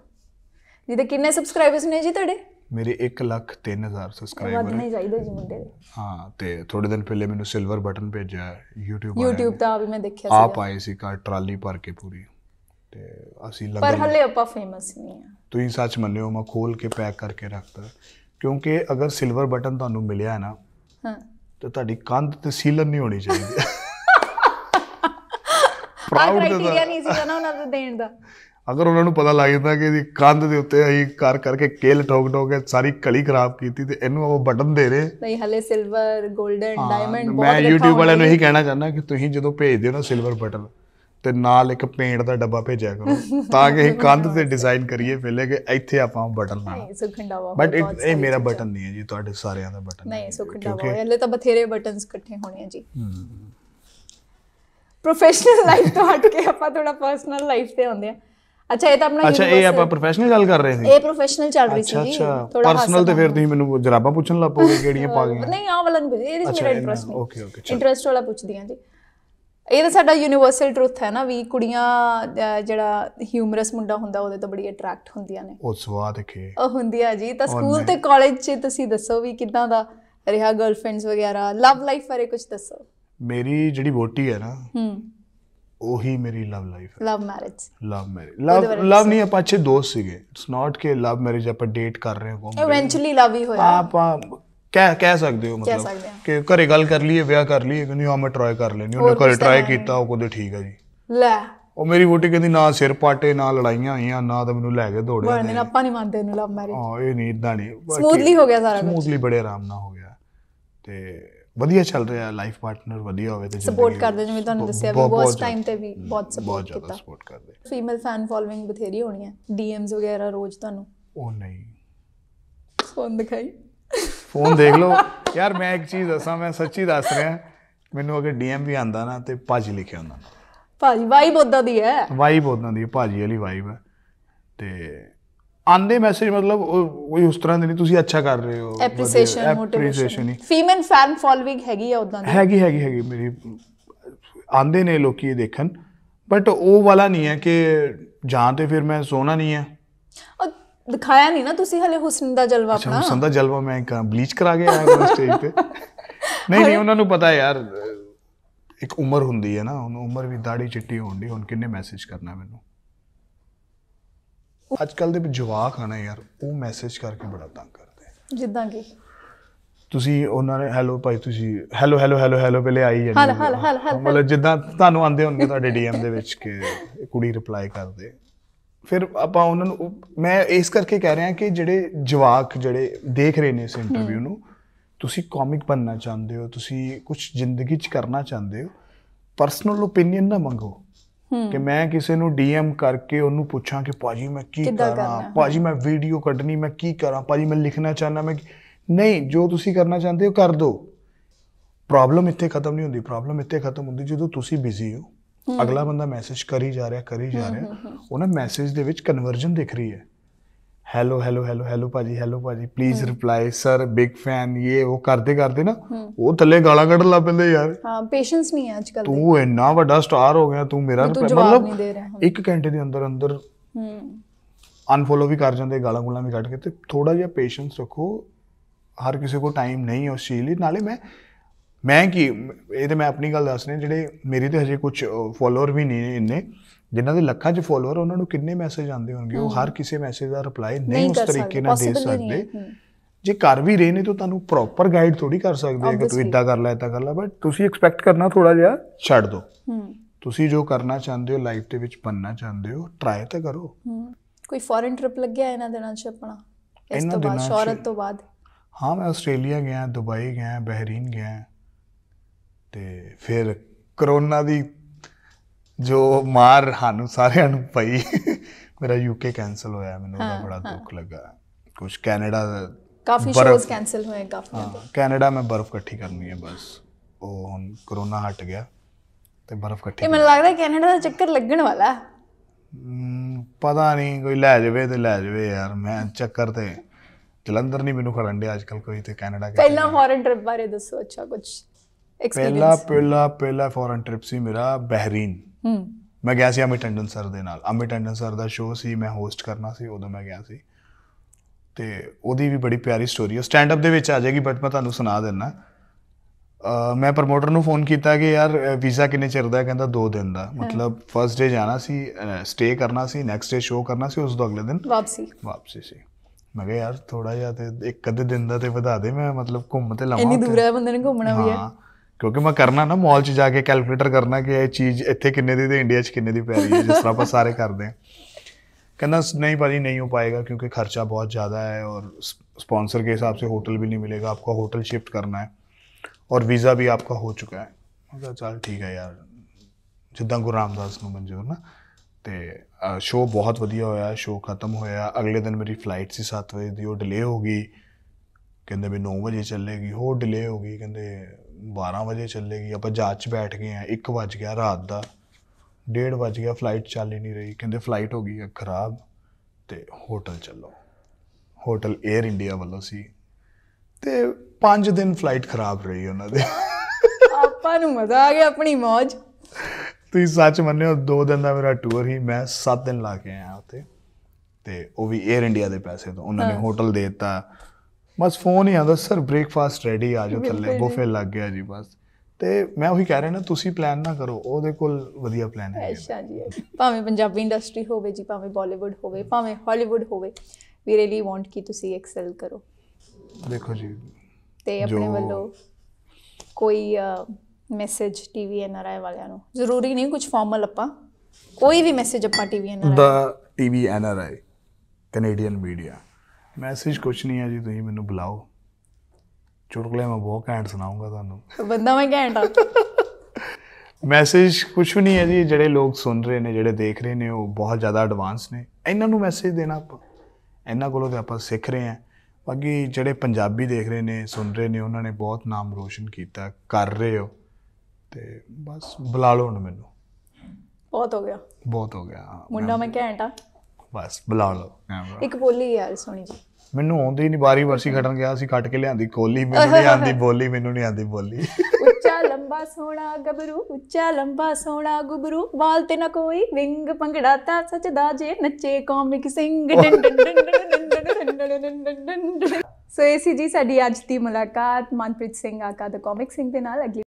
ਤੇ ਕਿੰਨੇ ਸਬਸਕ੍ਰਾਈਬਰਸ ਨੇ ਜੀ ਤੁਹਾਡੇ ਮੇਰੇ 1 ਲੱਖ 3000 ਸਬਸਕ੍ਰਾਈਬਰ ਵੱਧ ਨਹੀਂ ਚਾਹੀਦਾ ਜੀ ਮੁੰਡੇ ਹਾਂ ਤੇ ਥੋੜੇ ਦਿਨ ਪਹਿਲੇ ਮੈਨੂੰ ਸਿਲਵਰ ਬਟਨ ਭੇਜਿਆ YouTube ਆ YouTube ਤਾਂ ਵੀ ਮੈਂ ਦੇਖਿਆ ਸੀ ਆਪ ਆਏ ਸੀ ਕਾਰ ਟਰਾਲੀ ਭਰ ਕੇ ਪੂਰੀ ਤੇ ਅਸੀਂ ਲੱਗ ਪਰ ਹਲੇ ਆਪਾਂ ਫੇਮਸ ਨਹੀਂ ਆ ਤੁਸੀਂ ਸੱਚ ਮੰਨਿਓ ਮੈਂ ਖੋਲ ਕੇ ਪੈਕ ਕਰਕੇ ਰੱਖਤਾ ਕਿਉਂਕਿ ਅਗਰ ਸਿਲਵਰ ਬਟਨ ਤੁਹਾਨੂੰ ਮਿਲਿਆ ਹੈ ਨਾ ਹਾਂ ਤੇ ਤੁਹਾਡੀ ਕੰਧ ਤੇ ਸੀਲਨ ਨਹੀਂ ਹੋਣੀ ਚਾਹੀਦੀ ਪ੍ਰਾਊਡ ਦੇ ਦਾ ਨਹੀਂ ਸੀਗਾ ਨਾ ਉਹਨਾਂ ਦਾ ਦੇਣ ਦਾ ਅਗਰ ਉਹਨਾਂ ਨੂੰ ਪਤਾ ਲੱਗ ਜਾਂਦਾ ਕਿ ਇਹਦੀ ਕੰਧ ਦੇ ਉੱਤੇ ਅਸੀਂ ਕਰ ਕਰਕੇ ਕੇਲ ਠੋਕ ਠੋਕ ਕੇ ਸਾਰੀ ਕਲੀ ਖਰਾਬ ਕੀਤੀ ਤੇ ਇਹਨੂੰ ਉਹ ਬਟਨ ਦੇ ਰਹੇ ਨਹੀਂ ਹਲੇ ਸਿਲਵਰ 골ਡਨ ਡਾਇਮੰਡ ਬਹੁਤ ਮੈਂ YouTube ਵਾਲਿਆਂ ਨੂੰ ਇਹੀ ਕਹਿਣਾ ਚਾਹੁੰਦਾ ਕਿ ਤੁਸੀਂ ਜਦੋਂ ਭੇਜਦੇ ਹੋ ਨਾ ਸਿਲਵਰ ਬਟਨ ਤੇ ਨਾਲ ਇੱਕ ਪੇਂਟ ਦਾ ਡੱਬਾ ਭੇਜਿਆ ਕਰੋ ਤਾਂ ਕਿ ਇਹ ਕੰਧ ਤੇ ਡਿਜ਼ਾਈਨ ਕਰੀਏ ਪਹਿਲੇ ਕਿ ਇੱਥੇ ਆਪਾਂ ਬਟਨ ਲਾਣਾ ਨਹੀਂ ਸੁਖੰਡਾਵਾ ਬਟ ਇਹ ਮੇਰਾ ਬਟਨ ਨਹੀਂ ਹੈ ਜੀ ਤੁਹਾਡੇ ਸਾਰਿਆਂ ਦਾ ਬਟਨ ਨਹੀਂ ਸੁਖੰਡਾ ਸੁਖੰਡਾਵਾ ਹਲੇ ਤਾਂ ਬਥੇਰੇ ਬਟਨਸ ਇਕੱਠੇ ਹੋਣੇ ਆ ਜੀ ਹੂੰ ਪ੍ਰੋਫੈਸ਼ਨਲ ਲਾਈਫ ਤੋਂ ਹਟ ਕੇ ਆਪਾਂ ਥੋੜਾ ਪਰਸਨਲ ਲਾਈਫ ਤੇ ਆਉਂਦੇ ਆ ਅੱਛਾ ਇਹ ਤਾਂ ਆਪਣਾ ਅੱਛਾ ਇਹ ਆਪਾਂ ਪ੍ਰੋਫੈਸ਼ਨਲ ਗੱਲ ਕਰ ਰਹੇ ਸੀ ਇਹ ਪ੍ਰੋਫੈਸ਼ਨਲ ਚੱਲ ਰਹੀ ਸੀ ਥੋੜਾ ਪਰਸਨਲ ਤੇ ਫਿਰ ਤੁਸੀਂ ਮੈਨੂੰ ਜਰਾਬਾਂ ਪੁੱਛਣ ਲੱਗ ਪੋਗੇ ਕਿਹੜੀਆਂ ਪਾ ਗਈਆਂ ਨਹੀਂ ਆ ਵਾਲਾ ਨਹੀਂ ਇਹ ਨਹੀਂ ਮੇਰਾ ਇੰਟਰਸਟ ਨਹੀਂ ਓਕੇ ਓਕੇ ਇੰਟਰਸਟ ਵਾਲਾ ਪੁੱਛਦੀ ਹਾਂ ਜੀ ਇਹ ਤਾਂ ਸਾਡਾ ਯੂਨੀਵਰਸਲ ਟਰੂਥ ਹੈ ਨਾ ਵੀ ਕੁੜੀਆਂ ਜਿਹੜਾ ਹਿਊਮਰਸ ਮੁੰਡਾ ਹੁੰਦਾ ਉਹਦੇ ਤੋਂ ਬੜੀ ਅਟਰੈਕਟ ਹੁੰਦੀਆਂ ਨੇ ਉਹ ਸਵਾਦ ਦੇਖੇ ਉਹ ਹੁੰਦੀ ਆ ਜੀ ਤਾਂ ਸਕੂਲ ਤੇ ਕਾਲਜ 'ਚ ਤੁਸੀਂ ਦੱਸੋ ਵੀ ਕਿਦਾਂ ਦਾ ਰਿਹਾ ਗਰਲਫ੍ਰੈਂਡਸ ਵਗੈਰਾ ਲਵ ਲਾਈਫ ਬਾਰੇ ਕੁਝ ਦੱਸੋ ਮੇਰੀ ਜਿਹੜੀ ਵੋਟੀ ਹੈ ਨਾ ਹੂੰ ਉਹੀ ਮੇਰੀ ਲਵ ਲਾਈਫ ਹੈ love marriage love marriage love ਲਵ ਨਹੀਂ ਆਪਾਂ ਅੱਛੇ ਦੋਸਤ ਸੀਗੇ ਇਟਸ ਨਾਟ ਕਿ ਲਵ ਮੈਰਿਜ ਆਪਾਂ ਡੇਟ ਕਰ ਰਹੇ ਹਾਂ ਇਵੈਂਚੁਅਲੀ ਲਵ ਹੀ ਹੋਇਆ ਆਪਾਂ ਕਹਿ ਕਹਿ ਸਕਦੇ ਹੋ ਮਤਲਬ ਕਿ ਘਰੇ ਗੱਲ ਕਰ ਲਈਏ ਵਿਆਹ ਕਰ ਲਈਏ ਕਿ ਨਹੀਂ ਹਾਂ ਮੈਂ ਟਰਾਈ ਕਰ ਲੈਣੀ ਉਹਨੇ ਘਰੇ ਟਰਾਈ ਕੀਤਾ ਉਹ ਕੋਦੇ ਠੀਕ ਹੈ ਜੀ ਲੈ ਉਹ ਮੇਰੀ ਵੋਟੀ ਕਹਿੰਦੀ ਨਾ ਸਿਰ ਪਾਟੇ ਨਾ ਲੜਾਈਆਂ ਹੋਈਆਂ ਨਾ ਤਾਂ ਮੈਨੂੰ ਲੈ ਕੇ ਦੌੜਿਆ ਨਹੀਂ ਆਪਾਂ ਨਹੀਂ ਮੰਨਦੇ ਇਹਨੂੰ ਲਵ ਮੈਰਿਜ ਹਾਂ ਇਹ ਨਹੀਂ ਇਦਾਂ ਨਹੀਂ ਸਮੂਥਲੀ ਹੋ ਗਿਆ ਸਾਰਾ ਕੁਝ ਸਮੂਥਲੀ ਬੜੇ ਆਰਾਮ ਨਾਲ ਹੋ ਗਿਆ ਤੇ ਵਧੀਆ ਚੱਲ ਰਿਹਾ ਹੈ ਲਾਈਫ ਪਾਰਟਨਰ ਵਧੀਆ ਹੋਵੇ ਤੇ ਸਪੋਰਟ ਕਰਦੇ ਜਿਵੇਂ ਤੁਹਾਨੂੰ ਦੱਸਿਆ ਵੀ ਬਹੁਤ ਟਾਈਮ ਤੇ ਵੀ ਬਹੁਤ ਸਪੋਰਟ ਕੀਤਾ ਬਹੁਤ ਸਪੋਰਟ ਕਰਦੇ ਫੀਮੇਲ ਫੈਨ ਫੋਲੋਇੰਗ ਬਥੇਰੀ ਹੋਣੀ ਹੈ ਡੀਐਮਸ ਵਗੈਰਾ ਰੋਜ਼ ਤੁਹਾਨੂੰ ਉਹ ਨਹੀਂ ਫੋਨ ਦਿਖਾਈ ਫੋਨ ਦੇਖ ਲਓ ਯਾਰ ਮੈਂ ਇੱਕ ਚੀਜ਼ ਅਸਾਂ ਮੈਂ ਸੱਚੀ ਦੱਸ ਰਿਹਾ ਮੈਨੂੰ ਅਗਰ ਡੀਐਮ ਵੀ ਆਂਦਾ ਨਾ ਤੇ ਭਾਜੀ ਲਿਖਿਆ ਹੁੰਦਾ ਭਾਜੀ ਵਾਈਬ ਉਦਾਂ ਦੀ ਹੈ ਵਾਈਬ ਉਦਾਂ ਦੀ ਹੈ ਭਾਜੀ ਵਾਲੀ ਵਾਈਬ ਹੈ ਤੇ ਆਂਦੇ ਮੈਸੇਜ ਮਤਲਬ ਕੋਈ ਉਸ ਤਰ੍ਹਾਂ ਦੇ ਨਹੀਂ ਤੁਸੀਂ ਅੱਛਾ ਕਰ ਰਹੇ ਹੋ appreciation motivation female fan following ਹੈਗੀ ਆ ਉਦਾਂ ਦੀ ਹੈਗੀ ਹੈਗੀ ਹੈਗੀ ਮੇਰੀ ਆਂਦੇ ਨੇ ਲੋਕੀ ਇਹ ਦੇਖਣ ਬਟ ਉਹ ਵਾਲਾ ਨਹੀਂ ਹੈ ਕਿ ਜਾਂ ਤੇ ਫਿਰ ਮੈਂ ਸੋਨਾ ਨਹੀਂ ਹੈ ਦਿਖਾਇਆ ਨਹੀਂ ਨਾ ਤੁਸੀਂ ਹਲੇ ਹੁਸਨ ਦਾ ਜਲਵਾ ਆਪਣਾ ਹੁਸਨ ਦਾ ਜਲਵਾ ਮੈਂ ਬਲੀਚ ਕਰਾ ਕੇ ਆਇਆ ਹਾਂ ਸਟੇਜ ਤੇ ਨਹੀਂ ਨਹੀਂ ਉਹਨਾਂ ਨੂੰ ਪਤਾ ਯਾਰ ਇੱਕ ਉਮਰ ਹੁੰਦੀ ਹੈ ਨਾ ਉਹਨੂੰ ਉਮਰ ਵੀ ਦਾੜੀ ਚਿੱਟੀ ਹੋਣ ਦੀ ਹੁਣ ਕਿੰਨੇ ਮੈਸੇਜ ਕਰਨਾ ਮੈਨੂੰ ਅੱਜ ਕੱਲ ਦੇ ਜਵਾਕ ਆ ਨਾ ਯਾਰ ਉਹ ਮੈਸੇਜ ਕਰਕੇ ਬੜਾ ਤੰਗ ਕਰਦੇ ਜਿੱਦਾਂ ਕਿ ਤੁਸੀਂ ਉਹਨਾਂ ਨੇ ਹੈਲੋ ਭਾਈ ਤੁਸੀਂ ਹੈਲੋ ਹੈਲੋ ਹੈਲੋ ਹੈਲੋ ਪਹਿਲੇ ਆਈ ਜਾਂਦੀ ਹਲ ਹਲ ਹਲ ਹਲ ਮਤਲਬ ਜਿੱਦਾਂ ਤੁਹਾਨੂੰ ਆਂਦੇ ਹੋਣਗੇ ਤੁਹਾਡੇ ਡੀਐਮ ਦੇ ਵਿੱਚ ਕਿ ਕੁੜੀ ਰਿਪਲਾਈ ਕਰਦੇ ਫਿਰ ਆਪਾਂ ਉਹਨਾਂ ਨੂੰ ਮੈਂ ਇਸ ਕਰਕੇ ਕਹਿ ਰਿਹਾ ਕਿ ਜਿਹੜੇ ਜਵਾਕ ਜਿਹੜੇ ਦੇਖ ਰਹੇ ਨੇ ਇਸ ਇੰਟਰਵਿਊ ਨੂੰ ਤੁਸੀਂ ਕਾਮਿਕ ਬਣਨਾ ਚਾਹੁੰਦੇ ਹੋ ਤੁਸੀਂ ਕੁਝ ਜ਼ਿੰਦਗੀ 'ਚ ਕਰਨਾ ਚਾਹੁੰਦੇ ਹੋ ਪਰਸਨਲ ਓਪੀਨੀਅਨ ਨਾ ਮੰਗੋ ਕਿ ਮੈਂ ਕਿਸੇ ਨੂੰ ਡੀਐਮ ਕਰਕੇ ਉਹਨੂੰ ਪੁੱਛਾਂ ਕਿ ਭਾਜੀ ਮੈਂ ਕੀ ਕਰਾਂ ਭਾਜੀ ਮੈਂ ਵੀਡੀਓ ਕੱਢਣੀ ਮੈਂ ਕੀ ਕਰਾਂ ਭਾਜੀ ਮੈਂ ਲਿਖਣਾ ਚਾਹਨਾ ਮੈਂ ਨਹੀਂ ਜੋ ਤੁਸੀਂ ਕਰਨਾ ਚਾਹੁੰਦੇ ਹੋ ਕਰ ਦਿਓ ਪ੍ਰੋਬਲਮ ਇੱਥੇ ਖਤਮ ਨਹੀਂ ਹੁੰਦੀ ਪ੍ਰੋਬਲਮ ਇੱਥੇ ਖਤਮ ਹੁੰਦੀ ਜਦੋਂ ਤੁਸੀਂ ਬਿਜ਼ੀ ਹੋ ਅਗਲਾ ਬੰਦਾ ਮੈਸੇਜ ਕਰੀ ਜਾ ਰਿਹਾ ਕਰੀ ਜਾ ਰਿਹਾ ਉਹਨਾਂ ਮੈਸੇਜ ਦੇ ਵਿੱਚ ਕਨਵਰਜਨ ਦਿਖ ਰਹੀ ਹੈ ਹੈਲੋ ਹੈਲੋ ਹੈਲੋ ਹੈਲੋ ਭਾਜੀ ਹੈਲੋ ਭਾਜੀ please reply sir big fan ਇਹ ਉਹ ਕਰਦੇ ਕਰਦੇ ਨਾ ਉਹ ਥੱਲੇ ਗਾਲਾਂ ਕੱਢਣ ਲਾ ਪੈਂਦੇ ਯਾਰ ਹਾਂ ਪੇਸ਼ੈਂਸ ਨਹੀਂ ਹੈ ਅੱਜ ਕੱਲ ਤੂੰ ਇੰਨਾ ਵੱਡਾ ਸਟਾਰ ਹੋ ਗਿਆ ਤੂੰ ਮੇਰਾ ਮਤਲਬ ਇੱਕ ਘੰਟੇ ਦੇ ਅੰਦਰ ਅੰਦਰ ਹੂੰ ਅਨਫੋਲੋ ਵੀ ਕਰ ਜਾਂਦੇ ਗਾਲਾਂ ਗੁਲਾਂ ਵੀ ਕੱਢ ਕੇ ਤੇ ਥੋੜਾ ਜਿਹਾ ਪੇਸ਼ੈਂਸ ਰੱਖੋ ਹਰ ਕਿਸੇ ਕੋ ਟਾਈਮ ਨਹੀਂ ਹੈ ਉਸ ਲਈ ਨਾਲੇ ਮੈਂ ਮੈਂ ਕੀ ਇਹ ਤੇ ਮੈਂ ਆਪਣੀ ਗੱਲ ਦੱਸ ਰਿਹਾ ਜਿਹੜੇ ਮੇਰੇ ਤੇ ਹਜੇ ਕੁਝ ਫੋਲੋਅਰ ਵੀ ਨਹੀਂ ਇੰਨੇ ਜਿਨ੍ਹਾਂ ਦੇ ਲੱਖਾਂ 'ਚ ਫੋਲੋਅਰ ਉਹਨਾਂ ਨੂੰ ਕਿੰਨੇ ਮੈਸੇਜ ਆਉਂਦੇ ਹੋਣਗੇ ਉਹ ਹਰ ਕਿਸੇ ਮੈਸੇਜ ਦਾ ਰਿਪਲਾਈ ਨਹੀਂ ਉਸ ਤਰੀਕੇ ਨਾਲ ਦੇ ਸਕਦੇ ਜੇ ਕਰ ਵੀ ਰਹੇ ਨੇ ਤਾਂ ਤੁਹਾਨੂੰ ਪ੍ਰੋਪਰ ਗਾਈਡ ਥੋੜੀ ਕਰ ਸਕਦੇ ਆ ਕਿ ਤੂੰ ਇਦਾਂ ਕਰ ਲੈ ਇਦਾਂ ਕਰ ਲੈ ਬਟ ਤੁਸੀਂ ਐਕਸਪੈਕਟ ਕਰਨਾ ਥੋੜਾ ਜਿਹਾ ਛੱਡ ਦਿਓ ਤੁਸੀਂ ਜੋ ਕਰਨਾ ਚਾਹੁੰਦੇ ਹੋ ਲਾਈਫ ਦੇ ਵਿੱਚ ਬੰਨਣਾ ਚਾਹੁੰਦੇ ਹੋ ਟਰਾਈ ਤਾਂ ਕਰੋ ਕੋਈ ਫੋਰਨ ਟ੍ਰਿਪ ਲੱਗਿਆ ਇਹਨਾਂ ਦਿਨਾਂ 'ਚ ਆਪਣਾ ਇਸ ਤੋਂ ਬਾਅਦ ਸ਼ੌਹਰਤ ਤੋਂ ਬਾਅਦ ਹਾਂ ਮੈਂ ਆਸਟ੍ਰੇਲੀਆ ਗਿਆ ਦੁਬਈ ਗਿਆ ਬਹਿਰੀਨ ਗਿਆ ਤੇ ਫਿਰ ਕਰੋਨਾ ਦੀ ਜੋ ਮਾਰ ਸਾਨੂੰ ਸਾਰਿਆਂ ਨੂੰ ਪਈ ਮੇਰਾ ਯੂਕੇ ਕੈਨਸਲ ਹੋਇਆ ਮੈਨੂੰ ਉਹਦਾ ਬੜਾ ਦੁੱਖ ਲੱਗਾ ਕੁਝ ਕੈਨੇਡਾ ਕਾਫੀ ਸ਼ੋਜ਼ ਕੈਨਸਲ ਹੋਏ ਕਾਫੀ ਕੈਨੇਡਾ ਮੈਂ ਬਰਫ਼ ਇਕੱਠੀ ਕਰਨੀ ਹੈ ਬਸ ਉਹ ਹੁਣ ਕਰੋਨਾ ਹਟ ਗਿਆ ਤੇ ਬਰਫ਼ ਇਕੱਠੀ ਇਹ ਮੈਨੂੰ ਲੱਗਦਾ ਕੈਨੇਡਾ ਦਾ ਚੱਕਰ ਲੱਗਣ ਵਾਲਾ ਪਤਾ ਨਹੀਂ ਕੋਈ ਲੈ ਜਾਵੇ ਤੇ ਲੈ ਜਾਵੇ ਯਾਰ ਮੈਂ ਚੱਕਰ ਤੇ ਜਲੰਧਰ ਨਹੀਂ ਮੈਨੂੰ ਖੜਨ ਦੇ ਅੱਜਕੱਲ ਕੋਈ ਤੇ ਕੈਨੇਡਾ ਪਹਿਲਾਂ ਫੋਰਨ ਟ੍ਰਿਪ ਬਾਰੇ ਦੱਸੋ ਅੱਛਾ ਕੁਝ ਪਹਿਲਾ ਪਹਿਲਾ ਪਹਿਲਾ ਫੋਰਨ ਟ੍ਰਿਪ ਸੀ ਮੇਰਾ ਬਹਿਰੀਨ ਹੂੰ ਮੈਂ ਗਿਆ ਸੀ ਅਮਿਤ ਟੰਡਨ ਸਰ ਦੇ ਨਾਲ ਅਮਿਤ ਟੰਡਨ ਸਰ ਦਾ ਸ਼ੋਅ ਸੀ ਮੈਂ ਹੋਸਟ ਕਰਨਾ ਸੀ ਉਦੋਂ ਮੈਂ ਗਿਆ ਸੀ ਤੇ ਉਹਦੀ ਵੀ ਬੜੀ ਪਿਆਰੀ ਸਟੋਰੀ ਹੈ ਸਟੈਂਡ ਅਪ ਦੇ ਵਿੱਚ ਆ ਜਾਏਗੀ ਬਟ ਮੈਂ ਤੁਹਾਨੂੰ ਸੁਣਾ ਦਿੰਨਾ ਮੈਂ ਪ੍ਰਮੋਟਰ ਨੂੰ ਫੋਨ ਕੀਤਾ ਕਿ ਯਾਰ ਵੀਜ਼ਾ ਕਿੰਨੇ ਚਿਰ ਦਾ ਹੈ ਕਹਿੰਦਾ 2 ਦਿਨ ਦਾ ਮਤਲਬ ਫਰਸਟ ਡੇ ਜਾਣਾ ਸੀ ਸਟੇ ਕਰਨਾ ਸੀ ਨੈਕਸਟ ਡੇ ਸ਼ੋਅ ਕਰਨਾ ਸੀ ਉਸ ਤੋਂ ਅਗਲੇ ਦਿਨ ਵਾਪਸੀ ਵਾਪਸੀ ਸੀ ਮੈਂ ਕਿਹਾ ਯਾਰ ਥੋੜਾ ਜਿਹਾ ਤੇ ਇੱਕ ਅੱਧੇ ਦਿਨ ਦਾ ਤੇ ਵਧਾ ਦੇ ਮੈਂ ਮਤਲਬ ਘੁੰਮ ਤੇ ਲਾਵਾਂ ਇੰਨੀ ਦੂਰ ਹੈ ਬੰਦੇ ਨੇ ਘੁੰਮਣਾ ਵੀ ਹੈ ਕਿਉਂਕਿ ਮੈਂ ਕਰਨਾ ਨਾ ਮਾਲ 'ਚ ਜਾ ਕੇ ਕੈਲਕੂਲੇਟਰ ਕਰਨਾ ਕਿ ਇਹ ਚੀਜ਼ ਇੱਥੇ ਕਿੰਨੇ ਦੀ ਤੇ ਇੰਡੀਆ 'ਚ ਕਿੰਨੇ ਦੀ ਪੈ ਰਹੀ ਹੈ ਜਿਸ ਤਰ੍ਹਾਂ ਆਪਾਂ ਸਾਰੇ ਕਰਦੇ ਆ ਕਹਿੰਦਾ ਨਹੀਂ ਭਾਜੀ ਨਹੀਂ ਹੋ ਪਾਏਗਾ ਕਿਉਂਕਿ ਖਰਚਾ ਬਹੁਤ ਜ਼ਿਆਦਾ ਹੈ ਔਰ ਸਪான்ਸਰ ਕੇ ਹਿਸਾਬ ਸੇ ਹੋਟਲ ਵੀ ਨਹੀਂ ਮਿਲੇਗਾ ਆਪਕਾ ਹੋਟਲ ਸ਼ਿਫਟ ਕਰਨਾ ਹੈ ਔਰ ਵੀਜ਼ਾ ਵੀ ਆਪਕਾ ਹੋ ਚੁੱਕਾ ਹੈ ਮੈਂ ਚਲ ਠੀਕ ਹੈ ਯਾਰ ਜਿੱਦਾਂ ਕੋ ਰਾਮਦਾਸ ਨੂੰ ਮਨਜ਼ੂਰ ਨਾ ਤੇ ਸ਼ੋਅ ਬਹੁਤ ਵਧੀਆ ਹੋਇਆ ਸ਼ੋਅ ਖਤਮ ਹੋਇਆ ਅਗਲੇ ਦਿਨ ਮੇਰੀ ਫਲਾਈਟ ਸੀ 7 ਵਜੇ ਦੀ ਉਹ ਡਿਲੇ ਹੋ ਗਈ ਕਹਿੰਦੇ ਵੀ 9 ਵਜੇ ਚੱਲੇਗੀ ਉਹ ਡਿਲੇ ਹੋ ਗਈ ਕਹਿੰਦੇ 12 ਵਜੇ ਚੱਲੇਗੀ ਆਪਾਂ ਜਹਾਜ਼ 'ਚ ਬੈਠ ਗਏ ਆ 1 ਵਜ ਗਿਆ ਰਾਤ ਦਾ 1:30 ਵਜ ਗਿਆ ਫਲਾਈਟ ਚੱਲ ਹੀ ਨਹੀਂ ਰਹੀ ਕਹਿੰਦੇ ਫਲਾਈਟ ਹੋ ਗਈ ਹੈ ਖਰਾਬ ਤੇ ਹੋਟਲ ਚੱਲੋ ਹੋਟਲ 에ਅਰ ਇੰਡੀਆ ਵੱਲੋਂ ਸੀ ਤੇ 5 ਦਿਨ ਫਲਾਈਟ ਖਰਾਬ ਰਹੀ ਉਹਨਾਂ ਦੇ ਆਪਾਂ ਨੂੰ ਮਜ਼ਾ ਆ ਗਿਆ ਆਪਣੀ ਮौज ਤੁਸੀਂ ਸੱਚ ਮੰਨਿਓ 2 ਦਿਨ ਦਾ ਮੇਰਾ ਟੂਰ ਹੀ ਮੈਂ 7 ਦਿਨ ਲਾ ਕੇ ਆਇਆ ਉੱਥੇ ਤੇ ਉਹ ਵੀ 에ਅਰ ਇੰਡੀਆ ਦੇ ਪੈਸੇ ਤੋਂ ਉਹਨਾਂ ਨੇ ਹੋਟਲ ਦੇ ਦਿੱਤਾ ਬਸ ਫੋਨ ਹੀ ਆਂਦਾ ਸਰ ਬ੍ਰੇਕਫਾਸਟ ਰੈਡੀ ਆ ਜਾਓ ਥੱਲੇ ਬੁਫੇ ਲੱਗ ਗਿਆ ਜੀ ਬਸ ਤੇ ਮੈਂ ਉਹੀ ਕਹਿ ਰਿਹਾ ਨਾ ਤੁਸੀਂ ਪਲਾਨ ਨਾ ਕਰੋ ਉਹਦੇ ਕੋਲ ਵਧੀਆ ਪਲਾਨ ਹੈ ਅੱਛਾ ਜੀ ਭਾਵੇਂ ਪੰਜਾਬੀ ਇੰਡਸਟਰੀ ਹੋਵੇ ਜੀ ਭਾਵੇਂ ਬਾਲੀਵੁੱਡ ਹੋਵੇ ਭਾਵੇਂ ਹਾਲੀਵੁੱਡ ਹੋਵੇ ਵੀ ਰੀਲੀ ਵਾਂਟ ਕਿ ਤੁਸੀਂ ਐਕਸਲ ਕਰੋ ਦੇਖੋ ਜੀ ਤੇ ਆਪਣੇ ਵੱਲੋਂ ਕੋਈ ਮੈਸੇਜ ਟੀਵੀ ਐਨਆਰਆਈ ਵਾਲਿਆਂ ਨੂੰ ਜ਼ਰੂਰੀ ਨਹੀਂ ਕੁਝ ਫਾਰਮਲ ਆਪਾਂ ਕੋਈ ਵੀ ਮੈਸੇਜ ਆਪਾਂ ਟੀਵੀ ਐਨਆਰਆਈ ਦਾ TV NRI Canadian media message ਕੁਛ ਨਹੀਂ ਹੈ ਜੀ ਤੁਸੀਂ ਮੈਨੂੰ ਬੁਲਾਓ ਚੁਟਕਲੇ ਮੈਂ ਬਹੁਤ ਘੈਂਟ ਸੁਣਾਉਂਗਾ ਤੁਹਾਨੂੰ ਬੰਦਾ ਮੈਂ ਘੈਂਟ ਆ ਮੈਸੇਜ ਕੁਛ ਨਹੀਂ ਹੈ ਜੀ ਜਿਹੜੇ ਲੋਕ ਸੁਣ ਰਹੇ ਨੇ ਜਿਹੜੇ ਦੇਖ ਰਹੇ ਨੇ ਉਹ ਬਹੁਤ ਜ਼ਿਆਦਾ ਐਡਵਾਂਸ ਨੇ ਇਹਨਾਂ ਨੂੰ ਮੈਸੇਜ ਦੇਣਾ ਆਪਾਂ ਇਹਨਾਂ ਕੋਲੋਂ ਤੇ ਆਪਾਂ ਸਿੱਖ ਰਹੇ ਆਂ ਬਾਕੀ ਜਿਹੜੇ ਪੰਜਾਬੀ ਦੇਖ ਰਹੇ ਨੇ ਸੁਣ ਰਹੇ ਨੇ ਉਹਨਾਂ ਨੇ ਬਹੁਤ ਨਾਮ ਰੋਸ਼ਨ ਕੀਤਾ ਕਰ ਰਹੇ ਹੋ ਤੇ ਬਸ ਬੁਲਾ ਲਓ ਹੁਣ ਮੈਨੂੰ ਬਹੁਤ ਹੋ ਗਿਆ ਬਹੁਤ ਹੋ ਗਿਆ ਮੁੰਡਾ ਮੈਂ ਘੈਂਟ ਆ ਬਸ ਬੁਲਾ ਲਓ ਇੱਕ ਬੋਲੀ ਯਾਰ ਸੋਣੀ ਜੀ ਮੈਨੂੰ ਆਉਂਦੀ ਨਹੀਂ ਬਾਰੀ ਵਰਸੀ ਖਟਣ ਗਿਆ ਸੀ ਕੱਟ ਕੇ ਲਿਆਂਦੀ ਕੋਲੀ ਮੈਨੂੰ ਨਹੀਂ ਆਂਦੀ ਬੋਲੀ ਮੈਨੂੰ ਨਹੀਂ ਆਂਦੀ ਬੋਲੀ ਉੱਚਾ ਲੰਬਾ ਸੋਹਣਾ ਗਬਰੂ ਉੱਚਾ ਲੰਬਾ ਸੋਹਣਾ ਗੁਬਰੂ ਵਾਲ ਤੇ ਨਾ ਕੋਈ ਵਿੰਗ ਪੰਗੜਾ ਤਾਂ ਸੱਚਦਾ ਜੇ ਨੱਚੇ ਕਾਮਿਕ ਸਿੰਘ ਡੰ ਡੰ ਡੰ ਸੋ ਇਹ ਜੀ ਸਾਡੀ ਅੱਜ ਦੀ ਮੁਲਾਕਾਤ ਮਨਪ੍ਰੀਤ ਸਿੰਘ ਆਕਾ ਦਾ ਕਾਮਿਕ ਸਿੰਘ ਦੇ ਨਾਲ ਅਗਲੀ